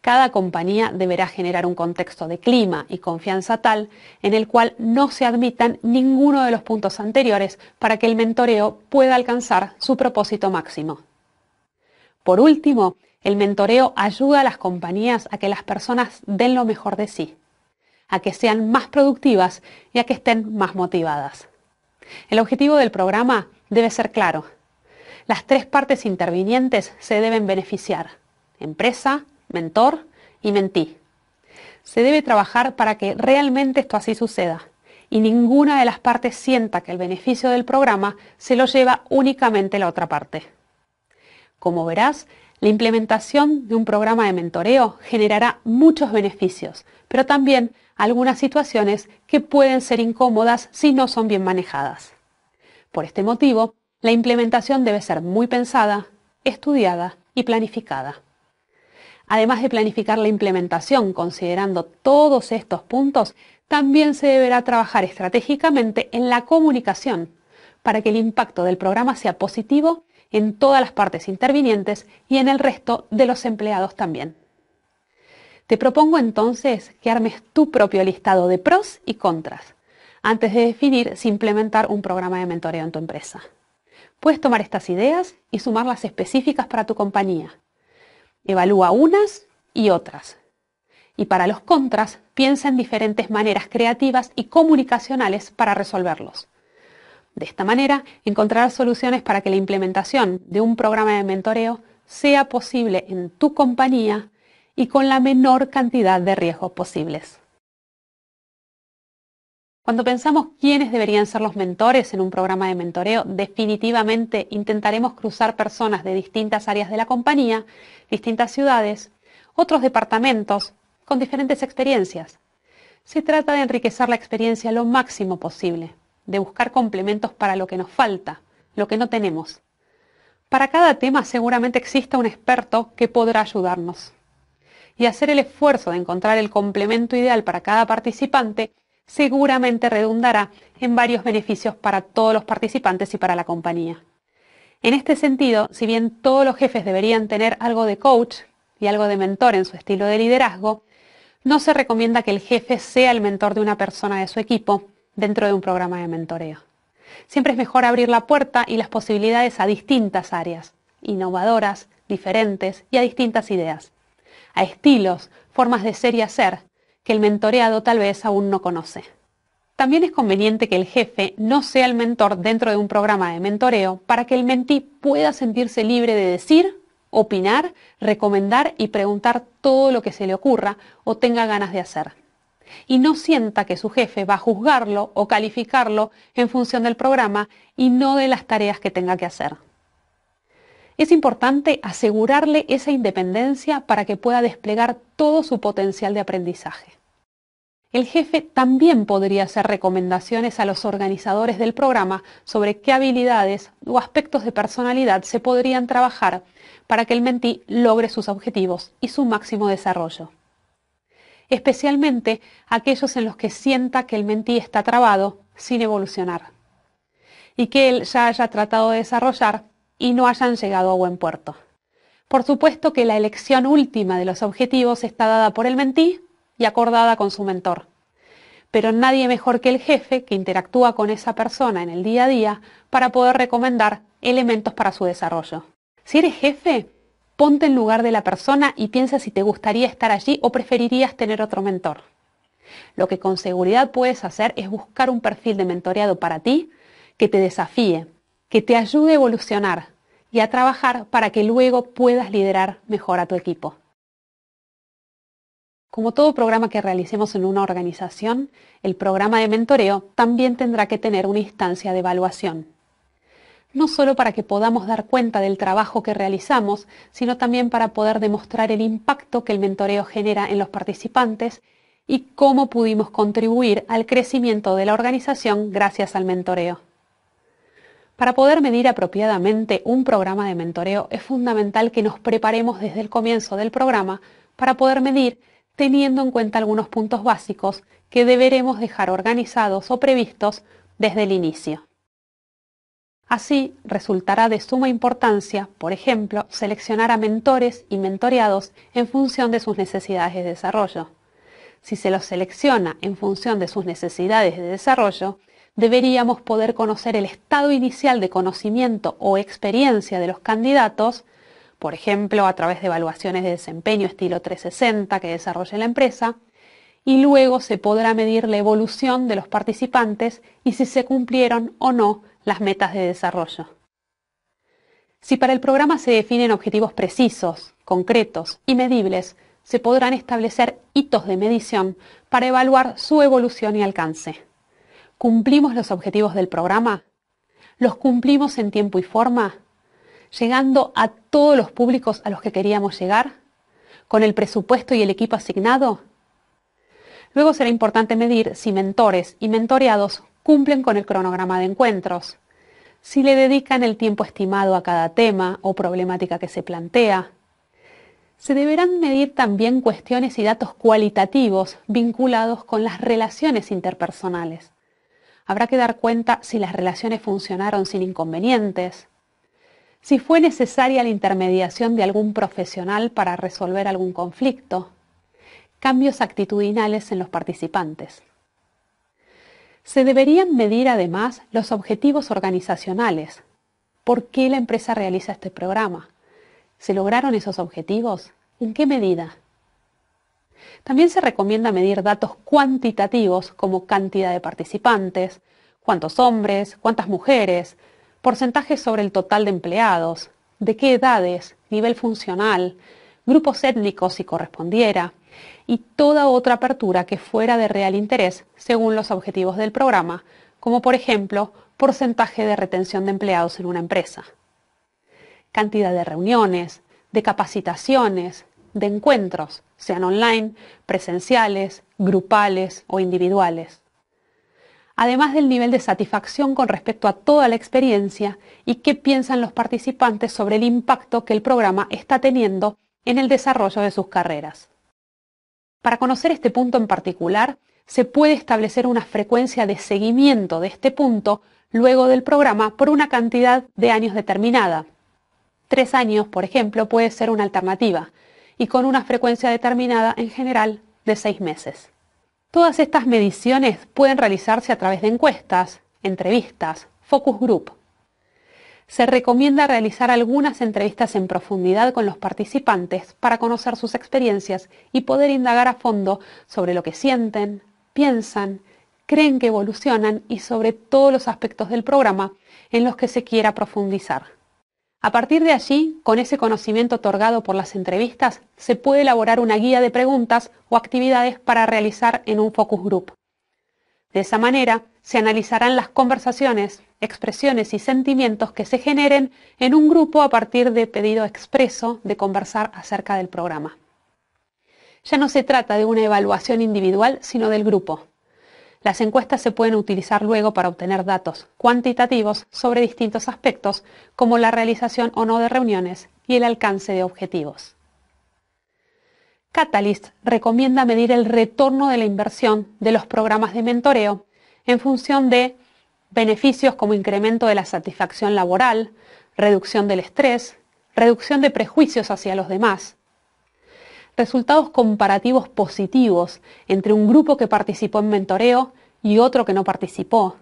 cada compañía deberá generar un contexto de clima y confianza tal en el cual no se admitan ninguno de los puntos anteriores para que el mentoreo pueda alcanzar su propósito máximo. Por último, el mentoreo ayuda a las compañías a que las personas den lo mejor de sí, a que sean más productivas y a que estén más motivadas. El objetivo del programa debe ser claro. Las tres partes intervinientes se deben beneficiar, empresa, mentor y mentí. Se debe trabajar para que realmente esto así suceda y ninguna de las partes sienta que el beneficio del programa se lo lleva únicamente la otra parte. Como verás, la implementación de un programa de mentoreo generará muchos beneficios, pero también algunas situaciones que pueden ser incómodas si no son bien manejadas. Por este motivo, la implementación debe ser muy pensada, estudiada y planificada. Además de planificar la implementación considerando todos estos puntos, también se deberá trabajar estratégicamente en la comunicación para que el impacto del programa sea positivo en todas las partes intervinientes y en el resto de los empleados también. Te propongo entonces que armes tu propio listado de pros y contras antes de definir si implementar un programa de mentoreo en tu empresa. Puedes tomar estas ideas y sumarlas específicas para tu compañía Evalúa unas y otras. Y para los contras, piensa en diferentes maneras creativas y comunicacionales para resolverlos. De esta manera, encontrarás soluciones para que la implementación de un programa de mentoreo sea posible en tu compañía y con la menor cantidad de riesgos posibles. Cuando pensamos quiénes deberían ser los mentores en un programa de mentoreo, definitivamente intentaremos cruzar personas de distintas áreas de la compañía, distintas ciudades, otros departamentos, con diferentes experiencias. Se trata de enriquecer la experiencia lo máximo posible, de buscar complementos para lo que nos falta, lo que no tenemos. Para cada tema seguramente exista un experto que podrá ayudarnos. Y hacer el esfuerzo de encontrar el complemento ideal para cada participante seguramente redundará en varios beneficios para todos los participantes y para la compañía. En este sentido, si bien todos los jefes deberían tener algo de coach y algo de mentor en su estilo de liderazgo, no se recomienda que el jefe sea el mentor de una persona de su equipo dentro de un programa de mentoreo. Siempre es mejor abrir la puerta y las posibilidades a distintas áreas, innovadoras, diferentes y a distintas ideas, a estilos, formas de ser y hacer, que el mentoreado tal vez aún no conoce. También es conveniente que el jefe no sea el mentor dentro de un programa de mentoreo para que el mentí pueda sentirse libre de decir, opinar, recomendar y preguntar todo lo que se le ocurra o tenga ganas de hacer. Y no sienta que su jefe va a juzgarlo o calificarlo en función del programa y no de las tareas que tenga que hacer. Es importante asegurarle esa independencia para que pueda desplegar todo su potencial de aprendizaje. El jefe también podría hacer recomendaciones a los organizadores del programa sobre qué habilidades o aspectos de personalidad se podrían trabajar para que el mentí logre sus objetivos y su máximo desarrollo. Especialmente aquellos en los que sienta que el mentí está trabado sin evolucionar y que él ya haya tratado de desarrollar y no hayan llegado a buen puerto. Por supuesto que la elección última de los objetivos está dada por el mentí y acordada con su mentor. Pero nadie mejor que el jefe que interactúa con esa persona en el día a día para poder recomendar elementos para su desarrollo. Si eres jefe, ponte en lugar de la persona y piensa si te gustaría estar allí o preferirías tener otro mentor. Lo que con seguridad puedes hacer es buscar un perfil de mentoreado para ti que te desafíe, que te ayude a evolucionar, y a trabajar para que luego puedas liderar mejor a tu equipo. Como todo programa que realicemos en una organización, el programa de mentoreo también tendrá que tener una instancia de evaluación. No solo para que podamos dar cuenta del trabajo que realizamos, sino también para poder demostrar el impacto que el mentoreo genera en los participantes y cómo pudimos contribuir al crecimiento de la organización gracias al mentoreo. Para poder medir apropiadamente un programa de mentoreo es fundamental que nos preparemos desde el comienzo del programa para poder medir teniendo en cuenta algunos puntos básicos que deberemos dejar organizados o previstos desde el inicio. Así, resultará de suma importancia, por ejemplo, seleccionar a mentores y mentoreados en función de sus necesidades de desarrollo. Si se los selecciona en función de sus necesidades de desarrollo, deberíamos poder conocer el estado inicial de conocimiento o experiencia de los candidatos, por ejemplo, a través de evaluaciones de desempeño estilo 360 que desarrolle la empresa, y luego se podrá medir la evolución de los participantes y si se cumplieron o no las metas de desarrollo. Si para el programa se definen objetivos precisos, concretos y medibles, se podrán establecer hitos de medición para evaluar su evolución y alcance. ¿Cumplimos los objetivos del programa? ¿Los cumplimos en tiempo y forma? ¿Llegando a todos los públicos a los que queríamos llegar? ¿Con el presupuesto y el equipo asignado? Luego será importante medir si mentores y mentoreados cumplen con el cronograma de encuentros, si le dedican el tiempo estimado a cada tema o problemática que se plantea. Se deberán medir también cuestiones y datos cualitativos vinculados con las relaciones interpersonales Habrá que dar cuenta si las relaciones funcionaron sin inconvenientes, si fue necesaria la intermediación de algún profesional para resolver algún conflicto, cambios actitudinales en los participantes. Se deberían medir además los objetivos organizacionales. ¿Por qué la empresa realiza este programa? ¿Se lograron esos objetivos? ¿En qué medida? También se recomienda medir datos cuantitativos como cantidad de participantes, cuántos hombres, cuántas mujeres, porcentajes sobre el total de empleados, de qué edades, nivel funcional, grupos étnicos si correspondiera, y toda otra apertura que fuera de real interés según los objetivos del programa, como por ejemplo porcentaje de retención de empleados en una empresa. Cantidad de reuniones, de capacitaciones, de encuentros, sean online, presenciales, grupales o individuales. Además del nivel de satisfacción con respecto a toda la experiencia y qué piensan los participantes sobre el impacto que el programa está teniendo en el desarrollo de sus carreras. Para conocer este punto en particular, se puede establecer una frecuencia de seguimiento de este punto luego del programa por una cantidad de años determinada. Tres años, por ejemplo, puede ser una alternativa, y con una frecuencia determinada, en general de seis meses. Todas estas mediciones pueden realizarse a través de encuestas, entrevistas, focus group. Se recomienda realizar algunas entrevistas en profundidad con los participantes para conocer sus experiencias y poder indagar a fondo sobre lo que sienten, piensan, creen que evolucionan y sobre todos los aspectos del programa en los que se quiera profundizar. A partir de allí, con ese conocimiento otorgado por las entrevistas, se puede elaborar una guía de preguntas o actividades para realizar en un focus group. De esa manera, se analizarán las conversaciones, expresiones y sentimientos que se generen en un grupo a partir de pedido expreso de conversar acerca del programa. Ya no se trata de una evaluación individual, sino del grupo, las encuestas se pueden utilizar luego para obtener datos cuantitativos sobre distintos aspectos, como la realización o no de reuniones y el alcance de objetivos. Catalyst recomienda medir el retorno de la inversión de los programas de mentoreo en función de beneficios como incremento de la satisfacción laboral, reducción del estrés, reducción de prejuicios hacia los demás, resultados comparativos positivos entre un grupo que participó en mentoreo y otro que no participó.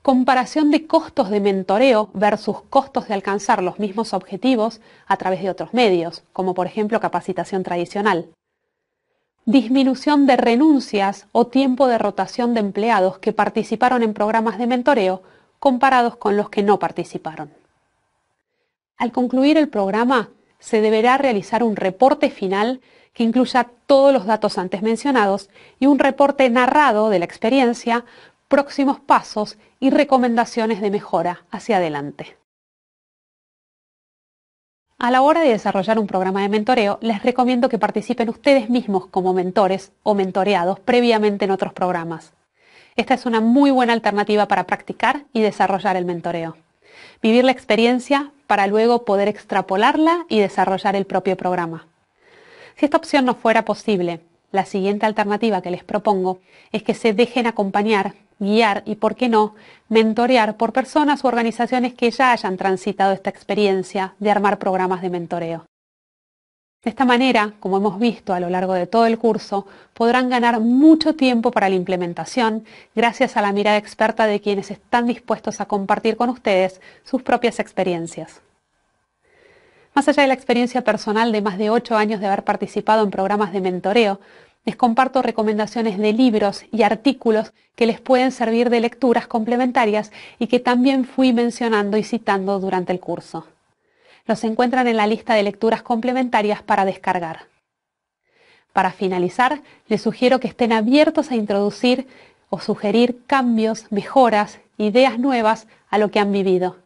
Comparación de costos de mentoreo versus costos de alcanzar los mismos objetivos a través de otros medios, como por ejemplo capacitación tradicional. Disminución de renuncias o tiempo de rotación de empleados que participaron en programas de mentoreo comparados con los que no participaron. Al concluir el programa, se deberá realizar un reporte final que incluya todos los datos antes mencionados y un reporte narrado de la experiencia, próximos pasos y recomendaciones de mejora hacia adelante. A la hora de desarrollar un programa de mentoreo, les recomiendo que participen ustedes mismos como mentores o mentoreados previamente en otros programas. Esta es una muy buena alternativa para practicar y desarrollar el mentoreo. Vivir la experiencia para luego poder extrapolarla y desarrollar el propio programa. Si esta opción no fuera posible, la siguiente alternativa que les propongo es que se dejen acompañar, guiar y, por qué no, mentorear por personas u organizaciones que ya hayan transitado esta experiencia de armar programas de mentoreo. De esta manera, como hemos visto a lo largo de todo el curso, podrán ganar mucho tiempo para la implementación gracias a la mirada experta de quienes están dispuestos a compartir con ustedes sus propias experiencias. Más allá de la experiencia personal de más de 8 años de haber participado en programas de mentoreo, les comparto recomendaciones de libros y artículos que les pueden servir de lecturas complementarias y que también fui mencionando y citando durante el curso los encuentran en la lista de lecturas complementarias para descargar. Para finalizar, les sugiero que estén abiertos a introducir o sugerir cambios, mejoras, ideas nuevas a lo que han vivido.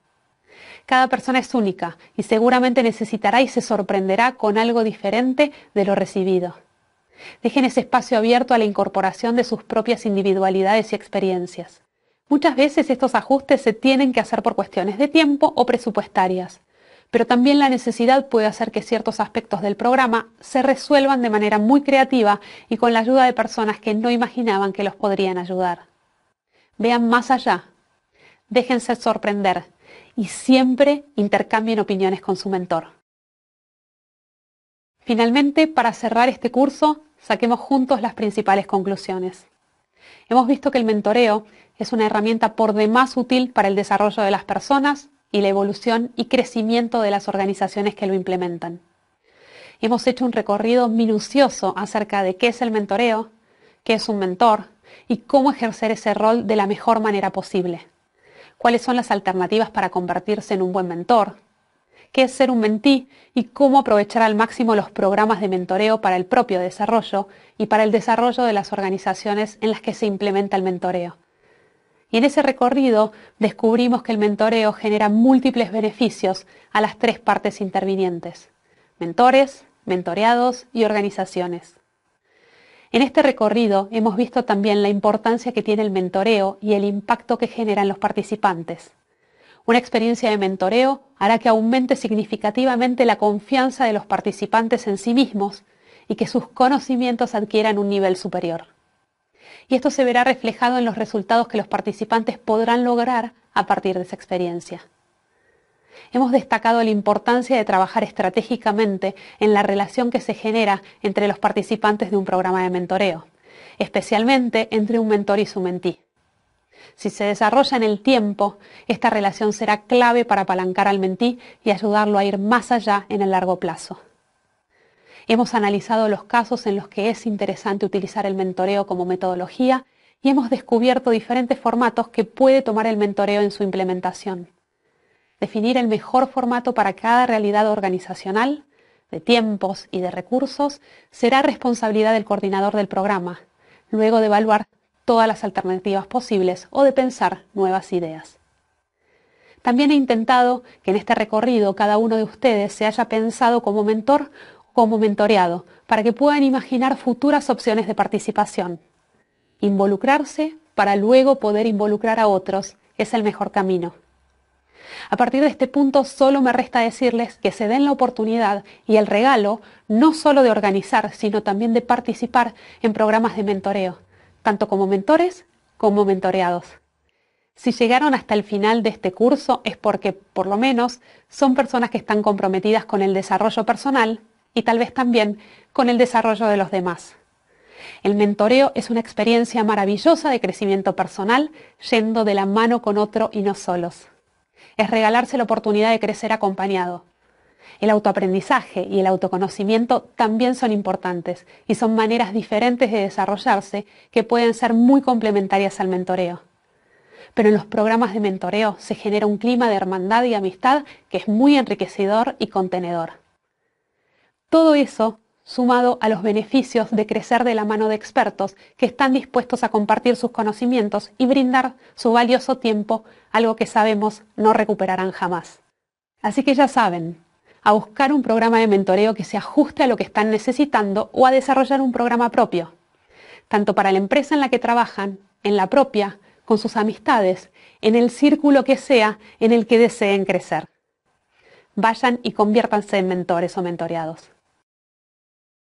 Cada persona es única y seguramente necesitará y se sorprenderá con algo diferente de lo recibido. Dejen ese espacio abierto a la incorporación de sus propias individualidades y experiencias. Muchas veces estos ajustes se tienen que hacer por cuestiones de tiempo o presupuestarias pero también la necesidad puede hacer que ciertos aspectos del programa se resuelvan de manera muy creativa y con la ayuda de personas que no imaginaban que los podrían ayudar. Vean más allá, déjense sorprender y siempre intercambien opiniones con su mentor. Finalmente, para cerrar este curso, saquemos juntos las principales conclusiones. Hemos visto que el mentoreo es una herramienta por demás útil para el desarrollo de las personas, y la evolución y crecimiento de las organizaciones que lo implementan. Hemos hecho un recorrido minucioso acerca de qué es el mentoreo, qué es un mentor y cómo ejercer ese rol de la mejor manera posible. Cuáles son las alternativas para convertirse en un buen mentor, qué es ser un mentí y cómo aprovechar al máximo los programas de mentoreo para el propio desarrollo y para el desarrollo de las organizaciones en las que se implementa el mentoreo, y en ese recorrido descubrimos que el mentoreo genera múltiples beneficios a las tres partes intervinientes, mentores, mentoreados y organizaciones. En este recorrido hemos visto también la importancia que tiene el mentoreo y el impacto que generan los participantes. Una experiencia de mentoreo hará que aumente significativamente la confianza de los participantes en sí mismos y que sus conocimientos adquieran un nivel superior y esto se verá reflejado en los resultados que los participantes podrán lograr a partir de esa experiencia. Hemos destacado la importancia de trabajar estratégicamente en la relación que se genera entre los participantes de un programa de mentoreo, especialmente entre un mentor y su mentí. Si se desarrolla en el tiempo, esta relación será clave para apalancar al mentí y ayudarlo a ir más allá en el largo plazo. Hemos analizado los casos en los que es interesante utilizar el mentoreo como metodología y hemos descubierto diferentes formatos que puede tomar el mentoreo en su implementación. Definir el mejor formato para cada realidad organizacional, de tiempos y de recursos, será responsabilidad del coordinador del programa, luego de evaluar todas las alternativas posibles o de pensar nuevas ideas. También he intentado que en este recorrido cada uno de ustedes se haya pensado como mentor como mentoreado para que puedan imaginar futuras opciones de participación. Involucrarse para luego poder involucrar a otros es el mejor camino. A partir de este punto solo me resta decirles que se den la oportunidad y el regalo no solo de organizar, sino también de participar en programas de mentoreo, tanto como mentores como mentoreados. Si llegaron hasta el final de este curso es porque, por lo menos, son personas que están comprometidas con el desarrollo personal y tal vez también con el desarrollo de los demás. El mentoreo es una experiencia maravillosa de crecimiento personal, yendo de la mano con otro y no solos. Es regalarse la oportunidad de crecer acompañado. El autoaprendizaje y el autoconocimiento también son importantes y son maneras diferentes de desarrollarse que pueden ser muy complementarias al mentoreo. Pero en los programas de mentoreo se genera un clima de hermandad y amistad que es muy enriquecedor y contenedor. Todo eso, sumado a los beneficios de crecer de la mano de expertos que están dispuestos a compartir sus conocimientos y brindar su valioso tiempo, algo que sabemos no recuperarán jamás. Así que ya saben, a buscar un programa de mentoreo que se ajuste a lo que están necesitando o a desarrollar un programa propio, tanto para la empresa en la que trabajan, en la propia, con sus amistades, en el círculo que sea en el que deseen crecer. Vayan y conviértanse en mentores o mentoreados.